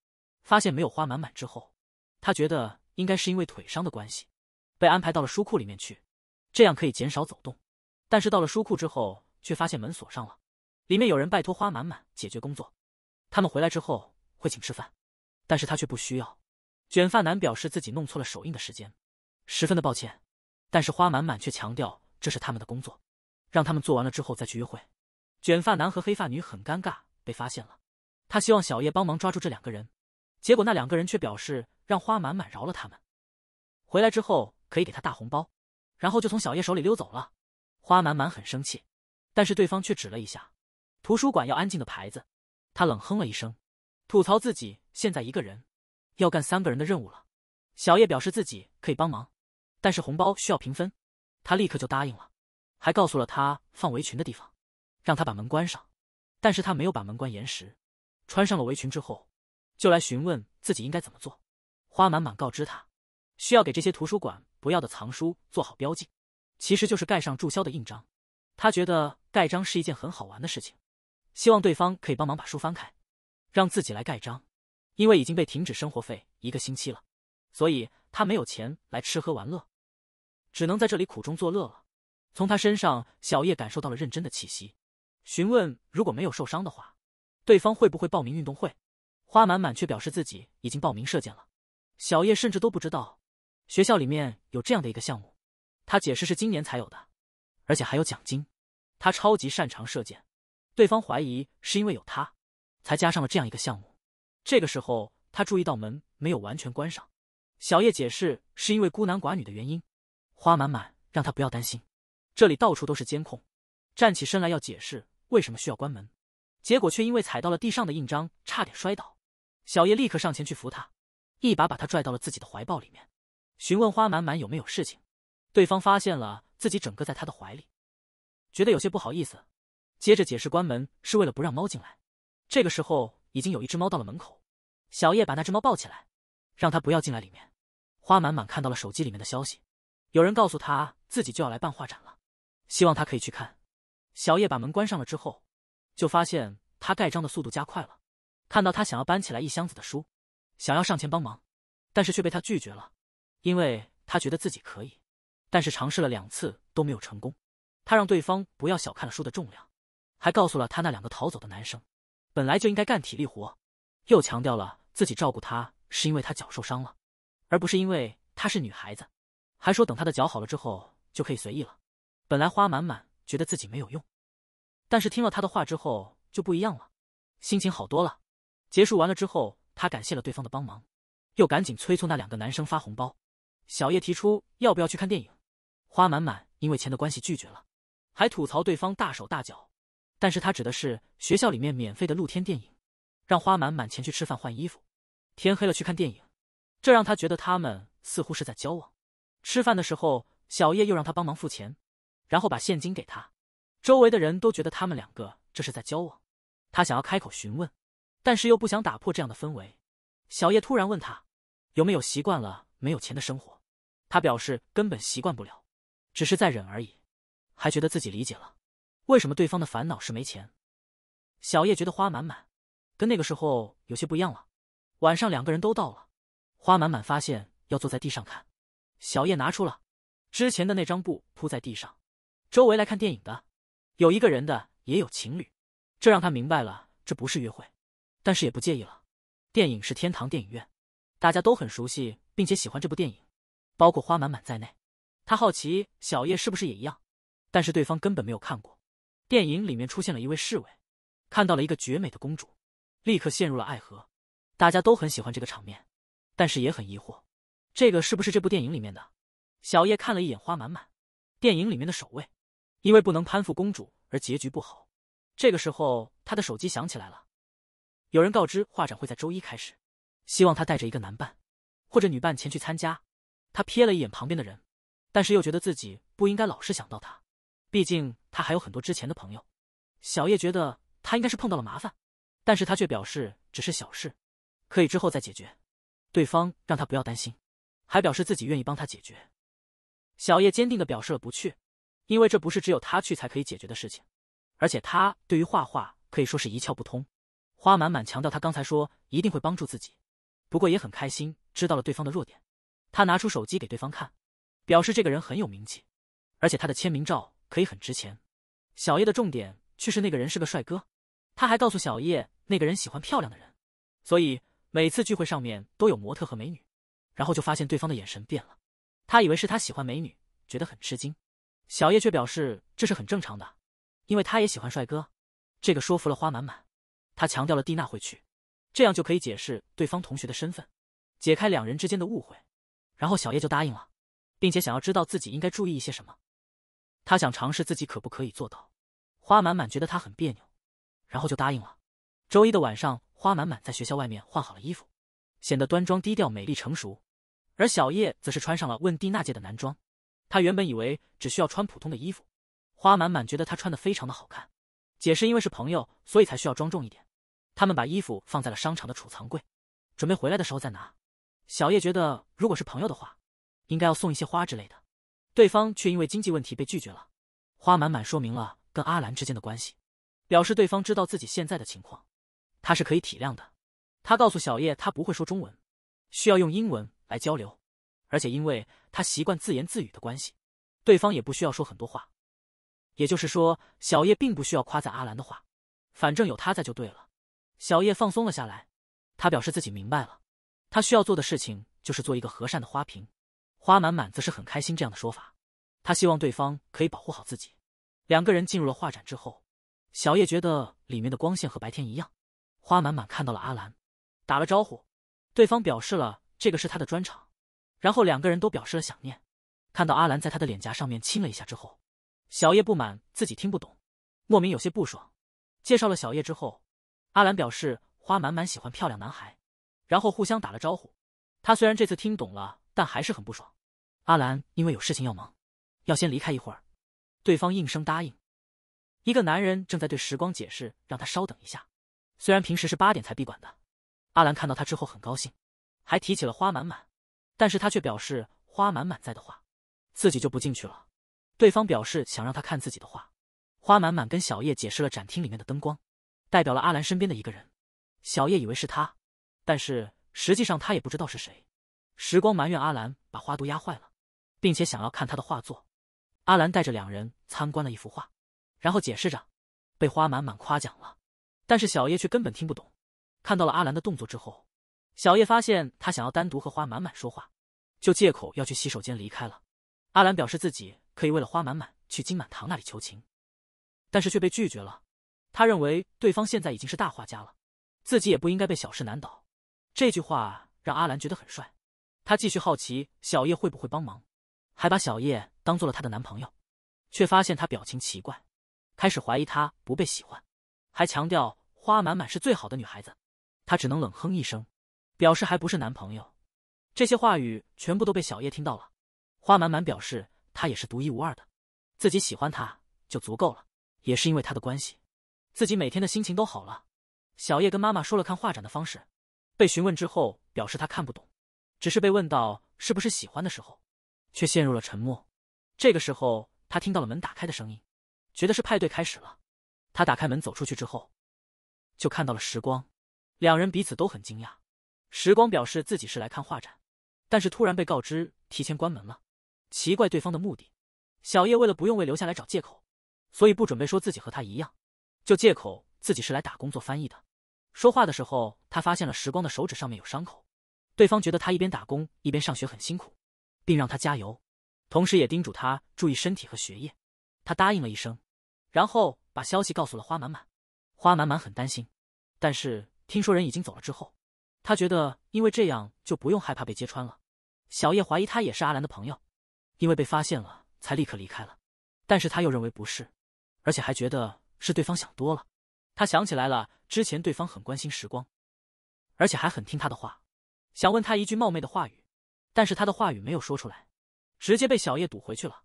发现没有花满满之后，他觉得应该是因为腿伤的关系。被安排到了书库里面去，这样可以减少走动。但是到了书库之后，却发现门锁上了，里面有人拜托花满满解决工作。他们回来之后会请吃饭，但是他却不需要。卷发男表示自己弄错了手印的时间，十分的抱歉。但是花满满却强调这是他们的工作，让他们做完了之后再去约会。卷发男和黑发女很尴尬，被发现了。他希望小叶帮忙抓住这两个人，结果那两个人却表示让花满满饶了他们。回来之后。可以给他大红包，然后就从小叶手里溜走了。花满满很生气，但是对方却指了一下图书馆要安静的牌子。他冷哼了一声，吐槽自己现在一个人要干三个人的任务了。小叶表示自己可以帮忙，但是红包需要平分。他立刻就答应了，还告诉了他放围裙的地方，让他把门关上。但是他没有把门关严实。穿上了围裙之后，就来询问自己应该怎么做。花满满告知他，需要给这些图书馆。不要的藏书做好标记，其实就是盖上注销的印章。他觉得盖章是一件很好玩的事情，希望对方可以帮忙把书翻开，让自己来盖章。因为已经被停止生活费一个星期了，所以他没有钱来吃喝玩乐，只能在这里苦中作乐了。从他身上，小叶感受到了认真的气息，询问如果没有受伤的话，对方会不会报名运动会？花满满却表示自己已经报名射箭了，小叶甚至都不知道。学校里面有这样的一个项目，他解释是今年才有的，而且还有奖金。他超级擅长射箭，对方怀疑是因为有他才加上了这样一个项目。这个时候他注意到门没有完全关上，小叶解释是因为孤男寡女的原因。花满满让他不要担心，这里到处都是监控。站起身来要解释为什么需要关门，结果却因为踩到了地上的印章差点摔倒。小叶立刻上前去扶他，一把把他拽到了自己的怀抱里面。询问花满满有没有事情，对方发现了自己整个在他的怀里，觉得有些不好意思，接着解释关门是为了不让猫进来。这个时候已经有一只猫到了门口，小叶把那只猫抱起来，让它不要进来里面。花满满看到了手机里面的消息，有人告诉他自己就要来办画展了，希望他可以去看。小叶把门关上了之后，就发现他盖章的速度加快了，看到他想要搬起来一箱子的书，想要上前帮忙，但是却被他拒绝了。因为他觉得自己可以，但是尝试了两次都没有成功。他让对方不要小看了书的重量，还告诉了他那两个逃走的男生，本来就应该干体力活。又强调了自己照顾他是因为他脚受伤了，而不是因为她是女孩子。还说等他的脚好了之后就可以随意了。本来花满满觉得自己没有用，但是听了他的话之后就不一样了，心情好多了。结束完了之后，他感谢了对方的帮忙，又赶紧催促那两个男生发红包。小叶提出要不要去看电影，花满满因为钱的关系拒绝了，还吐槽对方大手大脚，但是他指的是学校里面免费的露天电影，让花满满前去吃饭换衣服，天黑了去看电影，这让他觉得他们似乎是在交往。吃饭的时候，小叶又让他帮忙付钱，然后把现金给他，周围的人都觉得他们两个这是在交往。他想要开口询问，但是又不想打破这样的氛围。小叶突然问他有没有习惯了没有钱的生活。他表示根本习惯不了，只是在忍而已，还觉得自己理解了为什么对方的烦恼是没钱。小叶觉得花满满跟那个时候有些不一样了。晚上两个人都到了，花满满发现要坐在地上看，小叶拿出了之前的那张布铺在地上，周围来看电影的有一个人的，也有情侣，这让他明白了这不是约会，但是也不介意了。电影是天堂电影院，大家都很熟悉并且喜欢这部电影。包括花满满在内，他好奇小叶是不是也一样，但是对方根本没有看过。电影里面出现了一位侍卫，看到了一个绝美的公主，立刻陷入了爱河。大家都很喜欢这个场面，但是也很疑惑，这个是不是这部电影里面的？小叶看了一眼花满满，电影里面的守卫，因为不能攀附公主而结局不好。这个时候，他的手机响起来了，有人告知画展会在周一开始，希望他带着一个男伴或者女伴前去参加。他瞥了一眼旁边的人，但是又觉得自己不应该老是想到他，毕竟他还有很多之前的朋友。小叶觉得他应该是碰到了麻烦，但是他却表示只是小事，可以之后再解决。对方让他不要担心，还表示自己愿意帮他解决。小叶坚定的表示了不去，因为这不是只有他去才可以解决的事情，而且他对于画画可以说是一窍不通。花满满强调他刚才说一定会帮助自己，不过也很开心知道了对方的弱点。他拿出手机给对方看，表示这个人很有名气，而且他的签名照可以很值钱。小叶的重点却是那个人是个帅哥，他还告诉小叶那个人喜欢漂亮的人，所以每次聚会上面都有模特和美女。然后就发现对方的眼神变了，他以为是他喜欢美女，觉得很吃惊。小叶却表示这是很正常的，因为他也喜欢帅哥。这个说服了花满满，他强调了蒂娜会去，这样就可以解释对方同学的身份，解开两人之间的误会。然后小叶就答应了，并且想要知道自己应该注意一些什么，他想尝试自己可不可以做到。花满满觉得他很别扭，然后就答应了。周一的晚上，花满满在学校外面换好了衣服，显得端庄低调、美丽成熟，而小叶则是穿上了问蒂娜界的男装。他原本以为只需要穿普通的衣服，花满满觉得他穿的非常的好看，解释因为是朋友，所以才需要庄重一点。他们把衣服放在了商场的储藏柜，准备回来的时候再拿。小叶觉得，如果是朋友的话，应该要送一些花之类的。对方却因为经济问题被拒绝了。花满满说明了跟阿兰之间的关系，表示对方知道自己现在的情况，他是可以体谅的。他告诉小叶，他不会说中文，需要用英文来交流。而且因为他习惯自言自语的关系，对方也不需要说很多话。也就是说，小叶并不需要夸赞阿兰的话，反正有他在就对了。小叶放松了下来，他表示自己明白了。他需要做的事情就是做一个和善的花瓶，花满满则是很开心这样的说法。他希望对方可以保护好自己。两个人进入了画展之后，小叶觉得里面的光线和白天一样。花满满看到了阿兰，打了招呼，对方表示了这个是他的专场，然后两个人都表示了想念。看到阿兰在他的脸颊上面亲了一下之后，小叶不满自己听不懂，莫名有些不爽。介绍了小叶之后，阿兰表示花满满喜欢漂亮男孩。然后互相打了招呼，他虽然这次听懂了，但还是很不爽。阿兰因为有事情要忙，要先离开一会儿。对方应声答应。一个男人正在对时光解释，让他稍等一下。虽然平时是八点才闭馆的，阿兰看到他之后很高兴，还提起了花满满。但是他却表示花满满在的话，自己就不进去了。对方表示想让他看自己的画。花满满跟小叶解释了展厅里面的灯光，代表了阿兰身边的一个人。小叶以为是他。但是实际上他也不知道是谁。时光埋怨阿兰把花都压坏了，并且想要看他的画作。阿兰带着两人参观了一幅画，然后解释着，被花满满夸奖了。但是小叶却根本听不懂。看到了阿兰的动作之后，小叶发现他想要单独和花满满说话，就借口要去洗手间离开了。阿兰表示自己可以为了花满满去金满堂那里求情，但是却被拒绝了。他认为对方现在已经是大画家了，自己也不应该被小事难倒。这句话让阿兰觉得很帅，他继续好奇小叶会不会帮忙，还把小叶当做了他的男朋友，却发现他表情奇怪，开始怀疑他不被喜欢，还强调花满满是最好的女孩子，他只能冷哼一声，表示还不是男朋友。这些话语全部都被小叶听到了。花满满表示她也是独一无二的，自己喜欢他就足够了。也是因为他的关系，自己每天的心情都好了。小叶跟妈妈说了看画展的方式。被询问之后，表示他看不懂，只是被问到是不是喜欢的时候，却陷入了沉默。这个时候，他听到了门打开的声音，觉得是派对开始了。他打开门走出去之后，就看到了时光。两人彼此都很惊讶。时光表示自己是来看画展，但是突然被告知提前关门了，奇怪对方的目的。小叶为了不用为留下来找借口，所以不准备说自己和他一样，就借口自己是来打工做翻译的。说话的时候，他发现了时光的手指上面有伤口。对方觉得他一边打工一边上学很辛苦，并让他加油，同时也叮嘱他注意身体和学业。他答应了一声，然后把消息告诉了花满满。花满满很担心，但是听说人已经走了之后，他觉得因为这样就不用害怕被揭穿了。小叶怀疑他也是阿兰的朋友，因为被发现了才立刻离开了。但是他又认为不是，而且还觉得是对方想多了。他想起来了。之前对方很关心时光，而且还很听他的话，想问他一句冒昧的话语，但是他的话语没有说出来，直接被小叶堵回去了，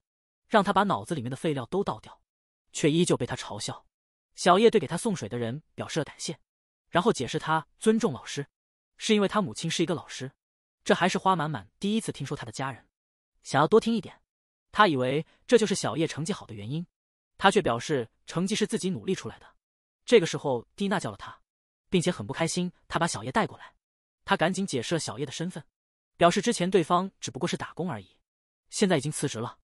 让他把脑子里面的废料都倒掉，却依旧被他嘲笑。小叶对给他送水的人表示了感谢，然后解释他尊重老师，是因为他母亲是一个老师。这还是花满满第一次听说他的家人，想要多听一点。他以为这就是小叶成绩好的原因，他却表示成绩是自己努力出来的。这个时候，蒂娜叫了他，并且很不开心。他把小叶带过来，他赶紧解释了小叶的身份，表示之前对方只不过是打工而已，现在已经辞职了。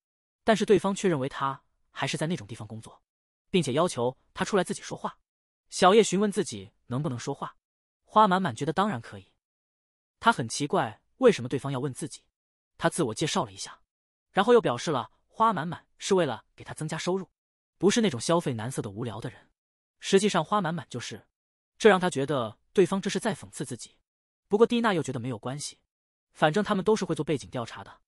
但是对方却认为他还是在那种地方工作，并且要求他出来自己说话。小叶询问自己能不能说话，花满满觉得当然可以。他很奇怪为什么对方要问自己，他自我介绍了一下，然后又表示了花满满是为了给他增加收入，不是那种消费难色的无聊的人。实际上，花满满就是，这让他觉得对方这是在讽刺自己。不过蒂娜又觉得没有关系，反正他们都是会做背景调查的。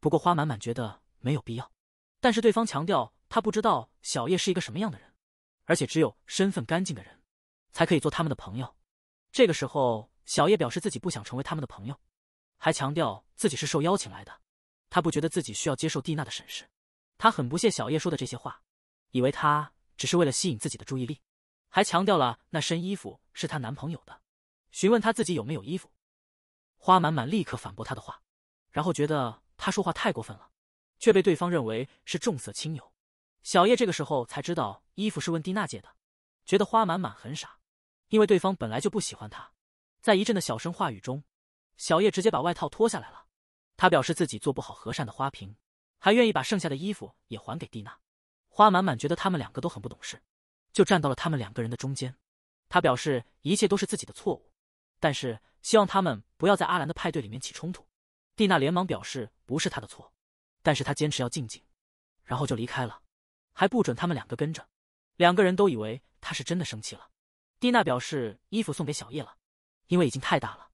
不过花满满觉得没有必要。但是对方强调他不知道小叶是一个什么样的人，而且只有身份干净的人才可以做他们的朋友。这个时候，小叶表示自己不想成为他们的朋友，还强调自己是受邀请来的。他不觉得自己需要接受蒂娜的审视，他很不屑小叶说的这些话，以为他只是为了吸引自己的注意力。还强调了那身衣服是她男朋友的，询问她自己有没有衣服。花满满立刻反驳她的话，然后觉得她说话太过分了，却被对方认为是重色轻友。小叶这个时候才知道衣服是问蒂娜借的，觉得花满满很傻，因为对方本来就不喜欢她。在一阵的小声话语中，小叶直接把外套脱下来了，他表示自己做不好和善的花瓶，还愿意把剩下的衣服也还给蒂娜。花满满觉得他们两个都很不懂事。就站到了他们两个人的中间，他表示一切都是自己的错误，但是希望他们不要在阿兰的派对里面起冲突。蒂娜连忙表示不是他的错，但是他坚持要静静，然后就离开了，还不准他们两个跟着。两个人都以为他是真的生气了。蒂娜表示衣服送给小叶了，因为已经太大了，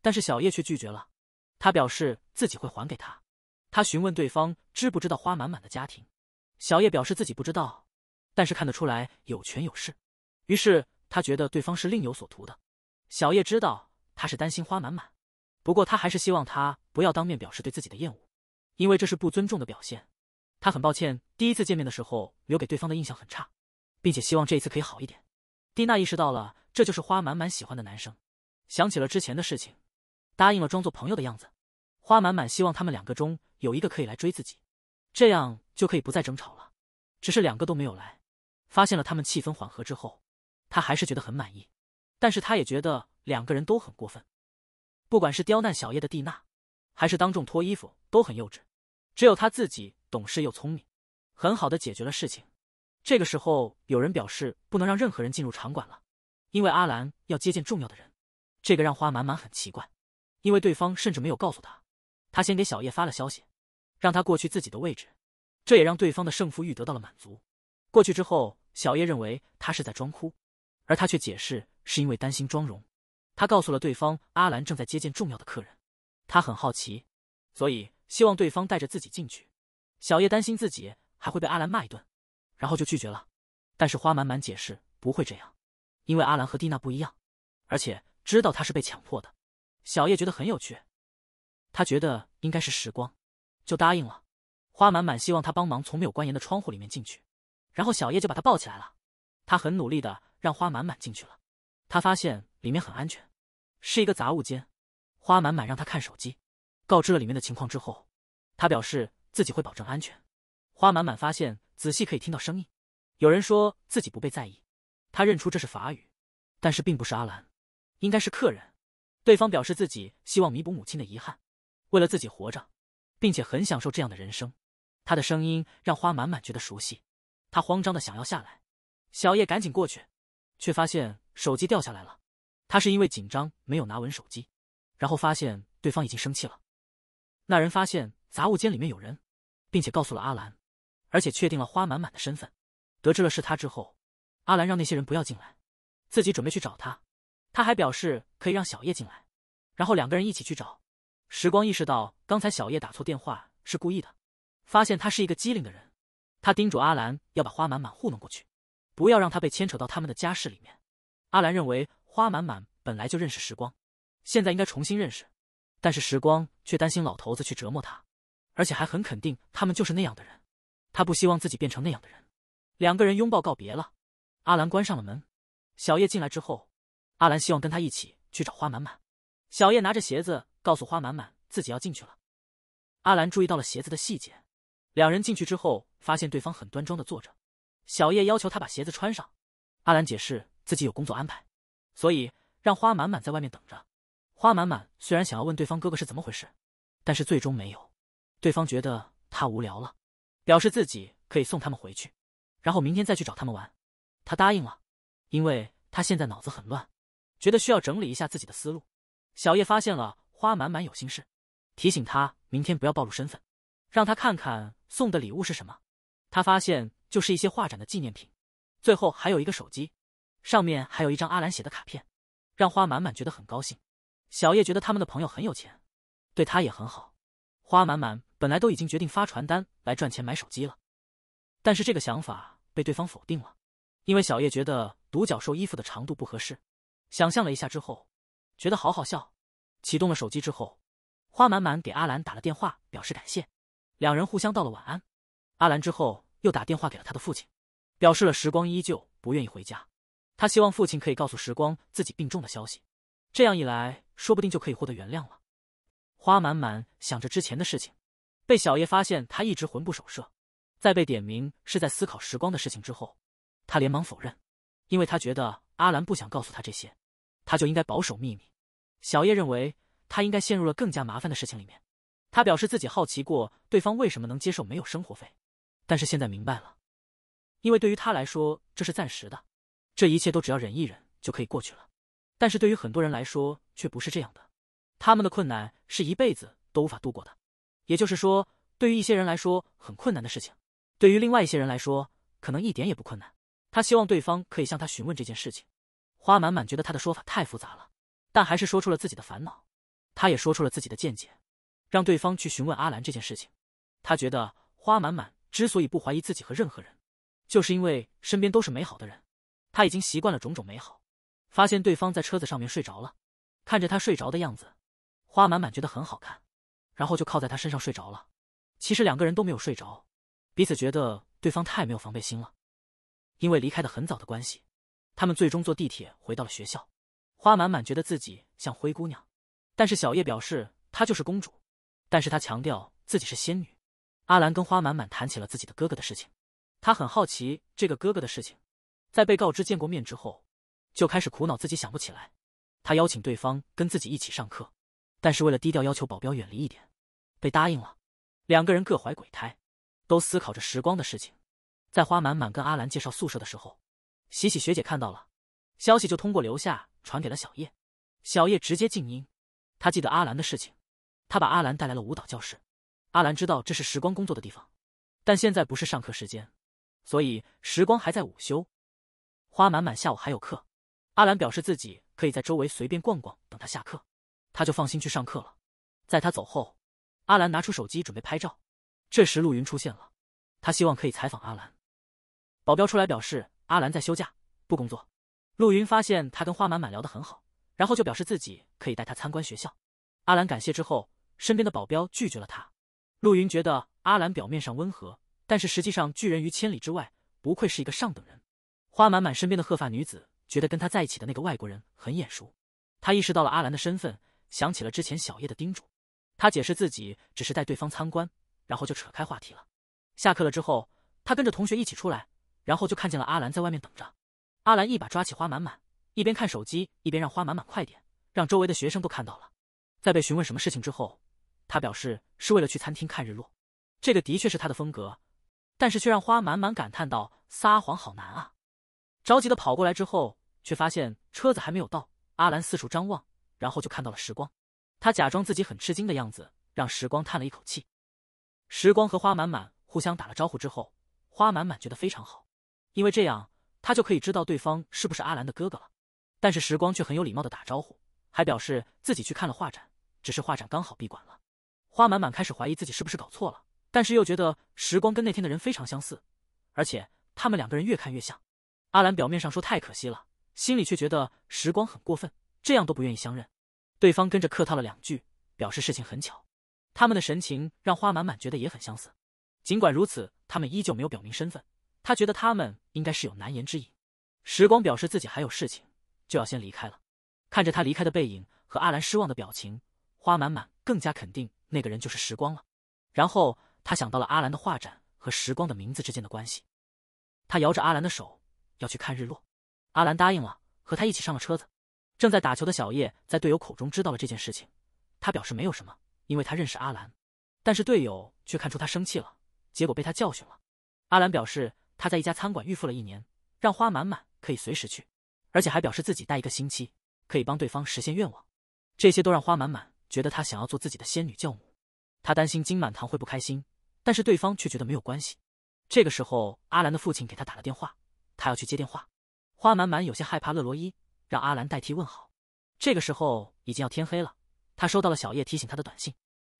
但是小叶却拒绝了，他表示自己会还给他。他询问对方知不知道花满满的家庭，小叶表示自己不知道。但是看得出来有权有势，于是他觉得对方是另有所图的。小叶知道他是担心花满满，不过他还是希望他不要当面表示对自己的厌恶，因为这是不尊重的表现。他很抱歉第一次见面的时候留给对方的印象很差，并且希望这一次可以好一点。蒂娜意识到了这就是花满满喜欢的男生，想起了之前的事情，答应了装作朋友的样子。花满满希望他们两个中有一个可以来追自己，这样就可以不再争吵了。只是两个都没有来。发现了他们气氛缓和之后，他还是觉得很满意，但是他也觉得两个人都很过分，不管是刁难小叶的蒂娜，还是当众脱衣服都很幼稚，只有他自己懂事又聪明，很好的解决了事情。这个时候，有人表示不能让任何人进入场馆了，因为阿兰要接见重要的人。这个让花满满很奇怪，因为对方甚至没有告诉他，他先给小叶发了消息，让他过去自己的位置，这也让对方的胜负欲得到了满足。过去之后。小叶认为他是在装哭，而他却解释是因为担心妆容。他告诉了对方阿兰正在接见重要的客人，他很好奇，所以希望对方带着自己进去。小叶担心自己还会被阿兰骂一顿，然后就拒绝了。但是花满满解释不会这样，因为阿兰和蒂娜不一样，而且知道他是被强迫的。小叶觉得很有趣，他觉得应该是时光，就答应了。花满满希望他帮忙从没有关严的窗户里面进去。然后小叶就把他抱起来了，他很努力的让花满满进去了，他发现里面很安全，是一个杂物间。花满满让他看手机，告知了里面的情况之后，他表示自己会保证安全。花满满发现，仔细可以听到声音，有人说自己不被在意，他认出这是法语，但是并不是阿兰，应该是客人。对方表示自己希望弥补母亲的遗憾，为了自己活着，并且很享受这样的人生。他的声音让花满满觉得熟悉。他慌张的想要下来，小叶赶紧过去，却发现手机掉下来了。他是因为紧张没有拿稳手机，然后发现对方已经生气了。那人发现杂物间里面有人，并且告诉了阿兰，而且确定了花满满的身份。得知了是他之后，阿兰让那些人不要进来，自己准备去找他。他还表示可以让小叶进来，然后两个人一起去找。时光意识到刚才小叶打错电话是故意的，发现他是一个机灵的人。他叮嘱阿兰要把花满满糊弄过去，不要让他被牵扯到他们的家事里面。阿兰认为花满满本来就认识时光，现在应该重新认识。但是时光却担心老头子去折磨他，而且还很肯定他们就是那样的人。他不希望自己变成那样的人。两个人拥抱告别了，阿兰关上了门。小叶进来之后，阿兰希望跟他一起去找花满满。小叶拿着鞋子告诉花满满自己要进去了。阿兰注意到了鞋子的细节。两人进去之后。发现对方很端庄的坐着，小叶要求他把鞋子穿上。阿兰解释自己有工作安排，所以让花满满在外面等着。花满满虽然想要问对方哥哥是怎么回事，但是最终没有。对方觉得他无聊了，表示自己可以送他们回去，然后明天再去找他们玩。他答应了，因为他现在脑子很乱，觉得需要整理一下自己的思路。小叶发现了花满满有心事，提醒他明天不要暴露身份，让他看看送的礼物是什么。他发现就是一些画展的纪念品，最后还有一个手机，上面还有一张阿兰写的卡片，让花满满觉得很高兴。小叶觉得他们的朋友很有钱，对他也很好。花满满本来都已经决定发传单来赚钱买手机了，但是这个想法被对方否定了，因为小叶觉得独角兽衣服的长度不合适。想象了一下之后，觉得好好笑。启动了手机之后，花满满给阿兰打了电话，表示感谢。两人互相道了晚安，阿兰之后。又打电话给了他的父亲，表示了时光依旧不愿意回家。他希望父亲可以告诉时光自己病重的消息，这样一来，说不定就可以获得原谅了。花满满想着之前的事情，被小叶发现他一直魂不守舍，在被点名是在思考时光的事情之后，他连忙否认，因为他觉得阿兰不想告诉他这些，他就应该保守秘密。小叶认为他应该陷入了更加麻烦的事情里面。他表示自己好奇过对方为什么能接受没有生活费。但是现在明白了，因为对于他来说这是暂时的，这一切都只要忍一忍就可以过去了。但是对于很多人来说却不是这样的，他们的困难是一辈子都无法度过的。也就是说，对于一些人来说很困难的事情，对于另外一些人来说可能一点也不困难。他希望对方可以向他询问这件事情。花满满觉得他的说法太复杂了，但还是说出了自己的烦恼，他也说出了自己的见解，让对方去询问阿兰这件事情。他觉得花满满。之所以不怀疑自己和任何人，就是因为身边都是美好的人，他已经习惯了种种美好。发现对方在车子上面睡着了，看着他睡着的样子，花满满觉得很好看，然后就靠在他身上睡着了。其实两个人都没有睡着，彼此觉得对方太没有防备心了。因为离开的很早的关系，他们最终坐地铁回到了学校。花满满觉得自己像灰姑娘，但是小叶表示她就是公主，但是她强调自己是仙女。阿兰跟花满满谈起了自己的哥哥的事情，他很好奇这个哥哥的事情，在被告知见过面之后，就开始苦恼自己想不起来。他邀请对方跟自己一起上课，但是为了低调，要求保镖远离一点，被答应了。两个人各怀鬼胎，都思考着时光的事情。在花满满跟阿兰介绍宿舍的时候，喜喜学姐看到了，消息就通过留下传给了小叶，小叶直接静音。他记得阿兰的事情，他把阿兰带来了舞蹈教室。阿兰知道这是时光工作的地方，但现在不是上课时间，所以时光还在午休。花满满下午还有课，阿兰表示自己可以在周围随便逛逛，等他下课，他就放心去上课了。在他走后，阿兰拿出手机准备拍照，这时陆云出现了，他希望可以采访阿兰。保镖出来表示阿兰在休假，不工作。陆云发现他跟花满满聊得很好，然后就表示自己可以带他参观学校。阿兰感谢之后，身边的保镖拒绝了他。陆云觉得阿兰表面上温和，但是实际上拒人于千里之外，不愧是一个上等人。花满满身边的鹤发女子觉得跟他在一起的那个外国人很眼熟，她意识到了阿兰的身份，想起了之前小叶的叮嘱。她解释自己只是带对方参观，然后就扯开话题了。下课了之后，她跟着同学一起出来，然后就看见了阿兰在外面等着。阿兰一把抓起花满满，一边看手机，一边让花满满快点，让周围的学生都看到了。在被询问什么事情之后。他表示是为了去餐厅看日落，这个的确是他的风格，但是却让花满满感叹道：“撒谎好难啊！着急的跑过来之后，却发现车子还没有到。阿兰四处张望，然后就看到了时光。他假装自己很吃惊的样子，让时光叹了一口气。时光和花满满互相打了招呼之后，花满满觉得非常好，因为这样他就可以知道对方是不是阿兰的哥哥了。但是时光却很有礼貌的打招呼，还表示自己去看了画展，只是画展刚好闭馆了。花满满开始怀疑自己是不是搞错了，但是又觉得时光跟那天的人非常相似，而且他们两个人越看越像。阿兰表面上说太可惜了，心里却觉得时光很过分，这样都不愿意相认。对方跟着客套了两句，表示事情很巧。他们的神情让花满满觉得也很相似。尽管如此，他们依旧没有表明身份。他觉得他们应该是有难言之隐。时光表示自己还有事情，就要先离开了。看着他离开的背影和阿兰失望的表情，花满满更加肯定。那个人就是时光了，然后他想到了阿兰的画展和时光的名字之间的关系，他摇着阿兰的手要去看日落，阿兰答应了，和他一起上了车子。正在打球的小叶在队友口中知道了这件事情，他表示没有什么，因为他认识阿兰，但是队友却看出他生气了，结果被他教训了。阿兰表示他在一家餐馆预付了一年，让花满满可以随时去，而且还表示自己待一个星期可以帮对方实现愿望，这些都让花满满。觉得他想要做自己的仙女教母，他担心金满堂会不开心，但是对方却觉得没有关系。这个时候，阿兰的父亲给他打了电话，他要去接电话。花满满有些害怕勒罗伊，让阿兰代替问好。这个时候已经要天黑了，他收到了小叶提醒他的短信。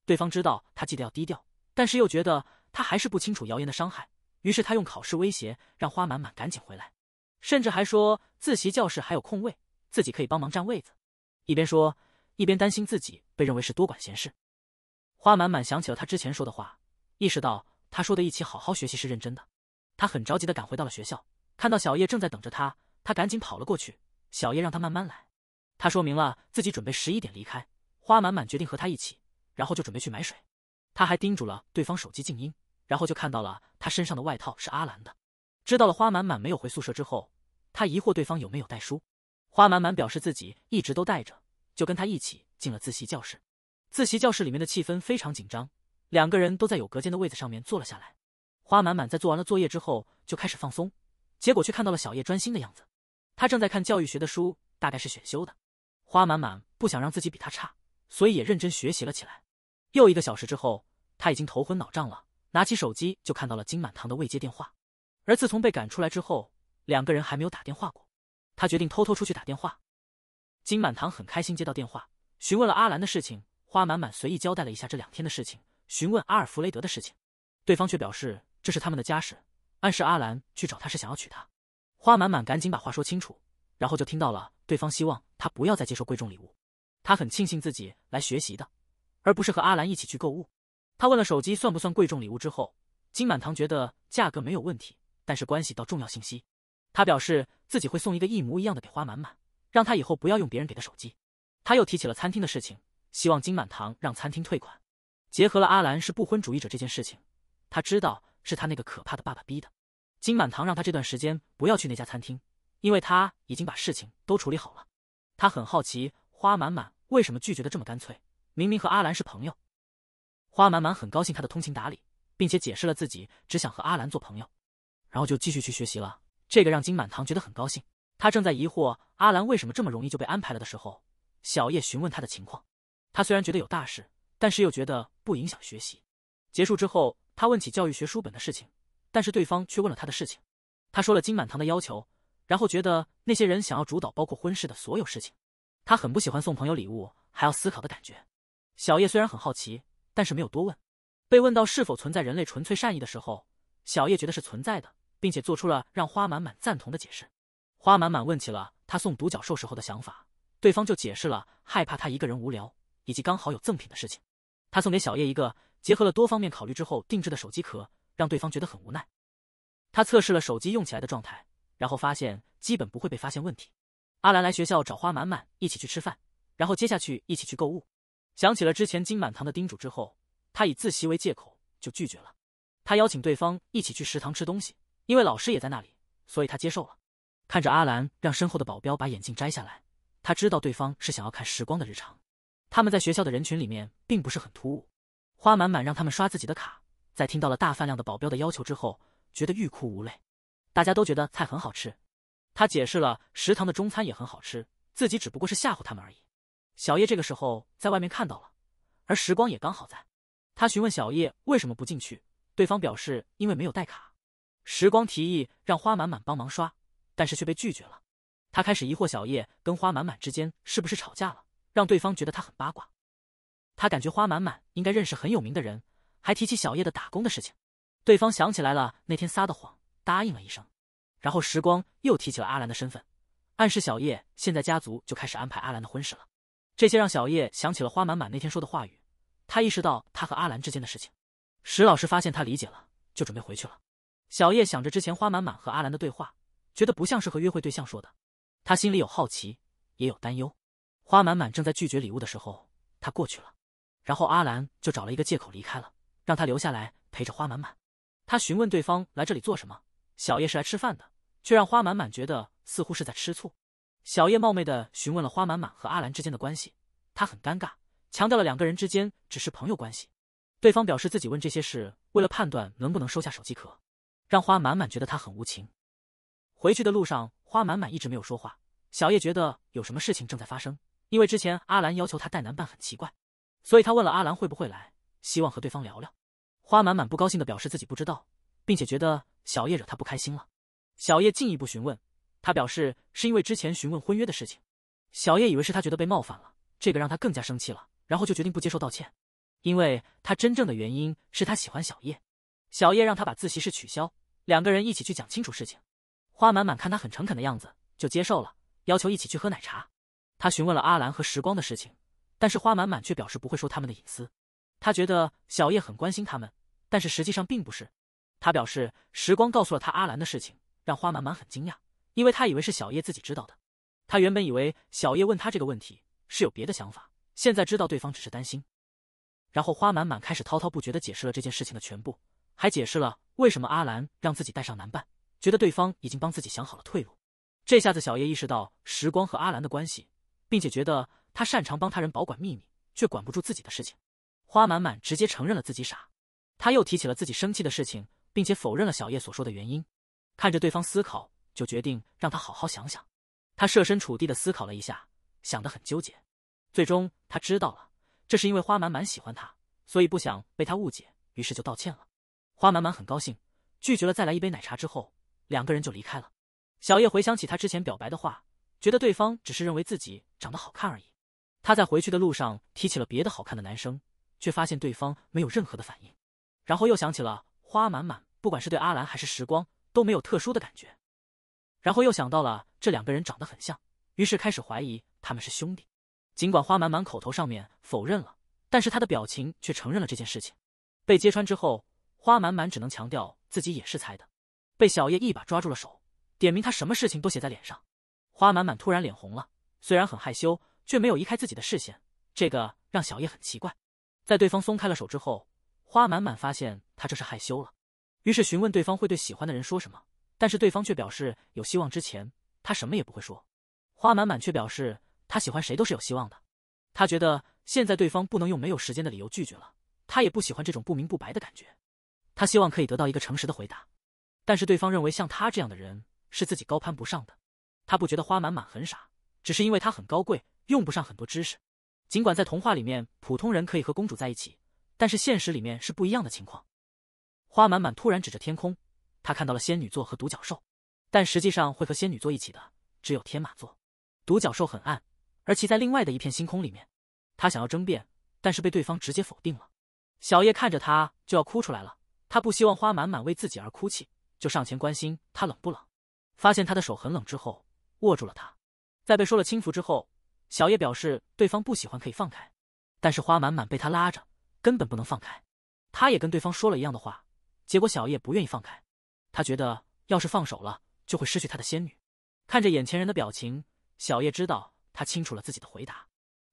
对方知道他记得要低调，但是又觉得他还是不清楚谣言的伤害，于是他用考试威胁让花满满赶紧回来，甚至还说自习教室还有空位，自己可以帮忙占位子。一边说一边担心自己。被认为是多管闲事。花满满想起了他之前说的话，意识到他说的一起好好学习是认真的。他很着急的赶回到了学校，看到小叶正在等着他，他赶紧跑了过去。小叶让他慢慢来，他说明了自己准备十一点离开。花满满决定和他一起，然后就准备去买水。他还叮嘱了对方手机静音，然后就看到了他身上的外套是阿兰的。知道了花满满没有回宿舍之后，他疑惑对方有没有带书。花满满表示自己一直都带着，就跟他一起。进了自习教室，自习教室里面的气氛非常紧张，两个人都在有隔间的位置上面坐了下来。花满满在做完了作业之后就开始放松，结果却看到了小叶专心的样子，他正在看教育学的书，大概是选修的。花满满不想让自己比他差，所以也认真学习了起来。又一个小时之后，他已经头昏脑胀了，拿起手机就看到了金满堂的未接电话。而自从被赶出来之后，两个人还没有打电话过，他决定偷偷出去打电话。金满堂很开心接到电话。询问了阿兰的事情，花满满随意交代了一下这两天的事情，询问阿尔弗雷德的事情，对方却表示这是他们的家事，暗示阿兰去找他是想要娶她。花满满赶紧把话说清楚，然后就听到了对方希望他不要再接受贵重礼物。他很庆幸自己来学习的，而不是和阿兰一起去购物。他问了手机算不算贵重礼物之后，金满堂觉得价格没有问题，但是关系到重要信息，他表示自己会送一个一模一样的给花满满，让他以后不要用别人给的手机。他又提起了餐厅的事情，希望金满堂让餐厅退款。结合了阿兰是不婚主义者这件事情，他知道是他那个可怕的爸爸逼的。金满堂让他这段时间不要去那家餐厅，因为他已经把事情都处理好了。他很好奇花满满为什么拒绝的这么干脆，明明和阿兰是朋友。花满满很高兴他的通情达理，并且解释了自己只想和阿兰做朋友，然后就继续去学习了。这个让金满堂觉得很高兴。他正在疑惑阿兰为什么这么容易就被安排了的时候。小叶询问他的情况，他虽然觉得有大事，但是又觉得不影响学习。结束之后，他问起教育学书本的事情，但是对方却问了他的事情。他说了金满堂的要求，然后觉得那些人想要主导包括婚事的所有事情。他很不喜欢送朋友礼物还要思考的感觉。小叶虽然很好奇，但是没有多问。被问到是否存在人类纯粹善意的时候，小叶觉得是存在的，并且做出了让花满满赞同的解释。花满满问起了他送独角兽时候的想法。对方就解释了害怕他一个人无聊，以及刚好有赠品的事情。他送给小叶一个结合了多方面考虑之后定制的手机壳，让对方觉得很无奈。他测试了手机用起来的状态，然后发现基本不会被发现问题。阿兰来学校找花满满一起去吃饭，然后接下去一起去购物。想起了之前金满堂的叮嘱之后，他以自习为借口就拒绝了。他邀请对方一起去食堂吃东西，因为老师也在那里，所以他接受了。看着阿兰让身后的保镖把眼镜摘下来。他知道对方是想要看时光的日常，他们在学校的人群里面并不是很突兀。花满满让他们刷自己的卡，在听到了大饭量的保镖的要求之后，觉得欲哭无泪。大家都觉得菜很好吃，他解释了食堂的中餐也很好吃，自己只不过是吓唬他们而已。小叶这个时候在外面看到了，而时光也刚好在。他询问小叶为什么不进去，对方表示因为没有带卡。时光提议让花满满帮忙刷，但是却被拒绝了。他开始疑惑小叶跟花满满之间是不是吵架了，让对方觉得他很八卦。他感觉花满满应该认识很有名的人，还提起小叶的打工的事情。对方想起来了那天撒的谎，答应了一声。然后时光又提起了阿兰的身份，暗示小叶现在家族就开始安排阿兰的婚事了。这些让小叶想起了花满满那天说的话语，他意识到他和阿兰之间的事情。石老师发现他理解了，就准备回去了。小叶想着之前花满满和阿兰的对话，觉得不像是和约会对象说的。他心里有好奇，也有担忧。花满满正在拒绝礼物的时候，他过去了，然后阿兰就找了一个借口离开了，让他留下来陪着花满满。他询问对方来这里做什么，小叶是来吃饭的，却让花满满觉得似乎是在吃醋。小叶冒昧的询问了花满满和阿兰之间的关系，他很尴尬，强调了两个人之间只是朋友关系。对方表示自己问这些事，为了判断能不能收下手机壳，让花满满觉得他很无情。回去的路上。花满满一直没有说话，小叶觉得有什么事情正在发生，因为之前阿兰要求他带男伴很奇怪，所以他问了阿兰会不会来，希望和对方聊聊。花满满不高兴的表示自己不知道，并且觉得小叶惹他不开心了。小叶进一步询问，他表示是因为之前询问婚约的事情。小叶以为是他觉得被冒犯了，这个让他更加生气了，然后就决定不接受道歉，因为他真正的原因是他喜欢小叶。小叶让他把自习室取消，两个人一起去讲清楚事情。花满满看他很诚恳的样子，就接受了要求一起去喝奶茶。他询问了阿兰和时光的事情，但是花满满却表示不会说他们的隐私。他觉得小叶很关心他们，但是实际上并不是。他表示时光告诉了他阿兰的事情，让花满满很惊讶，因为他以为是小叶自己知道的。他原本以为小叶问他这个问题是有别的想法，现在知道对方只是担心。然后花满满开始滔滔不绝的解释了这件事情的全部，还解释了为什么阿兰让自己带上男伴。觉得对方已经帮自己想好了退路，这下子小叶意识到时光和阿兰的关系，并且觉得他擅长帮他人保管秘密，却管不住自己的事情。花满满直接承认了自己傻，他又提起了自己生气的事情，并且否认了小叶所说的原因。看着对方思考，就决定让他好好想想。他设身处地的思考了一下，想得很纠结。最终他知道了，这是因为花满满喜欢他，所以不想被他误解，于是就道歉了。花满满很高兴，拒绝了再来一杯奶茶之后。两个人就离开了。小叶回想起他之前表白的话，觉得对方只是认为自己长得好看而已。他在回去的路上提起了别的好看的男生，却发现对方没有任何的反应。然后又想起了花满满，不管是对阿兰还是时光，都没有特殊的感觉。然后又想到了这两个人长得很像，于是开始怀疑他们是兄弟。尽管花满满口头上面否认了，但是他的表情却承认了这件事情。被揭穿之后，花满满只能强调自己也是猜的。被小叶一把抓住了手，点名他什么事情都写在脸上。花满满突然脸红了，虽然很害羞，却没有移开自己的视线。这个让小叶很奇怪。在对方松开了手之后，花满满发现他这是害羞了，于是询问对方会对喜欢的人说什么。但是对方却表示有希望之前，他什么也不会说。花满满却表示他喜欢谁都是有希望的。他觉得现在对方不能用没有时间的理由拒绝了，他也不喜欢这种不明不白的感觉。他希望可以得到一个诚实的回答。但是对方认为像他这样的人是自己高攀不上的。他不觉得花满满很傻，只是因为他很高贵，用不上很多知识。尽管在童话里面普通人可以和公主在一起，但是现实里面是不一样的情况。花满满突然指着天空，他看到了仙女座和独角兽，但实际上会和仙女座一起的只有天马座。独角兽很暗，而其在另外的一片星空里面。他想要争辩，但是被对方直接否定了。小叶看着他就要哭出来了，他不希望花满满为自己而哭泣。就上前关心他冷不冷，发现他的手很冷之后，握住了他。在被说了轻浮之后，小叶表示对方不喜欢可以放开，但是花满满被他拉着，根本不能放开。他也跟对方说了一样的话，结果小叶不愿意放开，他觉得要是放手了就会失去他的仙女。看着眼前人的表情，小叶知道他清楚了自己的回答，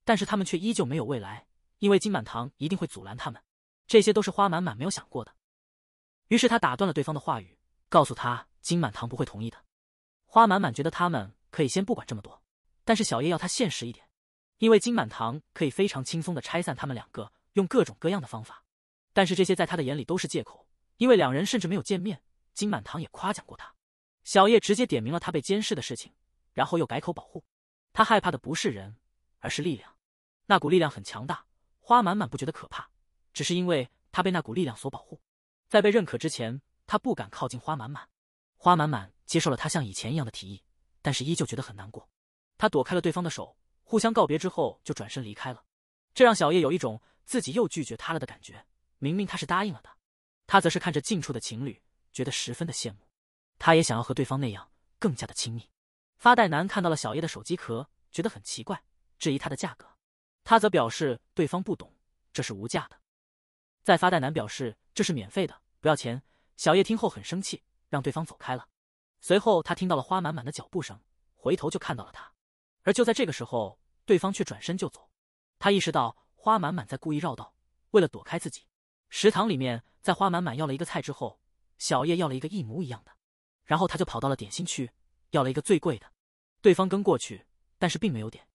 但是他们却依旧没有未来，因为金满堂一定会阻拦他们。这些都是花满满没有想过的，于是他打断了对方的话语。告诉他金满堂不会同意的，花满满觉得他们可以先不管这么多，但是小叶要他现实一点，因为金满堂可以非常轻松的拆散他们两个，用各种各样的方法，但是这些在他的眼里都是借口，因为两人甚至没有见面，金满堂也夸奖过他。小叶直接点明了他被监视的事情，然后又改口保护他，害怕的不是人，而是力量，那股力量很强大，花满满不觉得可怕，只是因为他被那股力量所保护，在被认可之前。他不敢靠近花满满，花满满接受了他像以前一样的提议，但是依旧觉得很难过。他躲开了对方的手，互相告别之后就转身离开了。这让小叶有一种自己又拒绝他了的感觉，明明他是答应了的。他则是看着近处的情侣，觉得十分的羡慕。他也想要和对方那样更加的亲密。发带男看到了小叶的手机壳，觉得很奇怪，质疑他的价格。他则表示对方不懂，这是无价的。在发带男表示这是免费的，不要钱。小叶听后很生气，让对方走开了。随后他听到了花满满的脚步声，回头就看到了他。而就在这个时候，对方却转身就走。他意识到花满满在故意绕道，为了躲开自己。食堂里面，在花满满要了一个菜之后，小叶要了一个一模一样的。然后他就跑到了点心区，要了一个最贵的。对方跟过去，但是并没有点。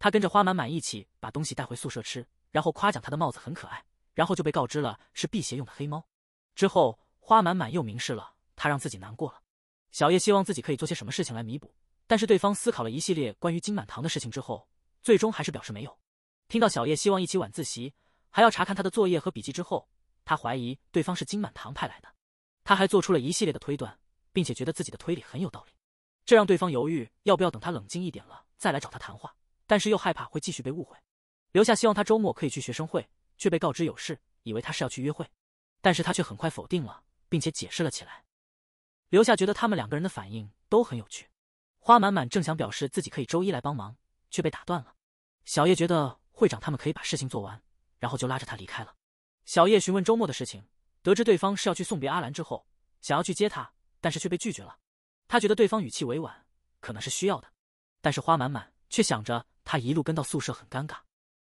他跟着花满满一起把东西带回宿舍吃，然后夸奖他的帽子很可爱。然后就被告知了是辟邪用的黑猫。之后。花满满又明示了，他让自己难过了。小叶希望自己可以做些什么事情来弥补，但是对方思考了一系列关于金满堂的事情之后，最终还是表示没有。听到小叶希望一起晚自习，还要查看他的作业和笔记之后，他怀疑对方是金满堂派来的。他还做出了一系列的推断，并且觉得自己的推理很有道理，这让对方犹豫要不要等他冷静一点了再来找他谈话，但是又害怕会继续被误会。留下希望他周末可以去学生会，却被告知有事，以为他是要去约会，但是他却很快否定了。并且解释了起来，刘夏觉得他们两个人的反应都很有趣。花满满正想表示自己可以周一来帮忙，却被打断了。小叶觉得会长他们可以把事情做完，然后就拉着他离开了。小叶询问周末的事情，得知对方是要去送别阿兰之后，想要去接他，但是却被拒绝了。他觉得对方语气委婉，可能是需要的，但是花满满却想着他一路跟到宿舍很尴尬。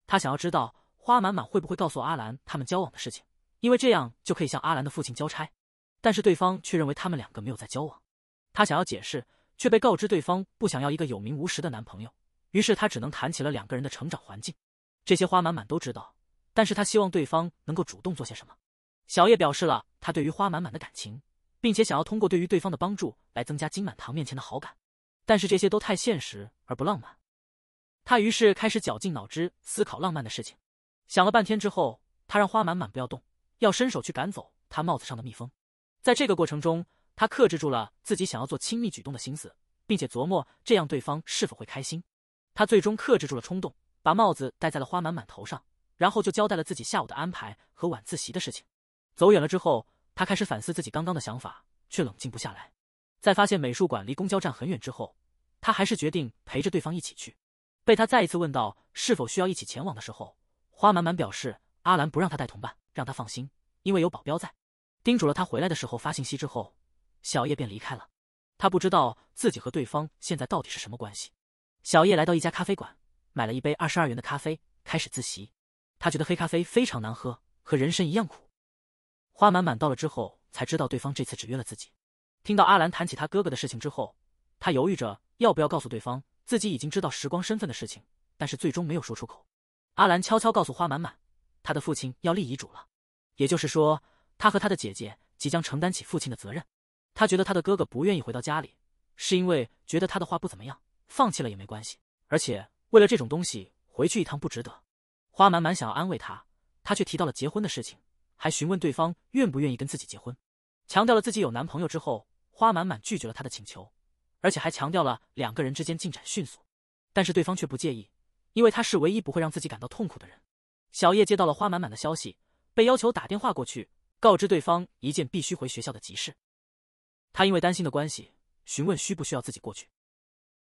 他想要知道花满满会不会告诉阿兰他们交往的事情，因为这样就可以向阿兰的父亲交差。但是对方却认为他们两个没有在交往，他想要解释，却被告知对方不想要一个有名无实的男朋友。于是他只能谈起了两个人的成长环境，这些花满满都知道。但是他希望对方能够主动做些什么。小叶表示了他对于花满满的感情，并且想要通过对于对方的帮助来增加金满堂面前的好感。但是这些都太现实而不浪漫，他于是开始绞尽脑汁思考浪漫的事情。想了半天之后，他让花满满不要动，要伸手去赶走他帽子上的蜜蜂。在这个过程中，他克制住了自己想要做亲密举动的心思，并且琢磨这样对方是否会开心。他最终克制住了冲动，把帽子戴在了花满满头上，然后就交代了自己下午的安排和晚自习的事情。走远了之后，他开始反思自己刚刚的想法，却冷静不下来。在发现美术馆离公交站很远之后，他还是决定陪着对方一起去。被他再一次问到是否需要一起前往的时候，花满满表示阿兰不让他带同伴，让他放心，因为有保镖在。叮嘱了他回来的时候发信息之后，小叶便离开了。他不知道自己和对方现在到底是什么关系。小叶来到一家咖啡馆，买了一杯二十二元的咖啡，开始自习。他觉得黑咖啡非常难喝，和人参一样苦。花满满到了之后，才知道对方这次只约了自己。听到阿兰谈起他哥哥的事情之后，他犹豫着要不要告诉对方自己已经知道时光身份的事情，但是最终没有说出口。阿兰悄悄告诉花满满，他的父亲要立遗嘱了，也就是说。他和他的姐姐即将承担起父亲的责任，他觉得他的哥哥不愿意回到家里，是因为觉得他的话不怎么样，放弃了也没关系，而且为了这种东西回去一趟不值得。花满满想要安慰他，他却提到了结婚的事情，还询问对方愿不愿意跟自己结婚，强调了自己有男朋友之后，花满满拒绝了他的请求，而且还强调了两个人之间进展迅速，但是对方却不介意，因为他是唯一不会让自己感到痛苦的人。小叶接到了花满满的消息，被要求打电话过去。告知对方一件必须回学校的急事，他因为担心的关系，询问需不需要自己过去。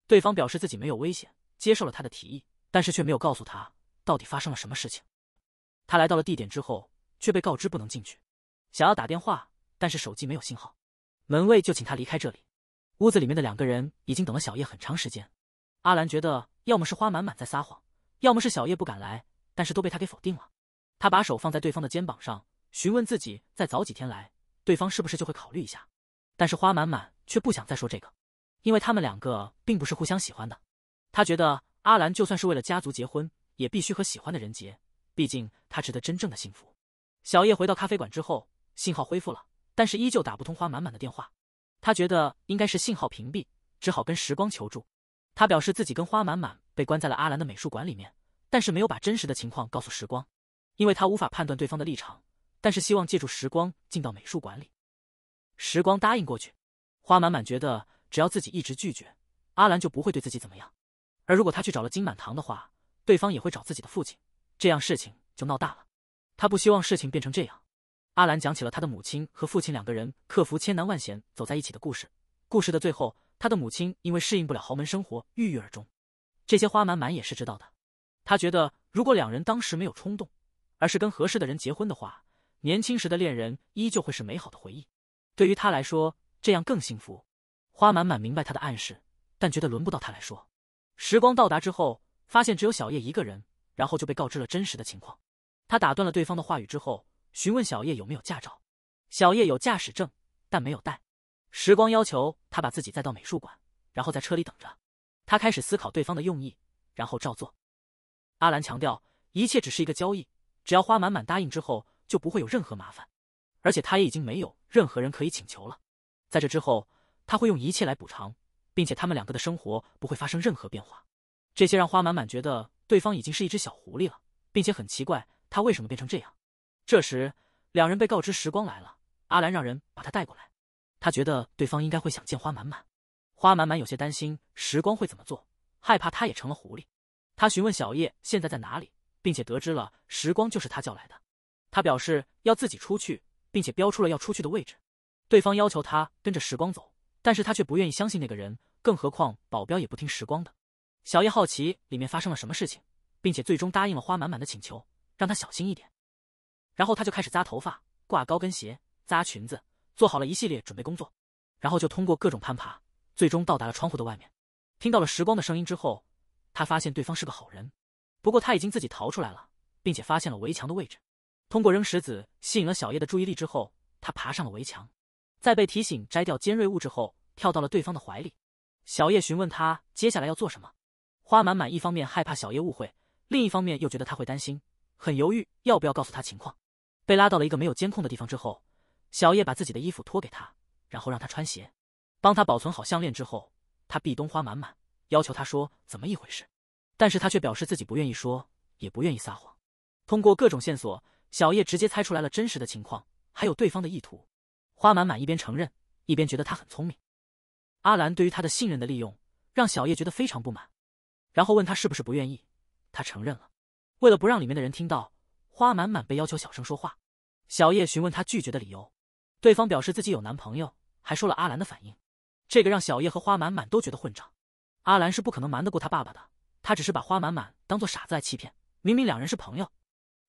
对方表示自己没有危险，接受了他的提议，但是却没有告诉他到底发生了什么事情。他来到了地点之后，却被告知不能进去，想要打电话，但是手机没有信号，门卫就请他离开这里。屋子里面的两个人已经等了小叶很长时间，阿兰觉得要么是花满满在撒谎，要么是小叶不敢来，但是都被他给否定了。他把手放在对方的肩膀上。询问自己再早几天来，对方是不是就会考虑一下？但是花满满却不想再说这个，因为他们两个并不是互相喜欢的。他觉得阿兰就算是为了家族结婚，也必须和喜欢的人结，毕竟他值得真正的幸福。小叶回到咖啡馆之后，信号恢复了，但是依旧打不通花满满的电话。他觉得应该是信号屏蔽，只好跟时光求助。他表示自己跟花满满被关在了阿兰的美术馆里面，但是没有把真实的情况告诉时光，因为他无法判断对方的立场。但是希望借助时光进到美术馆里，时光答应过去。花满满觉得，只要自己一直拒绝，阿兰就不会对自己怎么样。而如果他去找了金满堂的话，对方也会找自己的父亲，这样事情就闹大了。他不希望事情变成这样。阿兰讲起了他的母亲和父亲两个人克服千难万险走在一起的故事。故事的最后，他的母亲因为适应不了豪门生活，郁郁而终。这些花满满也是知道的。他觉得，如果两人当时没有冲动，而是跟合适的人结婚的话。年轻时的恋人依旧会是美好的回忆，对于他来说这样更幸福。花满满明白他的暗示，但觉得轮不到他来说。时光到达之后，发现只有小叶一个人，然后就被告知了真实的情况。他打断了对方的话语之后，询问小叶有没有驾照。小叶有驾驶证，但没有带。时光要求他把自己带到美术馆，然后在车里等着。他开始思考对方的用意，然后照做。阿兰强调，一切只是一个交易，只要花满满答应之后。就不会有任何麻烦，而且他也已经没有任何人可以请求了。在这之后，他会用一切来补偿，并且他们两个的生活不会发生任何变化。这些让花满满觉得对方已经是一只小狐狸了，并且很奇怪他为什么变成这样。这时，两人被告知时光来了，阿兰让人把他带过来。他觉得对方应该会想见花满满，花满满有些担心时光会怎么做，害怕他也成了狐狸。他询问小叶现在在哪里，并且得知了时光就是他叫来的。他表示要自己出去，并且标出了要出去的位置。对方要求他跟着时光走，但是他却不愿意相信那个人，更何况保镖也不听时光的。小叶好奇里面发生了什么事情，并且最终答应了花满满的请求，让他小心一点。然后他就开始扎头发、挂高跟鞋、扎裙子，做好了一系列准备工作。然后就通过各种攀爬，最终到达了窗户的外面。听到了时光的声音之后，他发现对方是个好人，不过他已经自己逃出来了，并且发现了围墙的位置。通过扔石子吸引了小叶的注意力之后，他爬上了围墙，在被提醒摘掉尖锐物质后，跳到了对方的怀里。小叶询问他接下来要做什么，花满满一方面害怕小叶误会，另一方面又觉得他会担心，很犹豫要不要告诉他情况。被拉到了一个没有监控的地方之后，小叶把自己的衣服脱给他，然后让他穿鞋，帮他保存好项链之后，他壁咚花满满，要求他说怎么一回事，但是他却表示自己不愿意说，也不愿意撒谎。通过各种线索。小叶直接猜出来了真实的情况，还有对方的意图。花满满一边承认，一边觉得他很聪明。阿兰对于他的信任的利用，让小叶觉得非常不满，然后问他是不是不愿意。他承认了。为了不让里面的人听到，花满满被要求小声说话。小叶询问他拒绝的理由，对方表示自己有男朋友，还说了阿兰的反应。这个让小叶和花满满都觉得混账。阿兰是不可能瞒得过他爸爸的，他只是把花满满当做傻子来欺骗。明明两人是朋友。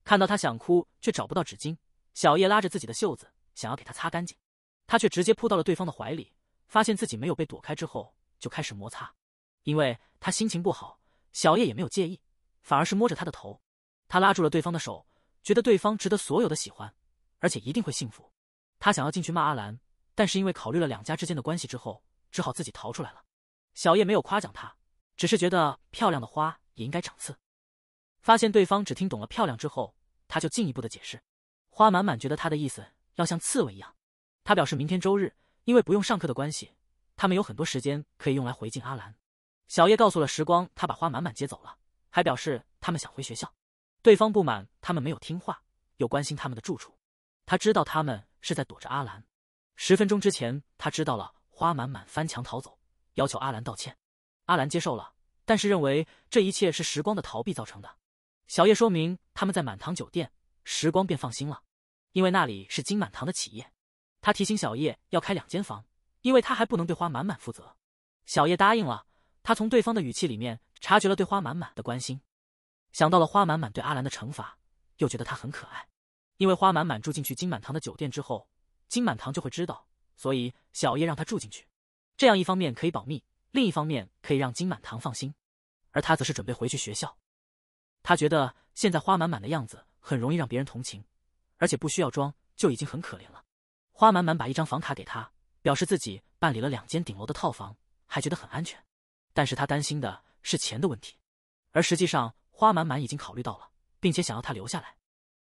看到他想哭却找不到纸巾，小叶拉着自己的袖子，想要给他擦干净，他却直接扑到了对方的怀里，发现自己没有被躲开之后，就开始摩擦。因为他心情不好，小叶也没有介意，反而是摸着他的头。他拉住了对方的手，觉得对方值得所有的喜欢，而且一定会幸福。他想要进去骂阿兰，但是因为考虑了两家之间的关系之后，只好自己逃出来了。小叶没有夸奖他，只是觉得漂亮的花也应该长刺。发现对方只听懂了“漂亮”之后，他就进一步的解释。花满满觉得他的意思要像刺猬一样。他表示，明天周日因为不用上课的关系，他们有很多时间可以用来回敬阿兰。小叶告诉了时光，他把花满满接走了，还表示他们想回学校。对方不满他们没有听话，又关心他们的住处。他知道他们是在躲着阿兰。十分钟之前，他知道了花满满翻墙逃走，要求阿兰道歉。阿兰接受了，但是认为这一切是时光的逃避造成的。小叶说明他们在满堂酒店，时光便放心了，因为那里是金满堂的企业。他提醒小叶要开两间房，因为他还不能对花满满负责。小叶答应了。他从对方的语气里面察觉了对花满满的关心，想到了花满满对阿兰的惩罚，又觉得他很可爱。因为花满满住进去金满堂的酒店之后，金满堂就会知道，所以小叶让他住进去，这样一方面可以保密，另一方面可以让金满堂放心。而他则是准备回去学校。他觉得现在花满满的样子很容易让别人同情，而且不需要装就已经很可怜了。花满满把一张房卡给他，表示自己办理了两间顶楼的套房，还觉得很安全。但是他担心的是钱的问题，而实际上花满满已经考虑到了，并且想要他留下来。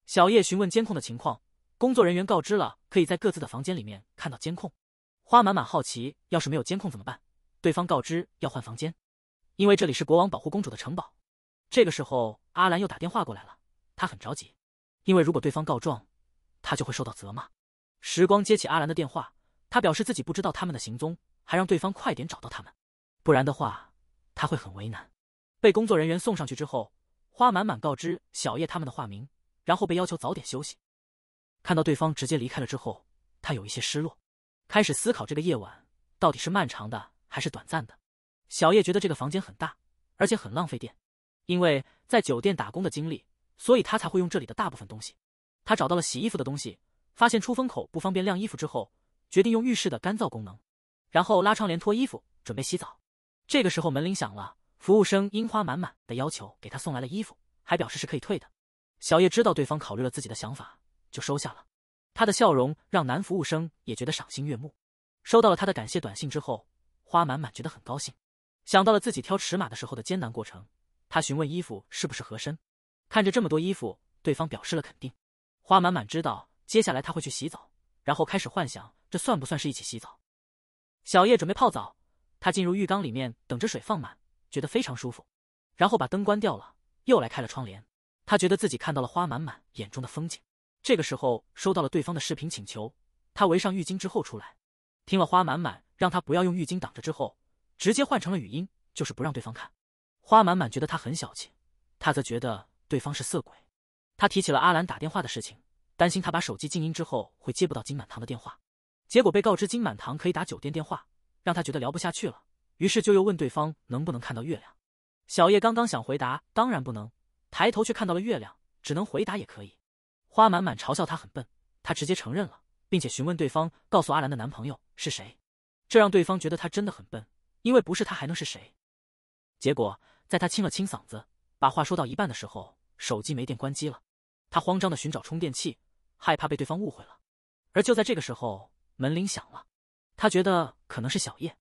小叶询问监控的情况，工作人员告知了可以在各自的房间里面看到监控。花满满好奇，要是没有监控怎么办？对方告知要换房间，因为这里是国王保护公主的城堡。这个时候，阿兰又打电话过来了，他很着急，因为如果对方告状，他就会受到责骂。时光接起阿兰的电话，他表示自己不知道他们的行踪，还让对方快点找到他们，不然的话他会很为难。被工作人员送上去之后，花满满告知小叶他们的化名，然后被要求早点休息。看到对方直接离开了之后，他有一些失落，开始思考这个夜晚到底是漫长的还是短暂的。小叶觉得这个房间很大，而且很浪费电。因为在酒店打工的经历，所以他才会用这里的大部分东西。他找到了洗衣服的东西，发现出风口不方便晾衣服之后，决定用浴室的干燥功能，然后拉窗帘脱衣服，准备洗澡。这个时候门铃响了，服务生樱花满满的要求给他送来了衣服，还表示是可以退的。小叶知道对方考虑了自己的想法，就收下了。他的笑容让男服务生也觉得赏心悦目。收到了他的感谢短信之后，花满满觉得很高兴，想到了自己挑尺码的时候的艰难过程。他询问衣服是不是合身，看着这么多衣服，对方表示了肯定。花满满知道接下来他会去洗澡，然后开始幻想这算不算是一起洗澡。小叶准备泡澡，他进入浴缸里面，等着水放满，觉得非常舒服，然后把灯关掉了，又来开了窗帘。他觉得自己看到了花满满眼中的风景。这个时候收到了对方的视频请求，他围上浴巾之后出来，听了花满满让他不要用浴巾挡着之后，直接换成了语音，就是不让对方看。花满满觉得他很小气，他则觉得对方是色鬼。他提起了阿兰打电话的事情，担心他把手机静音之后会接不到金满堂的电话。结果被告知金满堂可以打酒店电话，让他觉得聊不下去了，于是就又问对方能不能看到月亮。小叶刚刚想回答当然不能，抬头却看到了月亮，只能回答也可以。花满满嘲笑他很笨，他直接承认了，并且询问对方告诉阿兰的男朋友是谁，这让对方觉得他真的很笨，因为不是他还能是谁？结果。在他清了清嗓子，把话说到一半的时候，手机没电关机了。他慌张地寻找充电器，害怕被对方误会了。而就在这个时候，门铃响了。他觉得可能是小叶。